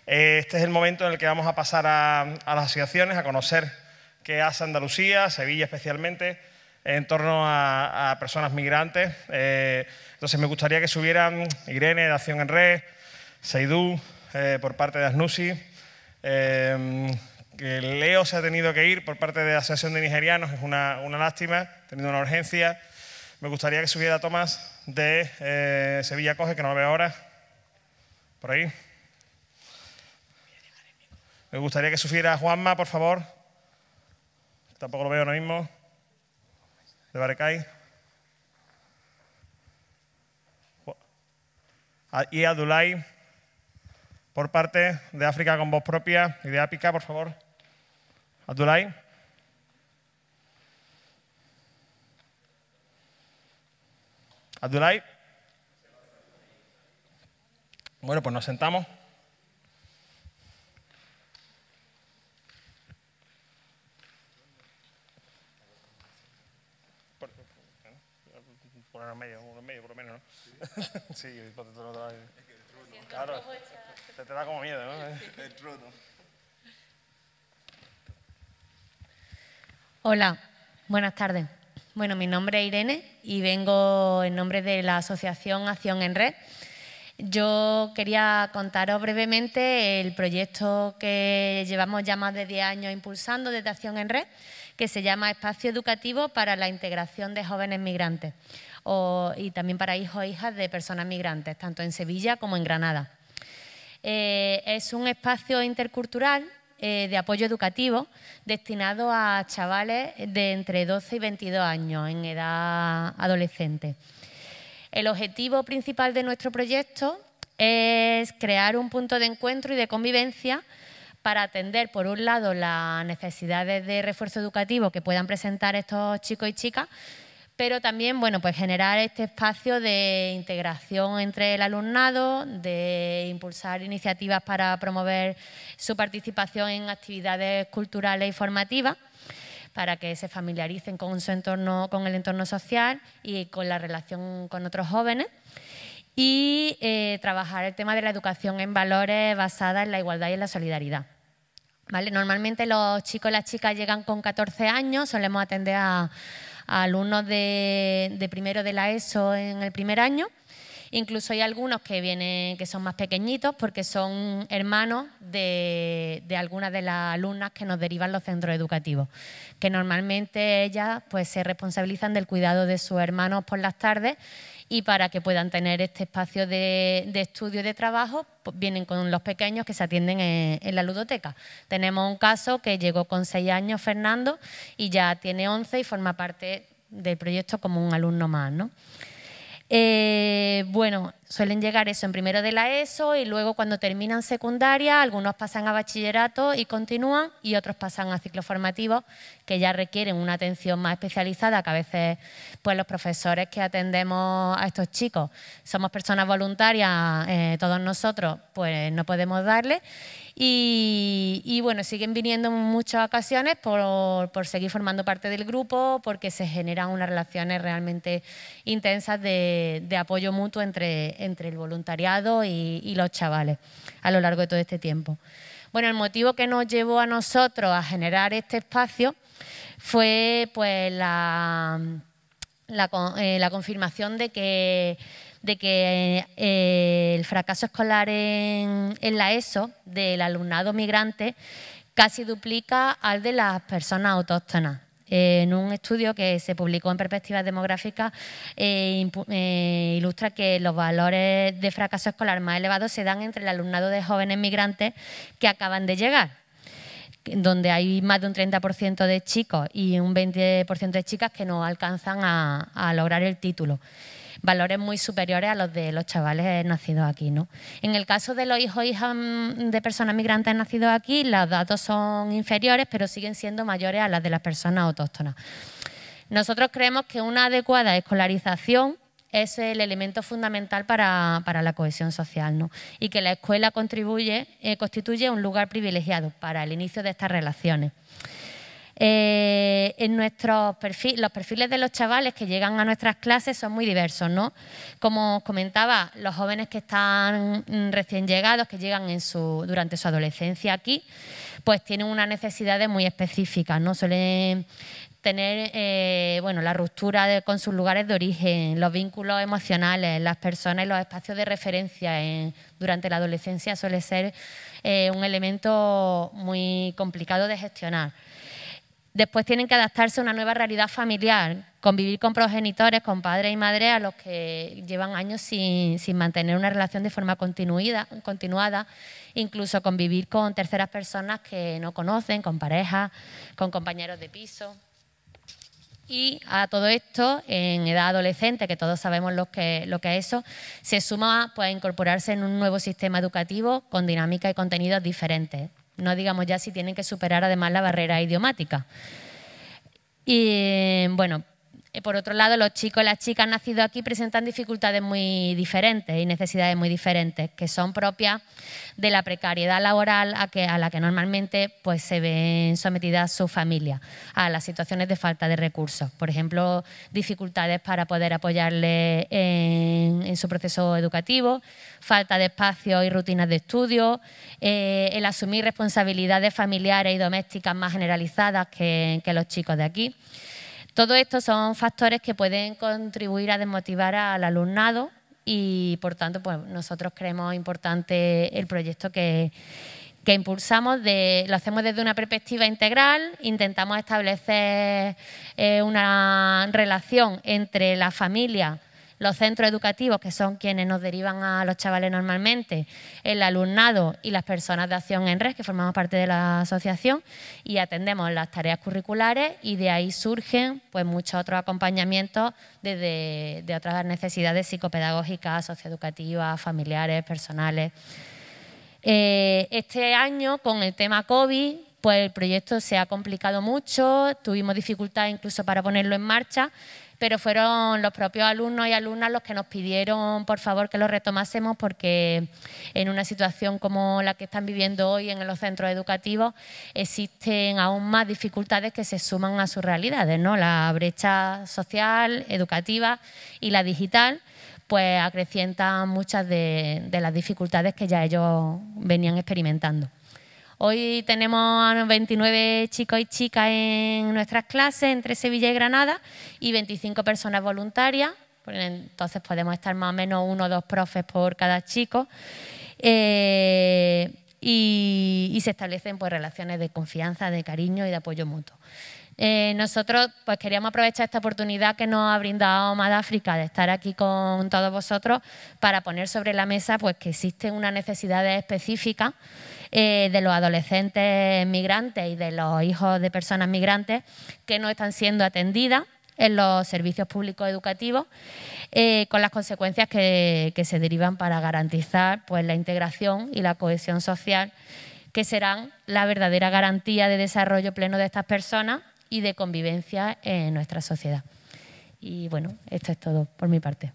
Eh, este es el momento en el que vamos a pasar a, las asociaciones, a conocer qué hace Andalucía, Sevilla especialmente, en torno a, personas migrantes. Eh, entonces me gustaría que subieran Irene de Acción en Red, Seidú eh, por parte de Asnusi, Leo se ha tenido que ir por parte de la Asociación de Nigerianos, es una, una lástima, teniendo una urgencia. Me gustaría que subiera Tomás de eh, Sevilla Coge, que no lo veo ahora. Por ahí. Me gustaría que sufriera Juanma, por favor. Tampoco lo veo ahora mismo. De Barecay. Ah, y Adulay, por parte de África con voz propia y de Ápica, por favor. Adulay. Adulai. Bueno, pues nos sentamos. Por, por el medio, por medio, por lo menos, ¿no? Sí, [laughs] eh. Es que el trono. Claro, te, da como miedo, ¿no? [laughs] El trono. Hola, buenas tardes. Bueno, mi nombre es Irene y vengo en nombre de la Asociación Acción en Red. Yo quería contaros brevemente el proyecto que llevamos ya más de 10 años impulsando desde Acción en Red, que se llama Espacio Educativo para la Integración de Jóvenes Migrantes y también para hijos e hijas de personas migrantes, tanto en Sevilla como en Granada. Eh, es un espacio intercultural eh, de apoyo educativo destinado a chavales de entre 12 y 22 años en edad adolescente. El objetivo principal de nuestro proyecto es crear un punto de encuentro y de convivencia para atender, por un lado, las necesidades de refuerzo educativo que puedan presentar estos chicos y chicas, pero también bueno, pues generar este espacio de integración entre el alumnado, de impulsar iniciativas para promover su participación en actividades culturales y e formativas para que se familiaricen con su entorno, con el entorno social y con la relación con otros jóvenes y eh, trabajar el tema de la educación en valores basada en la igualdad y en la solidaridad. Normalmente los chicos y las chicas llegan con 14 años, solemos atender a a alumnos de, primero de la ESO en el primer año. Incluso hay algunos que vienen, que son más pequeñitos porque son hermanos de, de, algunas de las alumnas que nos derivan los centros educativos, que normalmente ellas pues se responsabilizan del cuidado de sus hermanos por las tardes y para que puedan tener este espacio de, estudio y de trabajo, pues vienen con los pequeños que se atienden en, la ludoteca. Tenemos un caso que llegó con seis años Fernando y ya tiene 11 y forma parte del proyecto como un alumno más. ¿no? Eh, bueno, suelen llegar eso en primero de la ESO y luego cuando terminan secundaria, algunos pasan a bachillerato y continúan y otros pasan a ciclo formativo que ya requieren una atención más especializada que a veces pues, los profesores que atendemos a estos chicos somos personas voluntarias, eh, todos nosotros, pues no podemos darle y, bueno, siguen viniendo en muchas ocasiones por, seguir formando parte del grupo, porque se generan unas relaciones realmente intensas de, apoyo mutuo entre, el voluntariado y, los chavales a lo largo de todo este tiempo. Bueno, el motivo que nos llevó a nosotros a generar este espacio fue pues la, la eh, confirmación de que de que eh, el fracaso escolar en, la ESO del alumnado migrante casi duplica al de las personas autóctonas en un estudio que se publicó en Perspectivas Demográficas, eh, eh, ilustra que los valores de fracaso escolar más elevados se dan entre el alumnado de jóvenes migrantes que acaban de llegar donde hay más de un 30% de chicos y un 20% de chicas que no alcanzan a lograr el título valores muy superiores a los de los chavales nacidos aquí. En el caso de los hijos e hijas mm, de personas migrantes nacidos aquí, los datos son inferiores, pero siguen siendo mayores a las de las personas autóctonas. Nosotros creemos que una adecuada escolarización es el elemento fundamental para, la cohesión social y que la escuela contribuye, eh, constituye un lugar privilegiado para el inicio de estas relaciones. Eh, en nuestros los perfiles de los chavales que llegan a nuestras clases son muy diversos, ¿no? Como os comentaba, los jóvenes que están recién llegados, que llegan durante su adolescencia aquí, pues tienen unas necesidades muy específicas, ¿no? Suelen tener eh, bueno, la ruptura con sus lugares de origen, los vínculos emocionales, las personas y los espacios de referencia durante la adolescencia suele ser eh, un elemento muy complicado de gestionar. Después tienen que adaptarse a una nueva realidad familiar, convivir con progenitores, con padres y madres a los que llevan años sin, mantener una relación de forma continuada, incluso convivir con terceras personas que no conocen, con parejas, con compañeros de piso. Y a todo esto, en edad adolescente, que todos sabemos lo que, es eso, se suma pues, a incorporarse en un nuevo sistema educativo con dinámica y contenidos diferentes. No digamos ya si tienen que superar además la barrera idiomática. Y bueno, eh, por otro lado, los chicos y las chicas nacidos aquí presentan dificultades muy diferentes y necesidades muy diferentes, que son propias de la precariedad laboral a, la que normalmente pues, se ven sometidas sus familias, a las situaciones de falta de recursos. Por ejemplo, dificultades para poder apoyarle en, su proceso educativo, falta de espacios y rutinas de estudio, eh, el asumir responsabilidades familiares y domésticas más generalizadas que los chicos de aquí. Todo esto son factores que pueden contribuir a desmotivar al alumnado y, por tanto, pues nosotros creemos importante el proyecto que, impulsamos, lo hacemos desde una perspectiva integral, intentamos establecer eh, una relación entre la familia, los centros educativos, que son quienes nos derivan a los chavales normalmente, el alumnado y las personas de acción en red, que formamos parte de la asociación, y atendemos las tareas curriculares y de ahí surgen pues, muchos otros acompañamientos desde de otras necesidades psicopedagógicas, socioeducativas, familiares, personales. Eh, este año, con el tema COVID, pues el proyecto se ha complicado mucho, tuvimos dificultad incluso para ponerlo en marcha pero fueron los propios alumnos y alumnas los que nos pidieron, por favor, que lo retomásemos porque en una situación como la que están viviendo hoy en los centros educativos existen aún más dificultades que se suman a sus realidades, ¿no? La brecha social, educativa y la digital pues acrecientan muchas de las dificultades que ya ellos venían experimentando. Hoy tenemos a 29 chicos y chicas en nuestras clases entre Sevilla y Granada y 25 personas voluntarias. Pues, entonces podemos estar más o menos uno o dos profes por cada chico. Eh, y, se establecen pues, relaciones de confianza, de cariño y de apoyo mutuo. Eh, nosotros pues, queríamos aprovechar esta oportunidad que nos ha brindado Madáfrica de estar aquí con todos vosotros para poner sobre la mesa pues, que existe una necesidad específica eh, de los adolescentes migrantes y de los hijos de personas migrantes que no están siendo atendidas en los servicios públicos educativos, eh, con las consecuencias que, que, se derivan para garantizar pues, la integración y la cohesión social, que serán la verdadera garantía de desarrollo pleno de estas personas y de convivencia en nuestra sociedad. Y bueno, esto es todo por mi parte.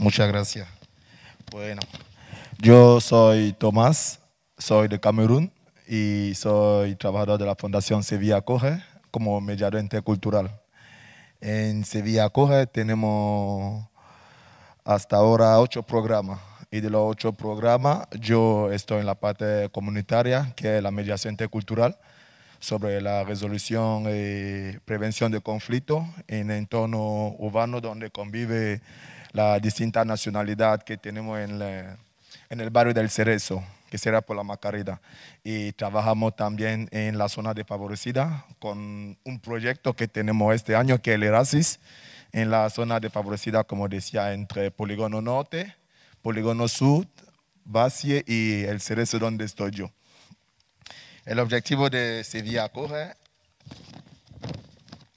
Muchas gracias. Bueno, yo soy Tomás, soy de Camerún y soy trabajador de la Fundación Sevilla Coge como mediador intercultural. En Sevilla Coge tenemos hasta ahora ocho programas y de los ocho programas yo estoy en la parte comunitaria, que es la mediación intercultural, sobre la resolución y eh, prevención de conflictos en entorno urbano donde convive la distinta nacionalidad que tenemos en, el barrio del Cerezo, que será por la Macarida. Y trabajamos también en la zona de Favorecida con un proyecto que tenemos este año, que es el Erasis, en la zona de Favorecida, como decía, entre Polígono Norte, Polígono Sur, Basie y el Cerezo donde estoy yo. El objetivo de Sevilla este Corre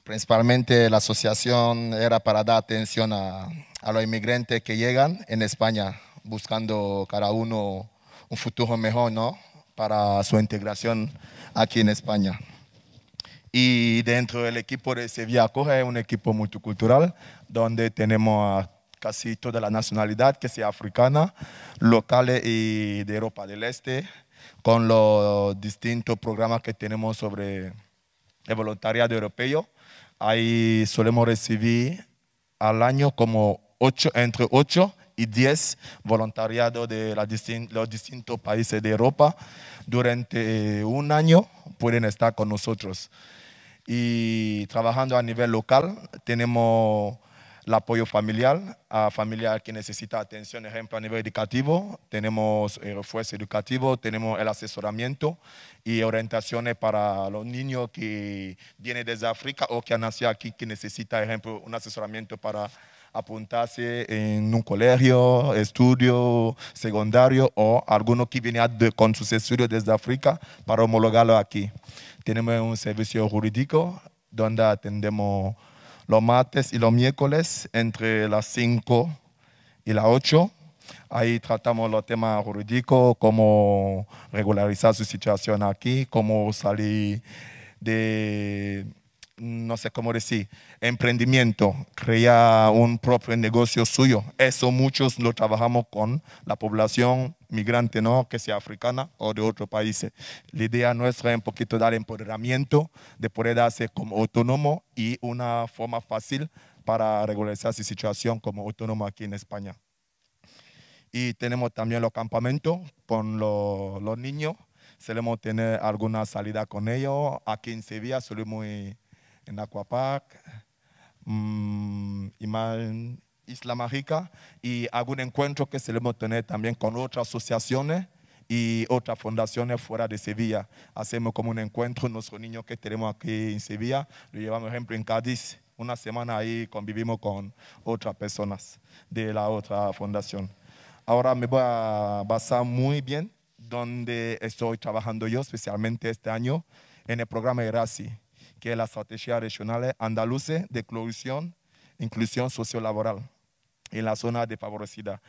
principalmente la asociación era para dar atención a a los inmigrantes que llegan en España buscando cada uno un futuro mejor, ¿no? Para su integración aquí en España. Y dentro del equipo de Sevilla Coge es un equipo multicultural donde tenemos casi toda la nacionalidad, que sea africana, locales y de Europa del Este, con los distintos programas que tenemos sobre el voluntariado europeo. Ahí solemos recibir al año como entre 8 y 10 voluntariados de los distintos países de Europa durante eh, un año pueden estar con nosotros. Y trabajando a nivel local, tenemos el apoyo familiar a familiar que necesita atención, ejemplo, a nivel educativo. Tenemos el eh, refuerzo educativo, tenemos el asesoramiento y orientaciones para los niños que vienen desde África o que han nacido aquí, que necesitan, ejemplo, un asesoramiento para apuntarse en un colegio, estudio secundario o alguno que viene con sus estudios desde África para homologarlo aquí. Tenemos un servicio jurídico donde atendemos los martes y los miércoles entre las 5 y las 8. Ahí tratamos los temas jurídicos, cómo regularizar su situación aquí, cómo salir de no sé cómo decir, emprendimiento, crear un propio negocio suyo. Eso muchos lo trabajamos con la población migrante, ¿no? que sea africana o de otros países. La idea nuestra es un poquito dar empoderamiento, de poder darse como autónomo y una forma fácil para regularizar su situación como autónomo aquí en España. Y tenemos también los campamentos con los, niños. Solemos tener alguna salida con ellos. Aquí en Sevilla solemos en Aquapark, mmm, Isla Mágica y algún encuentro que se debe tener también con otras asociaciones y otras fundaciones fuera de Sevilla. Hacemos como un encuentro, nuestros niños que tenemos aquí en Sevilla, lo llevamos, por ejemplo, en Cádiz, una semana ahí convivimos con otras personas de la otra fundación. Ahora me voy a basar muy bien donde estoy trabajando yo, especialmente este año, en el programa ERASI que es la estrategia regional andaluza de inclusión, inclusión sociolaboral en la zona desfavorecida.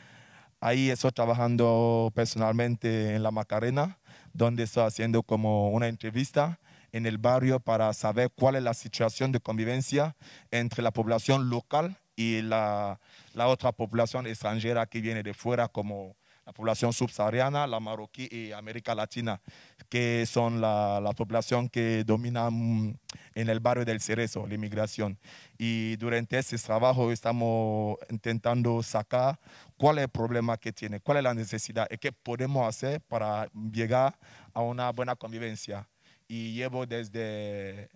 Ahí estoy trabajando personalmente en la Macarena, donde estoy haciendo como una entrevista en el barrio para saber cuál es la situación de convivencia entre la población local y la, otra población extranjera que viene de fuera, como la población subsahariana, la marroquí y América Latina, que son la, la población que domina mm, en el barrio del Cerezo, la inmigración. Y durante ese trabajo estamos intentando sacar cuál es el problema que tiene, cuál es la necesidad y qué podemos hacer para llegar a una buena convivencia. Y llevo desde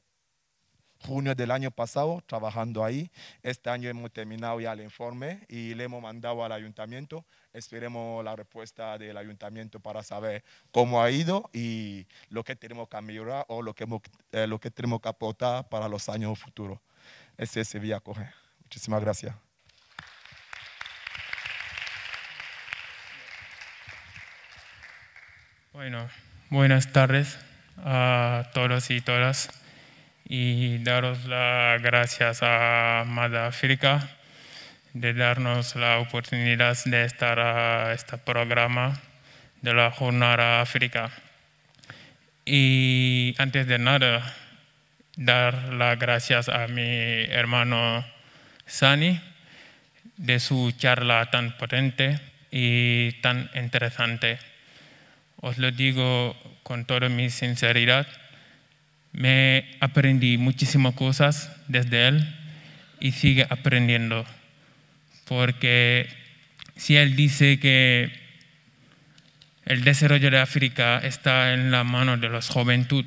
junio del año pasado trabajando ahí. Este año hemos terminado ya el informe y le hemos mandado al ayuntamiento. Esperemos la respuesta del ayuntamiento para saber cómo ha ido y lo que tenemos que mejorar o lo que, eh, lo que tenemos que aportar para los años futuros. Ese es Sevilla Coge. Muchísimas gracias. Bueno, buenas tardes a todos y todas y daros las gracias a Amada África de darnos la oportunidad de estar a este programa de la Jornada África. Y antes de nada, dar las gracias a mi hermano Sani de su charla tan potente y tan interesante. Os lo digo con toda mi sinceridad me aprendí muchísimas cosas desde él y sigue aprendiendo. Porque si él dice que el desarrollo de África está en la mano de la juventud,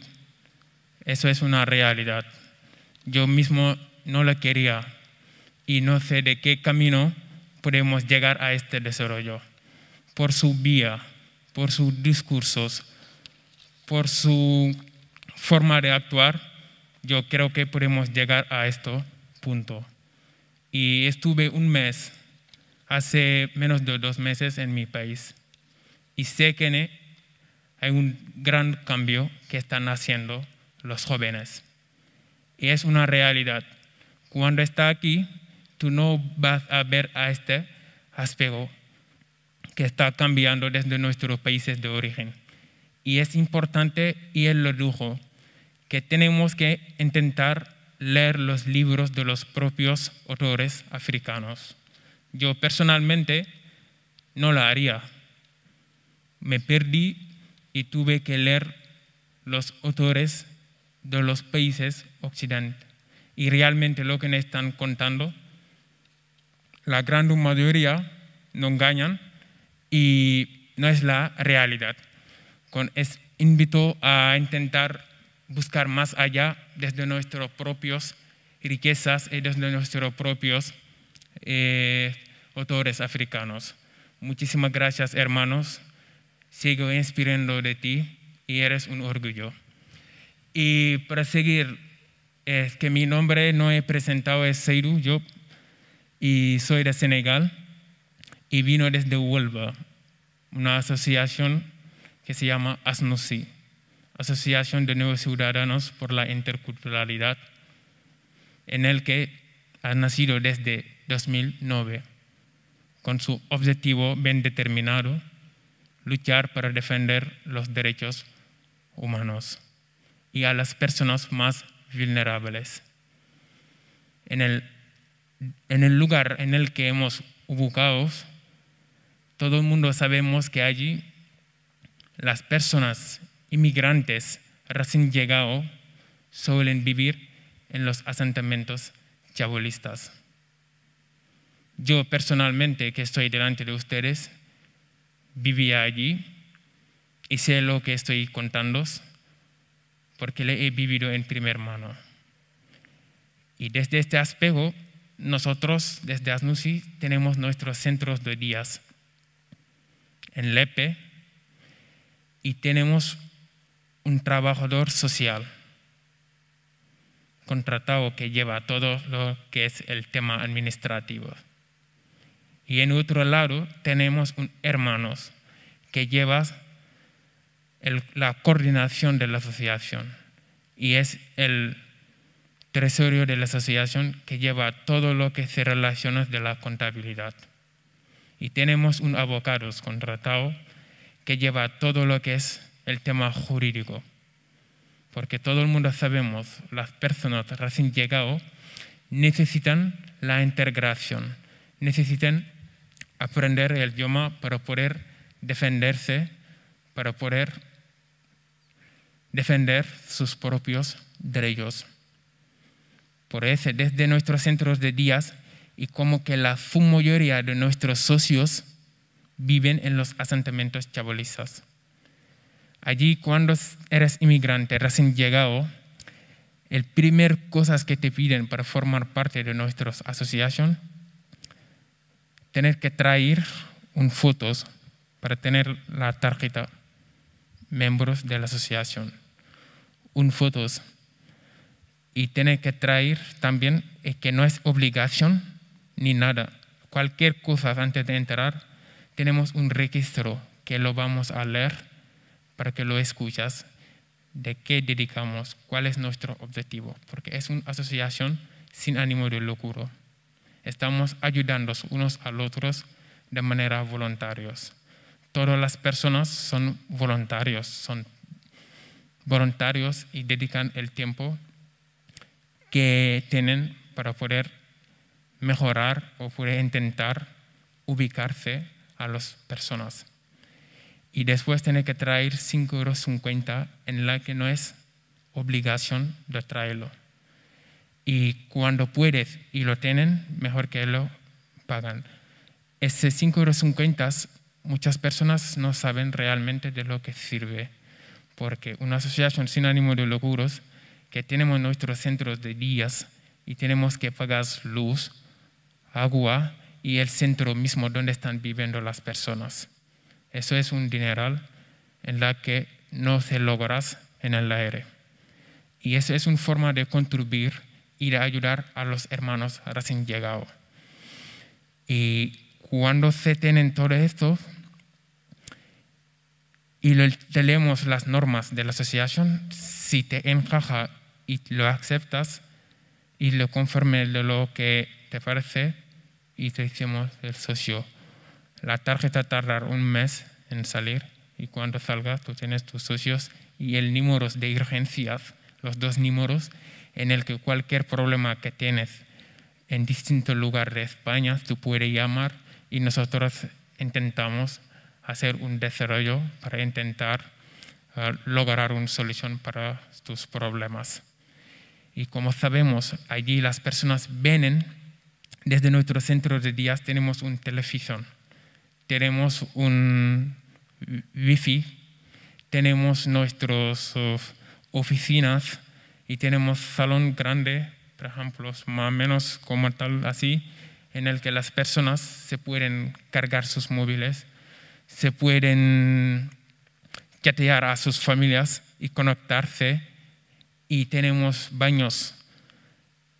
eso es una realidad. Yo mismo no la quería y no sé de qué camino podemos llegar a este desarrollo. Por su vía, por sus discursos, por su forma de actuar, yo creo que podemos llegar a este punto. Y estuve un mes, hace menos de dos meses en mi país, y sé que e, hay un gran cambio que están haciendo los jóvenes. Y es una realidad. Cuando está aquí, tú no vas a ver a este aspecto que está cambiando desde nuestros países de origen. Y es importante, y él lo dijo, que tenemos que intentar leer los libros de los propios autores africanos. Yo personalmente no lo haría. Me perdí y tuve que leer los autores de los países occidentales. Y realmente lo que me están contando, la gran mayoría no engañan y no es la realidad. Con, es invito a intentar buscar más allá desde nuestras propias riquezas y desde nuestros propios eh, autores africanos. Muchísimas gracias, hermanos. Sigo inspirando de ti y eres un orgullo. Y para seguir, es que mi nombre no he presentado es Seiru. Yo y soy de Senegal y vino desde Huelva, una asociación que se llama Asnosi. Asociación de Nuevos Ciudadanos por la Interculturalidad, en el que ha nacido desde 2009, con su objetivo bien determinado, luchar para defender los derechos humanos y a las personas más vulnerables. En el, lugar en el que hemos ubicado, todo el mundo sabemos que allí las personas inmigrantes recién llegados suelen vivir en los asentamientos chabolistas. Yo personalmente, que estoy delante de ustedes, vivía allí y sé lo que estoy contando porque le he vivido en primer mano. Y desde este aspecto, nosotros desde ASNUSI tenemos nuestros centros de días en Lepe y tenemos un trabajador social contratado que lleva todo lo que es el tema administrativo. Y en otro lado tenemos un hermanos que lleva la coordinación de la asociación y es el tesorero de la asociación que lleva todo lo que se relaciona de la contabilidad. Y tenemos un abogado contratado que lleva todo lo que es el tema jurídico, porque todo el mundo sabemos, las personas recién llegadas necesitan la integración, necesitan aprender el idioma para poder defenderse, para poder defender sus propios derechos. Por eso, desde nuestros centros de días y como que la mayoría de nuestros socios viven en los asentamientos chabolistas. Allí cuando eres inmigrante recién llegado, el primer cosas que te piden para formar parte de nuestra asociación, tener que traer un fotos para tener la tarjeta miembros de la asociación, un fotos y tener que traer también eh, que no es obligación ni nada, cualquier cosa antes de entrar tenemos un registro que lo vamos a leer para que lo escuchas, de qué dedicamos, cuál es nuestro objetivo, porque es una asociación sin ánimo de locura. Estamos ayudando unos a otros de manera voluntaria. Todas las personas son voluntarios, son voluntarios y dedican el tiempo que tienen para poder mejorar o poder intentar ubicarse a las personas y después tiene que traer 5,50 euros en la que no es obligación de traerlo. Y cuando puedes y lo tienen, mejor que lo pagan. Ese 5,50 euros muchas personas no saben realmente de lo que sirve, porque una asociación sin ánimo de locuros que tenemos nuestros centros de días y tenemos que pagar luz, agua y el centro mismo donde están viviendo las personas. Eso es un dineral en la que no se logras en el aire. Y eso es una forma de contribuir y de ayudar a los hermanos recién llegados. Y cuando se tienen todo esto y tenemos las normas de la asociación, si te encaja y lo aceptas y lo conformes de lo que te parece, y te hicimos el socio la tarjeta tardará un mes en salir y cuando salga tú tienes tus socios y el número de urgencias, los dos números, en el que cualquier problema que tienes en distintos lugar de España tú puedes llamar y nosotros intentamos hacer un desarrollo para intentar ah, lograr una solución para tus problemas. Y como sabemos, allí las personas vienen desde nuestro centro de días tenemos un televisión tenemos un wifi, tenemos nuestras oficinas y tenemos salón grande, por ejemplo, más o menos como tal así, en el que las personas se pueden cargar sus móviles, se pueden chatear a sus familias y conectarse y tenemos baños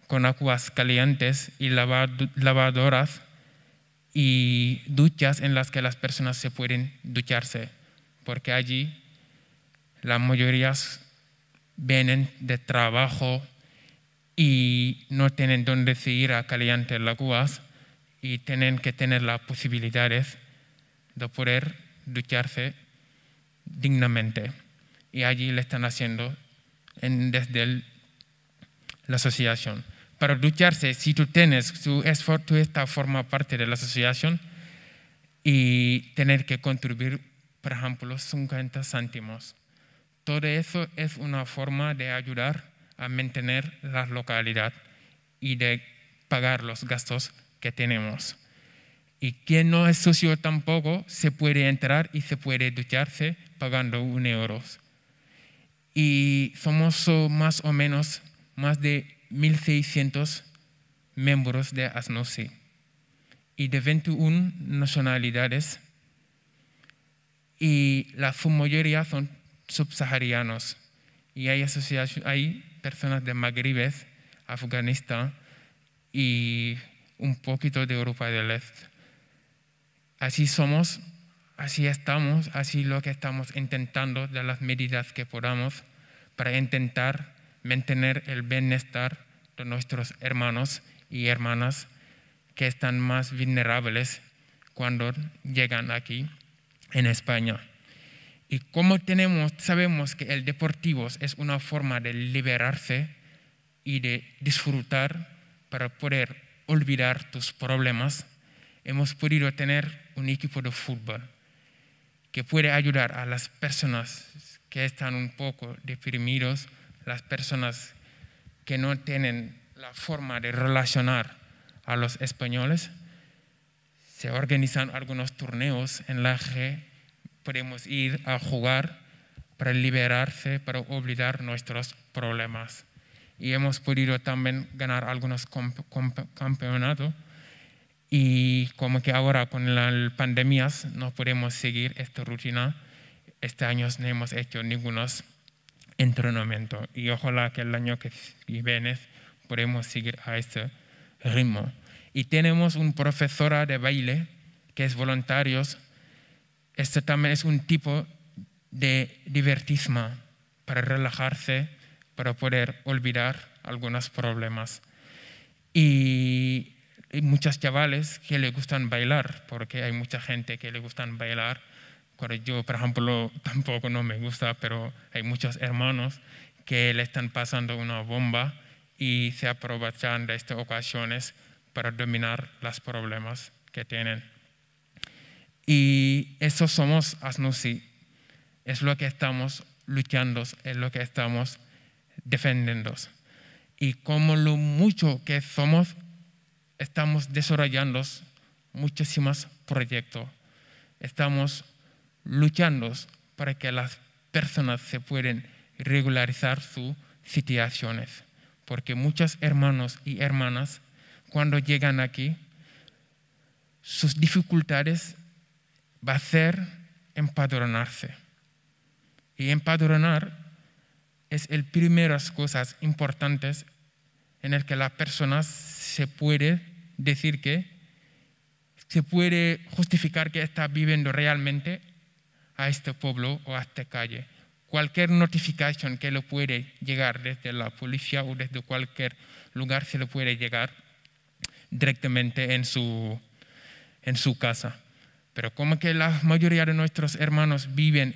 con aguas calientes y lavadoras y duchas en las que las personas se pueden ducharse, porque allí las mayorías vienen de trabajo y no tienen dónde ir a caliente las aguas y tienen que tener las posibilidades de poder ducharse dignamente. Y allí lo están haciendo desde la asociación para ducharse si tú tienes su esfuerzo, esta forma parte de la asociación y tener que contribuir, por ejemplo, 50 céntimos. Todo eso es una forma de ayudar a mantener la localidad y de pagar los gastos que tenemos. Y quien no es socio tampoco se puede entrar y se puede ducharse pagando un euro. Y somos más o menos más de 1.600 miembros de ASNOSI y de 21 nacionalidades y la mayoría son subsaharianos y hay, hay personas de Magreb, Afganistán y un poquito de Europa del Este. Así somos, así estamos, así lo que estamos intentando de las medidas que podamos para intentar mantener el bienestar de nuestros hermanos y hermanas que están más vulnerables cuando llegan aquí en España. Y como tenemos, sabemos que el deportivo es una forma de liberarse y de disfrutar para poder olvidar tus problemas, hemos podido tener un equipo de fútbol que puede ayudar a las personas que están un poco deprimidos las personas que no tienen la forma de relacionar a los españoles, se organizan algunos torneos en la que podemos ir a jugar para liberarse, para olvidar nuestros problemas. Y hemos podido también ganar algunos campeonatos y como que ahora con las pandemias no podemos seguir esta rutina. Este año no hemos hecho ningunos entrenamiento. Y ojalá que el año que viene podamos seguir a este ritmo. Y tenemos un profesora de baile que es voluntarios. Este también es un tipo de divertismo para relajarse, para poder olvidar algunos problemas. Y, hay muchos chavales que le gustan bailar, porque hay mucha gente que le gustan bailar yo, por ejemplo, [laughs] tampoco no me gusta, pero hay muchos hermanos que le están pasando una bomba y se aprovechan de estas ocasiones para dominar los problemas que tienen. Y eso somos Asnusi, es lo que estamos luchando, es lo que estamos defendiendo. Y como lo mucho que somos, estamos desarrollando muchísimos proyectos, estamos luchando para que las personas se puedan regularizar sus situaciones. Porque muchos hermanos y hermanas, cuando llegan aquí, sus dificultades va a ser empadronarse. Y empadronar es el primeras cosas importantes en el que las personas se puede decir que se puede justificar que está viviendo realmente a este pueblo o a esta calle. Cualquier notificación que le puede llegar desde la policía o desde cualquier lugar se le puede llegar directamente en su, en su casa. Pero como que la mayoría de nuestros hermanos viven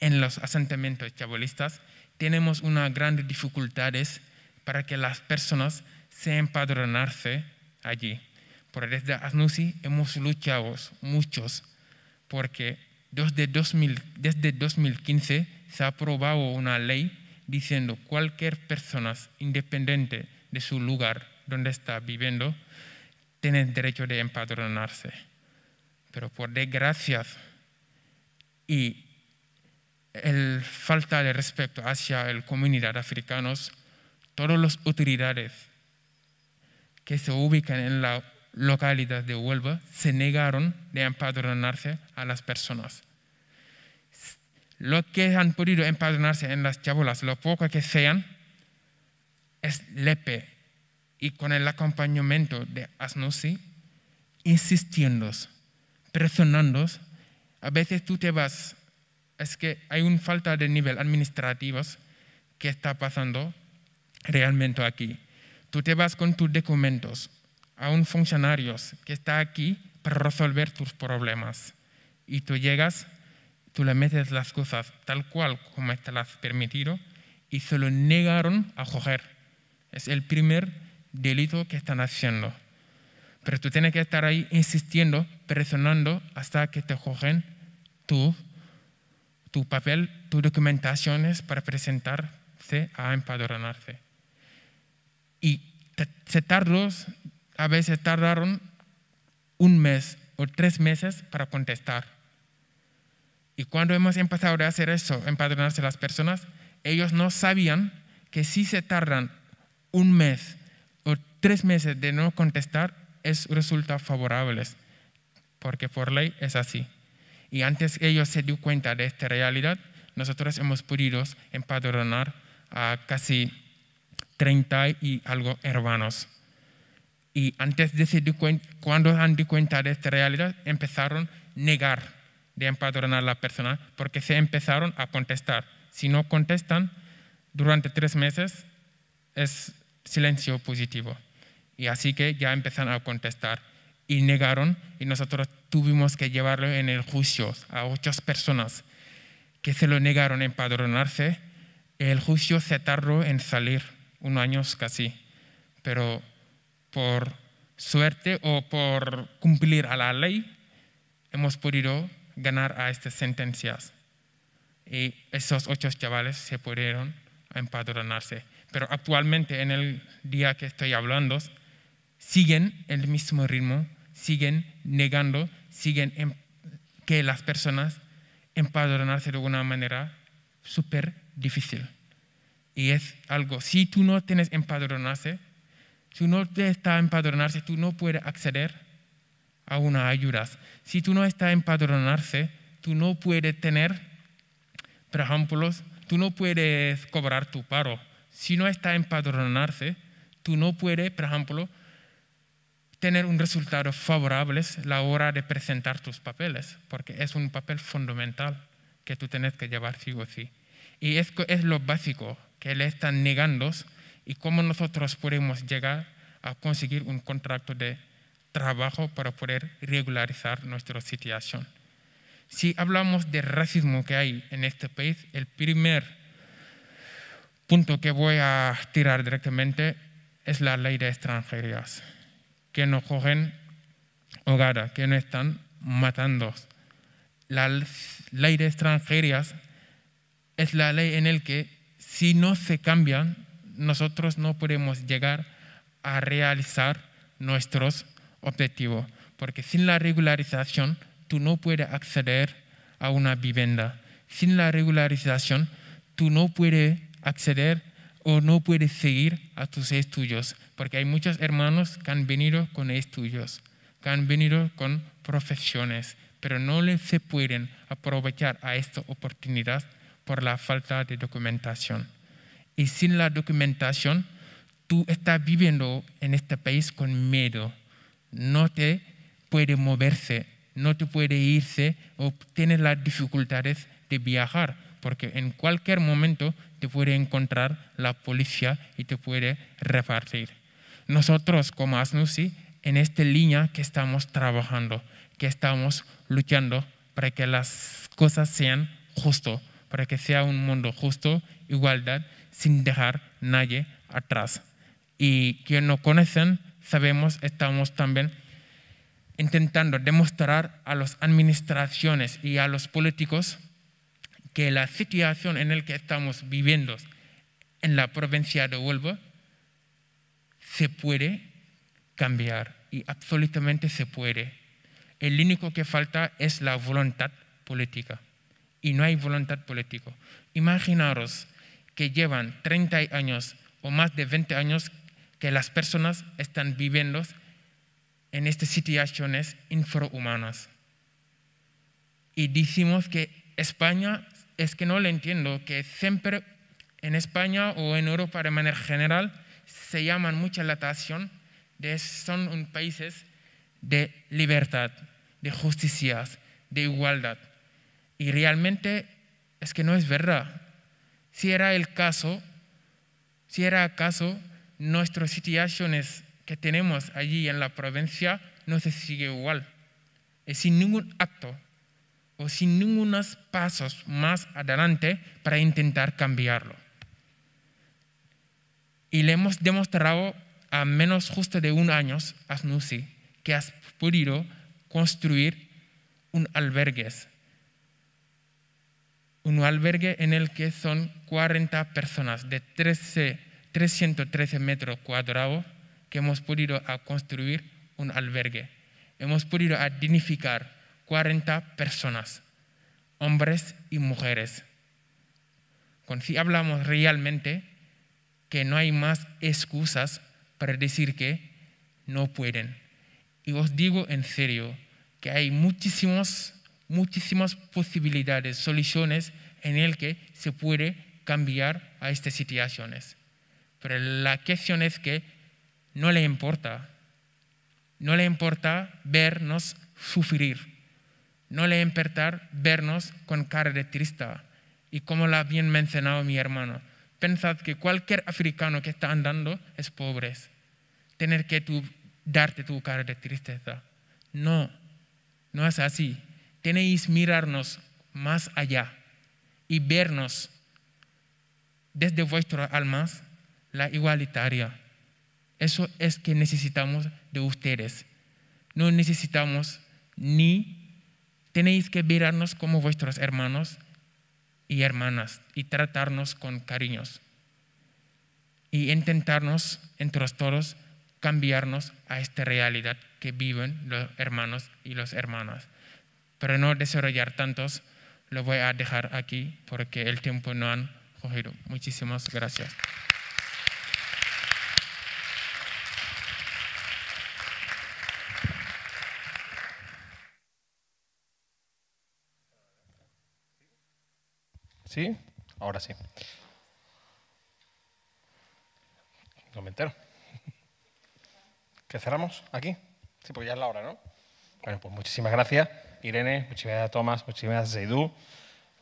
en los asentamientos chabolistas, tenemos unas grandes dificultades para que las personas se empadronarse allí. Por desde ASNUSI hemos luchado muchos porque desde, 2015 se ha aprobado una ley diciendo cualquier persona independiente de su lugar donde está viviendo tiene derecho de empadronarse. Pero por desgracia y el falta de respeto hacia la comunidad africana, todas las utilidades que se ubican en la localidad de Huelva se negaron de empadronarse a las personas. Lo que han podido empadronarse en las chabolas, lo poco que sean, es Lepe y con el acompañamiento de Asnusi, insistiendo, presionando. A veces tú te vas, es que hay una falta de nivel administrativo que está pasando realmente aquí. Tú te vas con tus documentos a un funcionario que está aquí para resolver tus problemas y tú llegas tú le metes las cosas tal cual como te las has permitido y se lo negaron a coger. Es el primer delito que están haciendo. Pero tú tienes que estar ahí insistiendo, presionando hasta que te cogen tú tu papel, tus documentaciones para presentarse a empadronarse. Y se a veces tardaron un mes o tres meses para contestar y cuando hemos empezado a hacer eso, empadronarse las personas, ellos no sabían que si se tardan un mes o tres meses de no contestar, es resulta favorables, porque por ley es así. Y antes ellos se dieron cuenta de esta realidad, nosotros hemos podido empadronar a casi 30 y algo hermanos. Y antes de se cuenta, cuando han dado cuenta de esta realidad, empezaron a negar de empadronar a la persona porque se empezaron a contestar. Si no contestan, durante tres meses es silencio positivo. Y así que ya empezaron a contestar y negaron y nosotros tuvimos que llevarlo en el juicio a ocho personas que se lo negaron a empadronarse. El juicio se tardó en salir, un año casi, pero por suerte o por cumplir a la ley hemos podido ganar a estas sentencias. Y esos ocho chavales se pudieron empadronarse. Pero actualmente, en el día que estoy hablando, siguen el mismo ritmo, siguen negando, siguen em, que las personas empadronarse de una manera súper difícil. Y es algo, si tú no tienes empadronarse, si no te está empadronarse, tú no puedes acceder a unas ayudas. Si tú no estás empadronarse, tú no puedes tener, por ejemplo, tú no puedes cobrar tu paro. Si no estás empadronarse, tú no puedes, por ejemplo, tener un resultado favorable a la hora de presentar tus papeles, porque es un papel fundamental que tú tienes que llevar sí o sí. Y es, es lo básico que le están negando y cómo nosotros podemos llegar a conseguir un contrato de trabajo para poder regularizar nuestra situación. Si hablamos del racismo que hay en este país, el primer punto que voy a tirar directamente es la ley de extranjerías, que nos cogen hogar, que no están matando. La ley de extranjerías es la ley en la que si no se cambian, nosotros no podemos llegar a realizar nuestros objetivo, porque sin la regularización tú no puedes acceder a una vivienda. Sin la regularización tú no puedes acceder o no puedes seguir a tus estudios, porque hay muchos hermanos que han venido con estudios, que han venido con profesiones, pero no les se pueden aprovechar a esta oportunidad por la falta de documentación. Y sin la documentación, tú estás viviendo en este país con miedo, no te puede moverse, no te puede irse o tiene las dificultades de viajar, porque en cualquier momento te puede encontrar la policía y te puede repartir. Nosotros como ASNUSI, en esta línea que estamos trabajando, que estamos luchando para que las cosas sean justas, para que sea un mundo justo, igualdad, sin dejar nadie atrás. Y quienes no conocen sabemos, estamos también intentando demostrar a las administraciones y a los políticos que la situación en la que estamos viviendo en la provincia de Huelva se puede cambiar y absolutamente se puede. El único que falta es la voluntad política y no hay voluntad política. Imaginaros que llevan 30 años o más de 20 años que las personas están viviendo en estas situaciones infrahumanas. Y decimos que España, es que no lo entiendo, que siempre en España o en Europa de manera general se llaman mucha la atención de son países de libertad, de justicia, de igualdad. Y realmente es que no es verdad. Si era el caso, si era acaso, nuestras situaciones que tenemos allí en la provincia no se sigue igual. Es sin ningún acto o sin ningunos pasos más adelante para intentar cambiarlo. Y le hemos demostrado a menos justo de un año a Snusi que has podido construir un albergue. Un albergue en el que son 40 personas de 13 313 metros cuadrados que hemos podido construir un albergue. Hemos podido dignificar 40 personas, hombres y mujeres. Con si hablamos realmente que no hay más excusas para decir que no pueden. Y os digo en serio que hay muchísimas, muchísimas posibilidades, soluciones en el que se puede cambiar a estas situaciones. Pero la cuestión es que no le importa. No le importa vernos sufrir. No le importa vernos con cara de tristeza. Y como lo ha bien mencionado mi hermano, pensad que cualquier africano que está andando es pobre. Tener que darte tu cara de tristeza. No, no es así. Tenéis mirarnos más allá y vernos desde vuestras almas la igualitaria. Eso es que necesitamos de ustedes. No necesitamos ni tenéis que mirarnos como vuestros hermanos y hermanas y tratarnos con cariños y intentarnos entre todos cambiarnos a esta realidad que viven los hermanos y las hermanas. Pero no desarrollar tantos, lo voy a dejar aquí porque el tiempo no han cogido. Muchísimas gracias. ¿Sí? Ahora sí. No [laughs] ¿Que cerramos aquí? Sí, pues ya es la hora, ¿no? Bueno, pues muchísimas gracias, Irene, muchísimas gracias, Tomás, muchísimas gracias, Eidú.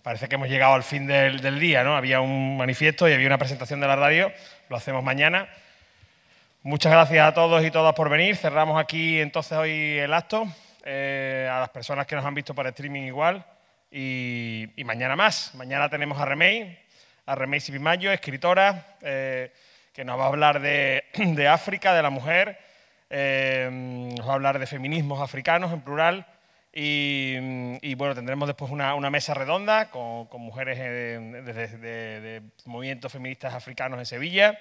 Parece que hemos llegado al fin del, día, ¿no? Había un manifiesto y había una presentación de la radio, lo hacemos mañana. Muchas gracias a todos y todas por venir. Cerramos aquí entonces hoy el acto. Eh, a las personas que nos han visto para streaming igual y, mañana más. Mañana tenemos a Remey, a Remey Sibimayo, escritora, eh, que nos va a hablar de, [clears throat] África, de la mujer, eh, nos va a hablar de feminismos africanos en plural. Y, bueno, tendremos después una, mesa redonda con, mujeres eh, de, movimientos feministas africanos en Sevilla.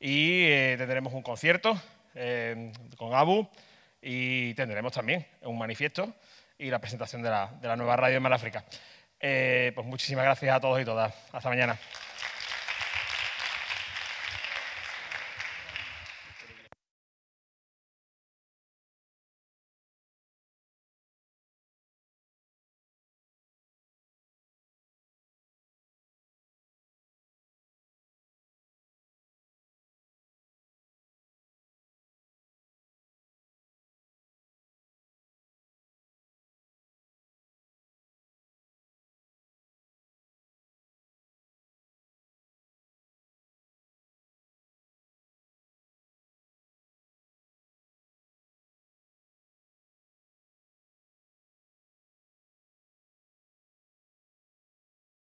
Y tendremos un concierto con Abu y tendremos también un manifiesto y la presentación de la, nueva radio de Maláfrica. Eh, pues muchísimas gracias a todos y todas. Hasta mañana.